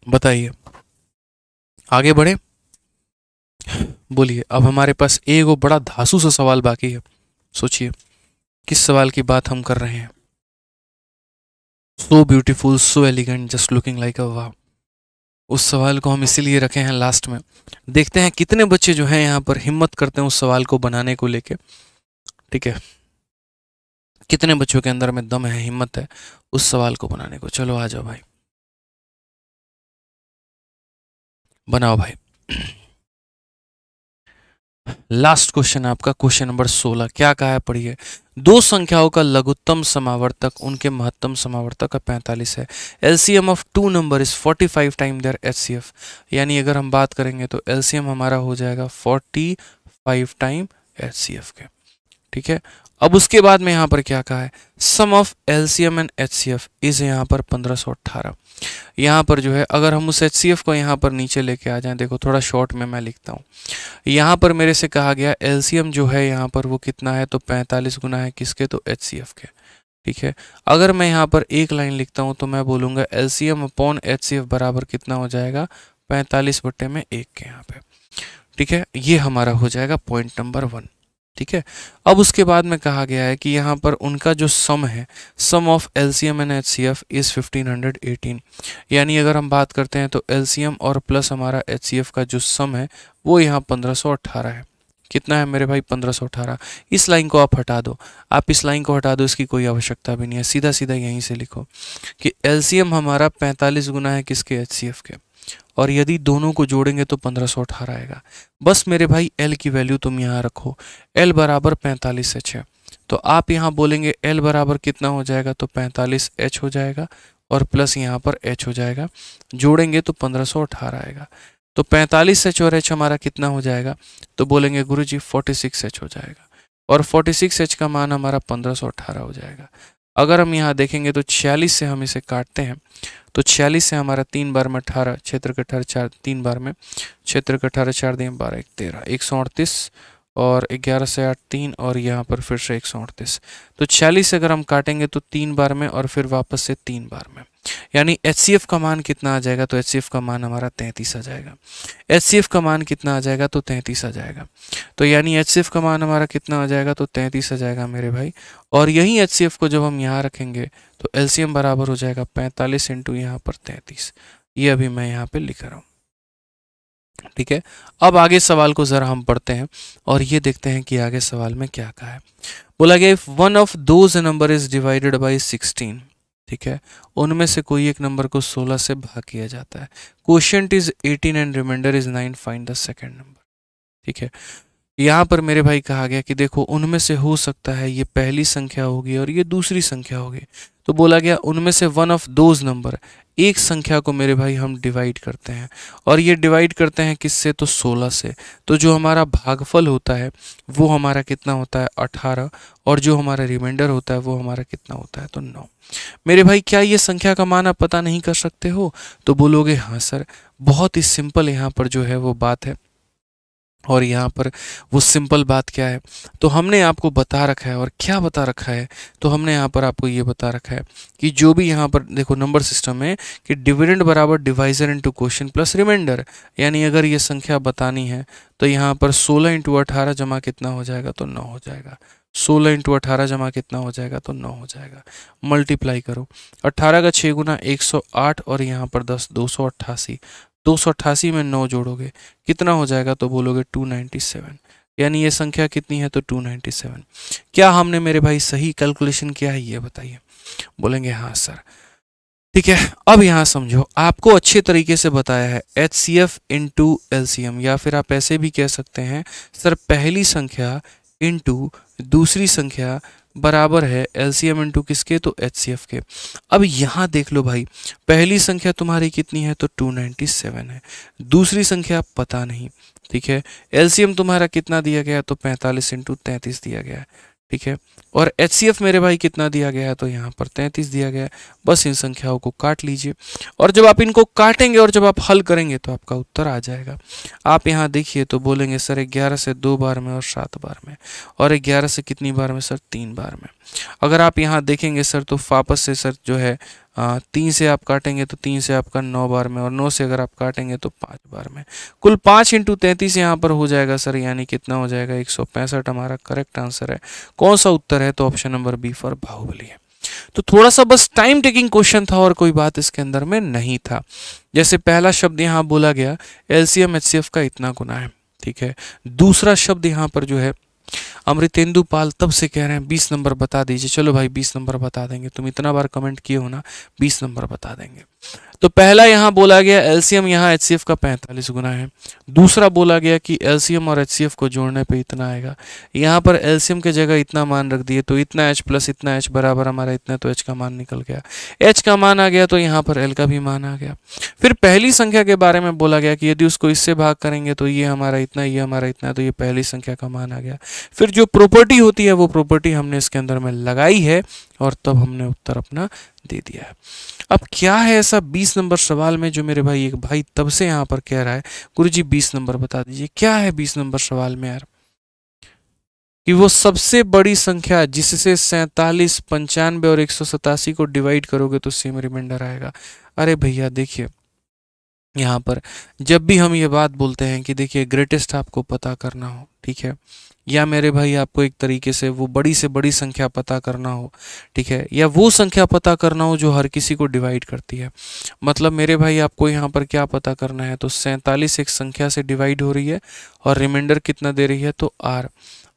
बताइए आगे बढ़े बोलिए अब हमारे पास एक वो बड़ा धासु सा सवाल बाकी है सोचिए किस सवाल की बात हम कर रहे हैं so beautiful so elegant just looking like a वाह उस सवाल को हम इसीलिए रखे हैं लास्ट में देखते हैं कितने बच्चे जो हैं यहाँ पर हिम्मत करते हैं उस सवाल को बनाने को लेके ठीक है कितने बच्चों के अंदर में दम है हिम्मत है उस सवाल को बनाने को चलो आ जाओ भाई बनाओ भाई लास्ट क्वेश्चन है आपका क्वेश्चन नंबर सोलह क्या कहा है पढ़िए दो संख्याओं का लघुत्तम समावर्तक उनके महत्तम समावर्तक का पैंतालीस है LCM of two number is forty five time their HCF यानी अगर हम बात करेंगे तो एलसीएम हमारा हो जाएगा फोर्टी फाइव टाइम एफ के ठीक है अब उसके बाद में यहाँ पर क्या कहा है sum of LCM and F is यहाँ पर पंद्रह सौ अट्ठारह यहाँ पर जो है अगर हम उस एच को यहाँ पर नीचे लेके आ जाएं देखो थोड़ा शॉर्ट में मैं लिखता हूँ यहाँ पर मेरे से कहा गया एल जो है यहाँ पर वो कितना है तो पैंतालीस गुना है किसके तो एच के ठीक है अगर मैं यहाँ पर एक लाइन लिखता हूँ तो मैं बोलूँगा L C M upon H C F बराबर कितना हो जाएगा पैंतालीस बट्टे में एक के यहाँ पर ठीक है ये हमारा हो जाएगा पॉइंट नंबर वन ठीक है अब उसके बाद में कहा गया है कि यहाँ पर उनका जो सम है sum of L C M and H C F is fifteen hundred eighteen यानी अगर हम बात करते हैं तो एल सी एम और प्लस हमारा एच सी एफ का जो सम है वो यहाँ पंद्रह सौ अट्ठारह है कितना है मेरे भाई पंद्रह सौ अठारह इस लाइन को आप हटा दो आप इस लाइन को हटा दो इसकी कोई आवश्यकता भी नहीं है सीधा सीधा यहीं से लिखो कि एल सी एम हमारा पैंतालीस गुना है किसके एच सी एफ के और यदि दोनों को जोड़ेंगे तो पंद्रह सौ अठारह आएगा बस मेरे भाई एल की वैल्यू तुम यहाँ रखो एल बराबर पैंतालीस एच है तो आप यहाँ बोलेंगे एल बराबर कितना हो जाएगा तो पैंतालीस एच हो जाएगा और प्लस यहाँ पर एच हो जाएगा जोड़ेंगे तो पंद्रह सौ अठारह आएगा तो पैंतालीस एच और एच हमारा कितना हो जाएगा तो बोलेंगे गुरु जी फोर्टी सिक्स एच हो जाएगा और फोर्टी सिक्स एच का मान हमारा पंद्रह सौ अठारह हो जाएगा अगर हम यहाँ देखेंगे तो छियालीस से हम इसे काटते हैं तो छियालीस से हमारा तीन बार में अठारह क्षेत्र के अठारह चार तीन बार में क्षेत्र के अठारह चार दिन बारह एक तेरह एक सौ अड़तीस और ग्यारह से आठ तीन और यहाँ पर फिर से एक सौ अड़तीस तो छियालीस अगर हम काटेंगे तो तीन बार में और फिर वापस से तीन बार में यानी एच का मान कितना आ जाएगा तो एच का मान हमारा तैंतीस आ जाएगा एच का मान कितना आ जाएगा तो तैंतीस आ जाएगा तो यानी एच का मान हमारा कितना आ जाएगा तो तैंतीस आ जाएगा मेरे भाई और यही एच को जब हम यहाँ रखेंगे तो एल बराबर हो जाएगा पैंतालीस इंटू यहाँ पर तैंतीस ये अभी मैं यहाँ पर लिख रहा हूँ ठीक है अब आगे सवाल को ज़रा हम पढ़ते हैं और ये देखते हैं कि आगे सवाल में क्या कहा है बोला गया if one of those number is divided by sixteen ठीक है उनमें से कोई एक नंबर को 16 से भाग किया जाता है question is 18 and reminder is 9 find the second number ठीक है यहाँ पर मेरे भाई कहा गया कि देखो उनमें से हो सकता है ये पहली संख्या होगी और ये दूसरी संख्या होगी तो बोला गया उनमें से वन ऑफ दोज नंबर एक संख्या को मेरे भाई हम डिवाइड करते हैं और ये डिवाइड करते हैं किससे तो 16 से तो जो हमारा भागफल होता है वो हमारा कितना होता है 18 और जो हमारा रिमाइंडर होता है वो हमारा कितना होता है तो 9 मेरे भाई क्या ये संख्या का मान आप पता नहीं कर सकते हो तो बोलोगे हाँ सर बहुत ही सिंपल यहाँ पर जो है वो बात है और यहाँ पर वो सिंपल बात क्या है तो हमने आपको बता रखा है और क्या बता रखा है तो हमने यहाँ पर आपको ये बता रखा है कि जो भी यहाँ पर देखो नंबर सिस्टम है कि डिविडेंड बराबर divisor into question plus reminder यानी अगर ये संख्या बतानी है तो यहाँ पर सोलह इंटू अठारह जमा कितना हो जाएगा तो नौ हो जाएगा सोलह इंटू अठारह जमा कितना हो जाएगा तो नौ हो जाएगा मल्टीप्लाई करो अट्ठारह का छः गुना एक सौ आठ और यहाँ पर दस दो सौ अट्ठासी दो में नौ जोड़ोगे कितना हो जाएगा तो बोलोगे टू यानी ये संख्या कितनी है तो 297 क्या हमने मेरे भाई सही कैलकुलेशन किया है ये बताइए बोलेंगे हाँ सर ठीक है अब यहाँ समझो आपको अच्छे तरीके से बताया है H C F into L C M या फिर आप ऐसे भी कह सकते हैं सर पहली संख्या इंटू दूसरी संख्या बराबर है एल सी एम इंटू किसके तो एच सी एफ के अब यहाँ देख लो भाई पहली संख्या तुम्हारी कितनी है तो 297 है दूसरी संख्या पता नहीं ठीक है एल सी एम तुम्हारा कितना दिया गया तो 45 इंटू तैंतीस दिया गया है ठीक है और एच मेरे भाई कितना दिया गया है तो यहाँ पर तैंतीस दिया गया है बस इन संख्याओं को काट लीजिए और जब आप इनको काटेंगे और जब आप हल करेंगे तो आपका उत्तर आ जाएगा आप यहाँ देखिए तो बोलेंगे सर ग्यारह से दो बार में और सात बार में और ग्यारह से कितनी बार में सर तीन बार में अगर आप यहाँ देखेंगे सर तो वापस से सर जो है हाँ, तीन से आप काटेंगे तो तीन से आपका नौ बार में और नौ से अगर आप काटेंगे तो पाँच बार में कुल पाँच इंटू तैंतीस यहाँ पर हो जाएगा सर यानी कितना हो जाएगा एक सौ पैंसठ हमारा करेक्ट आंसर है कौन सा उत्तर है तो option number B for Baahubali है तो थोड़ा सा बस टाइम टेकिंग क्वेश्चन था और कोई बात इसके अंदर में नहीं था जैसे पहला शब्द यहाँ बोला गया L C M H C F का इतना गुना है ठीक है दूसरा शब्द यहाँ पर जो है अमृतेंदु पाल तब से कह रहे हैं बीस नंबर बता दीजिए चलो भाई बीस नंबर बता देंगे तुम इतना बार कमेंट किए हो ना बीस नंबर बता देंगे तो पहला यहाँ बोला गया एलसीएम यहाँ एचसीएफ का 45 गुना है दूसरा बोला गया कि एलसीएम और एचसीएफ को जोड़ने पे इतना आएगा यहाँ पर एलसीएम के जगह इतना मान रख दिए तो इतना एच प्लस इतना एच बराबर हमारा इतना तो एच का मान निकल गया एच का मान आ गया तो यहाँ पर एल का भी मान आ गया फिर पहली संख्या के बारे में बोला गया कि यदि उसको इससे भाग करेंगे तो ये हमारा इतना ये हमारा इतना तो ये पहली संख्या का मान आ गया फिर जो प्रॉपर्टी होती है वो प्रॉपर्टी हमने इसके अंदर में लगाई है और तब हमने उत्तर अपना दे दिया है अब क्या है ऐसा बीस नंबर सवाल में जो मेरे भाई एक भाई तब से यहाँ पर कह रहा है गुरु जी बीस नंबर बता दीजिए क्या है बीस नंबर सवाल में यार कि वो सबसे बड़ी संख्या जिससे सैतालीस पंचानवे और एक को डिवाइड करोगे तो सेम रिमाइंडर आएगा अरे भैया देखिए यहाँ पर जब भी हम ये बात बोलते हैं कि देखिए ग्रेटेस्ट आपको पता करना हो ठीक है या मेरे भाई आपको एक तरीके से वो बड़ी से बड़ी संख्या पता करना हो ठीक है या वो संख्या पता करना हो जो हर किसी को डिवाइड करती है मतलब मेरे भाई आपको यहाँ पर क्या पता करना है तो सैंतालीस एक संख्या से डिवाइड हो रही है और रिमाइंडर कितना दे रही है तो आर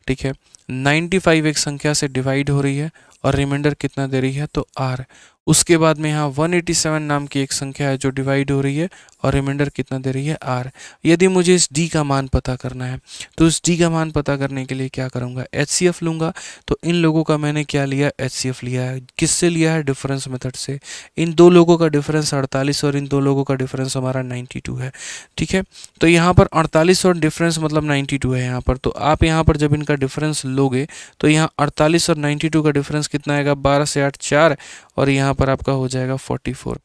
ठीक है नाइन्टी एक संख्या से डिवाइड हो रही है और रिमाइंडर कितना दे रही है तो आर उसके बाद में यहाँ 187 नाम की एक संख्या है जो डिवाइड हो रही है और रिमाइंडर कितना दे रही है आर यदि मुझे इस डी का मान पता करना है तो इस डी का मान पता करने के लिए क्या करूँगा एच सी एफ लूँगा तो इन लोगों का मैंने क्या लिया एच सी एफ लिया है किससे लिया है डिफरेंस मेथड से इन दो लोगों का डिफरेंस अड़तालीस और इन दो लोगों का डिफरेंस हमारा नाइन्टी है ठीक है तो यहाँ पर अड़तालीस और डिफरेंस मतलब नाइन्टी है यहाँ पर तो आप यहाँ पर जब इनका डिफरेंस लोगे तो यहाँ अड़तालीस और नाइन्टी का डिफरेंस कितना आएगा बारह से आठ चार और यहाँ यहाँ पर आपका हो जाएगा 44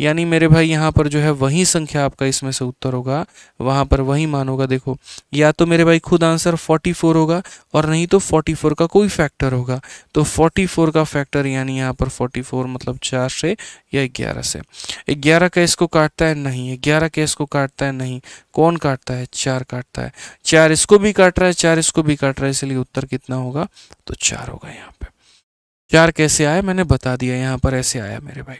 यानी मेरे भाई यहाँ पर जो है वही संख्या आपका इसमें से उत्तर होगा वहाँ पर वही मान होगा देखो या तो मेरे भाई खुद आंसर 44 होगा और नहीं तो 44 का कोई फैक्टर होगा तो 44 का फैक्टर यानी यहाँ पर 44 मतलब चार से या ग्यारह से ग्यारह का इसको काटता है नहीं ग्यारह का इसको काटता है नहीं कौन काटता है चार काटता है चार इसको भी काट रहा है चार इसको भी काट रहा है इसलिए उत्तर कितना होगा तो चार होगा यहाँ पर चार कैसे आया मैंने बता दिया यहाँ पर ऐसे आया मेरे भाई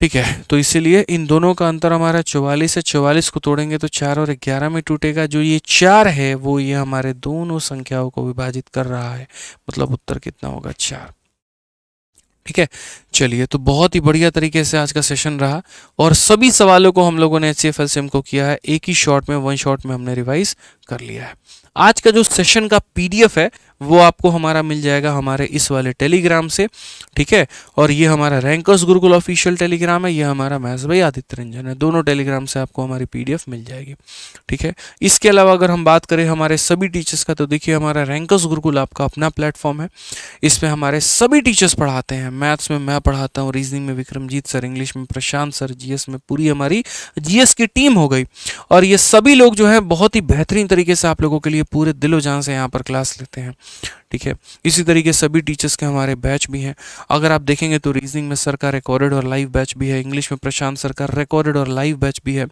ठीक है तो इसीलिए इन दोनों का अंतर हमारा चौवालीस है चौवालीस को तोड़ेंगे तो चार और ग्यारह में टूटेगा जो ये चार है वो ये हमारे दोनों संख्याओं को विभाजित कर रहा है मतलब उत्तर कितना होगा चार ठीक है चलिए तो बहुत ही बढ़िया तरीके से आज का सेशन रहा और सभी सवालों को हम लोगों ने एच सी को किया है एक ही शॉट में वन शॉट में हमने रिवाइज कर लिया है आज का जो सेशन का पीडीएफ है वो आपको हमारा मिल जाएगा हमारे इस वाले टेलीग्राम से ठीक है और ये हमारा रैंकर्स गुरुकुल ऑफिशियल टेलीग्राम है ये हमारा महेश भाई आदित्य रंजन है दोनों टेलीग्राम से आपको हमारी पी मिल जाएगी ठीक है इसके अलावा अगर हम बात करें हमारे सभी टीचर्स का तो देखिए हमारा रैंकर्स गुरुकुल आपका अपना प्लेटफॉर्म है इसमें हमारे सभी टीचर्स पढ़ाते हैं मैथ्स में मैं पढ़ाता हूँ रीजनिंग में विक्रमजीत सर इंग्लिश में प्रशांत सर जी में पूरी हमारी जी की टीम हो गई और ये सभी लोग जो है बहुत ही बेहतरीन तरीके से आप लोगों के लिए पूरे दिलो से यहाँ पर क्लास लेते हैं ठीक है इसी तरीके सभी टीचर्स के हमारे बैच भी हैं अगर आप देखेंगे तो रीजनिंग में सर का रिकॉर्डेड और लाइव बैच भी है इंग्लिश में प्रशांत सर का रिकॉर्डेड और लाइव बैच भी है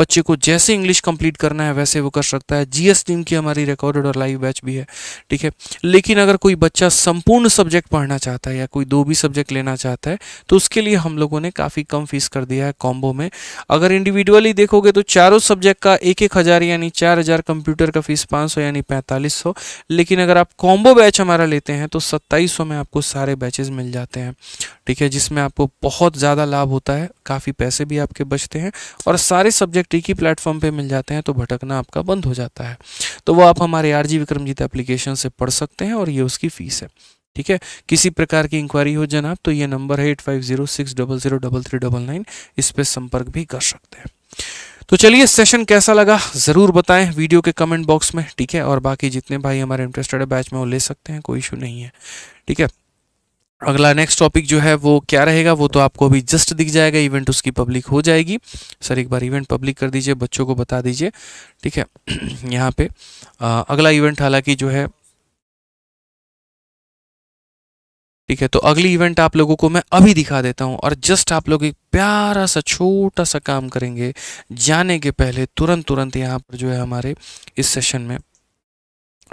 बच्चे को जैसे इंग्लिश कंप्लीट करना है वैसे वो कर सकता है जीएस टीम की हमारी रिकॉर्डेड और लाइव बैच भी है ठीक है लेकिन अगर कोई बच्चा संपूर्ण सब्जेक्ट पढ़ना चाहता है या कोई दो भी सब्जेक्ट लेना चाहता है तो उसके लिए हम लोगों ने काफ़ी कम फीस कर दिया है कॉम्बो में अगर इंडिविजुअली देखोगे तो चारों सब्जेक्ट का एक एक हज़ार यानी चार हज़ार कंप्यूटर का फीस पाँच सौ यानी पैंतालीस सौ लेकिन अगर आप कॉम्बो बैच हमारा लेते हैं तो सत्ताईस में आपको सारे बैचेज मिल जाते हैं ठीक है जिसमें आपको बहुत ज़्यादा लाभ होता है काफ़ी पैसे भी आपके बचते हैं और सारे सब्जेक्ट एक ही प्लेटफॉर्म पे मिल जाते हैं तो भटकना आपका बंद हो जाता है तो वो आप हमारे आर जी विक्रमजीत एप्लीकेशन से पढ़ सकते हैं और ये उसकी फ़ीस है ठीक है किसी प्रकार की इंक्वायरी हो जनाब तो ये नंबर है eight five zero six double zero double three double nine इस पर संपर्क भी कर सकते हैं तो चलिए सेशन कैसा लगा ज़रूर बताएं वीडियो के कमेंट बॉक्स में ठीक है और बाकी जितने भाई हमारे इंटरेस्टेड है बैच में वो ले सकते हैं कोई इशू नहीं है ठीक है अगला नेक्स्ट टॉपिक जो है वो क्या रहेगा वो तो आपको अभी जस्ट दिख जाएगा इवेंट उसकी पब्लिक हो जाएगी सर एक बार इवेंट पब्लिक कर दीजिए बच्चों को बता दीजिए ठीक है यहाँ पे आ, अगला इवेंट हालांकि जो है ठीक है तो अगली इवेंट आप लोगों को मैं अभी दिखा देता हूँ और जस्ट आप लोग एक प्यारा सा छोटा सा काम करेंगे जाने के पहले तुरंत तुरंत यहाँ पर जो है हमारे इस सेशन में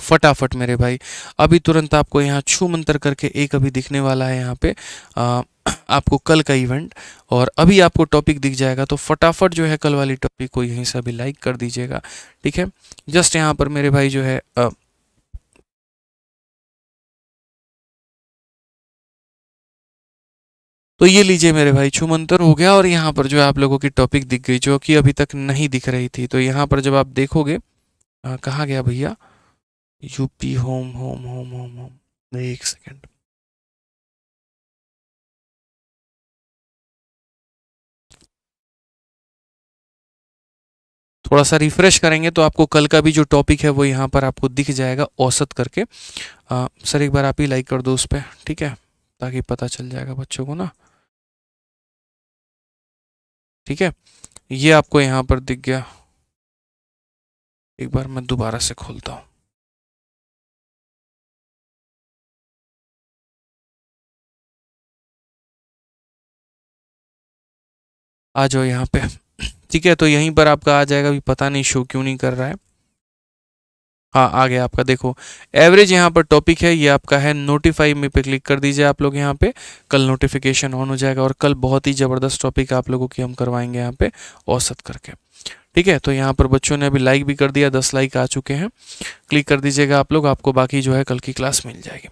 फटाफट मेरे भाई अभी तुरंत आपको यहाँ छू मंतर करके एक अभी दिखने वाला है यहाँ पे आ, आपको कल का इवेंट और अभी आपको टॉपिक दिख जाएगा तो फटाफट जो है कल वाली टॉपिक को यहीं से अभी लाइक कर दीजिएगा ठीक है जस्ट यहाँ पर मेरे भाई जो है आ, तो ये लीजिए मेरे भाई छुमंतर हो गया और यहाँ पर जो है आप लोगों की टॉपिक दिख गई जो कि अभी तक नहीं दिख रही थी तो यहाँ पर जब आप देखोगे कहाँ गया भैया UP home home home home home एक सेकेंड थोड़ा सा रिफ्रेश करेंगे तो आपको कल का भी जो टॉपिक है वो यहाँ पर आपको दिख जाएगा औसत करके आ, सर एक बार आप ही लाइक कर दो उस पर ठीक है ताकि पता चल जाएगा बच्चों को ना ठीक है ये आपको यहाँ पर दिख गया एक बार मैं दोबारा से खोलता हूँ आ जाओ यहाँ पे ठीक है तो यहीं पर आपका आ जाएगा अभी पता नहीं शो क्यों नहीं कर रहा है हाँ आ गया आपका देखो एवरेज यहाँ पर टॉपिक है ये आपका है नोटिफाई में पे क्लिक कर दीजिए आप लोग यहाँ पे कल नोटिफिकेशन ऑन हो जाएगा और कल बहुत ही ज़बरदस्त टॉपिक आप लोगों की हम करवाएंगे यहाँ पे औसत करके ठीक है तो यहाँ पर बच्चों ने अभी लाइक भी कर दिया दस लाइक आ चुके हैं क्लिक कर दीजिएगा आप लोग आपको बाकी जो है कल की क्लास मिल जाएगी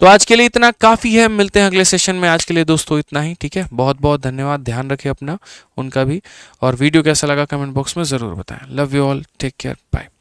तो आज के लिए इतना काफ़ी है मिलते हैं अगले सेशन में आज के लिए दोस्तों इतना ही ठीक है बहुत बहुत धन्यवाद ध्यान रखें अपना उनका भी और वीडियो कैसा लगा कमेंट बॉक्स में ज़रूर बताएं love you all take care bye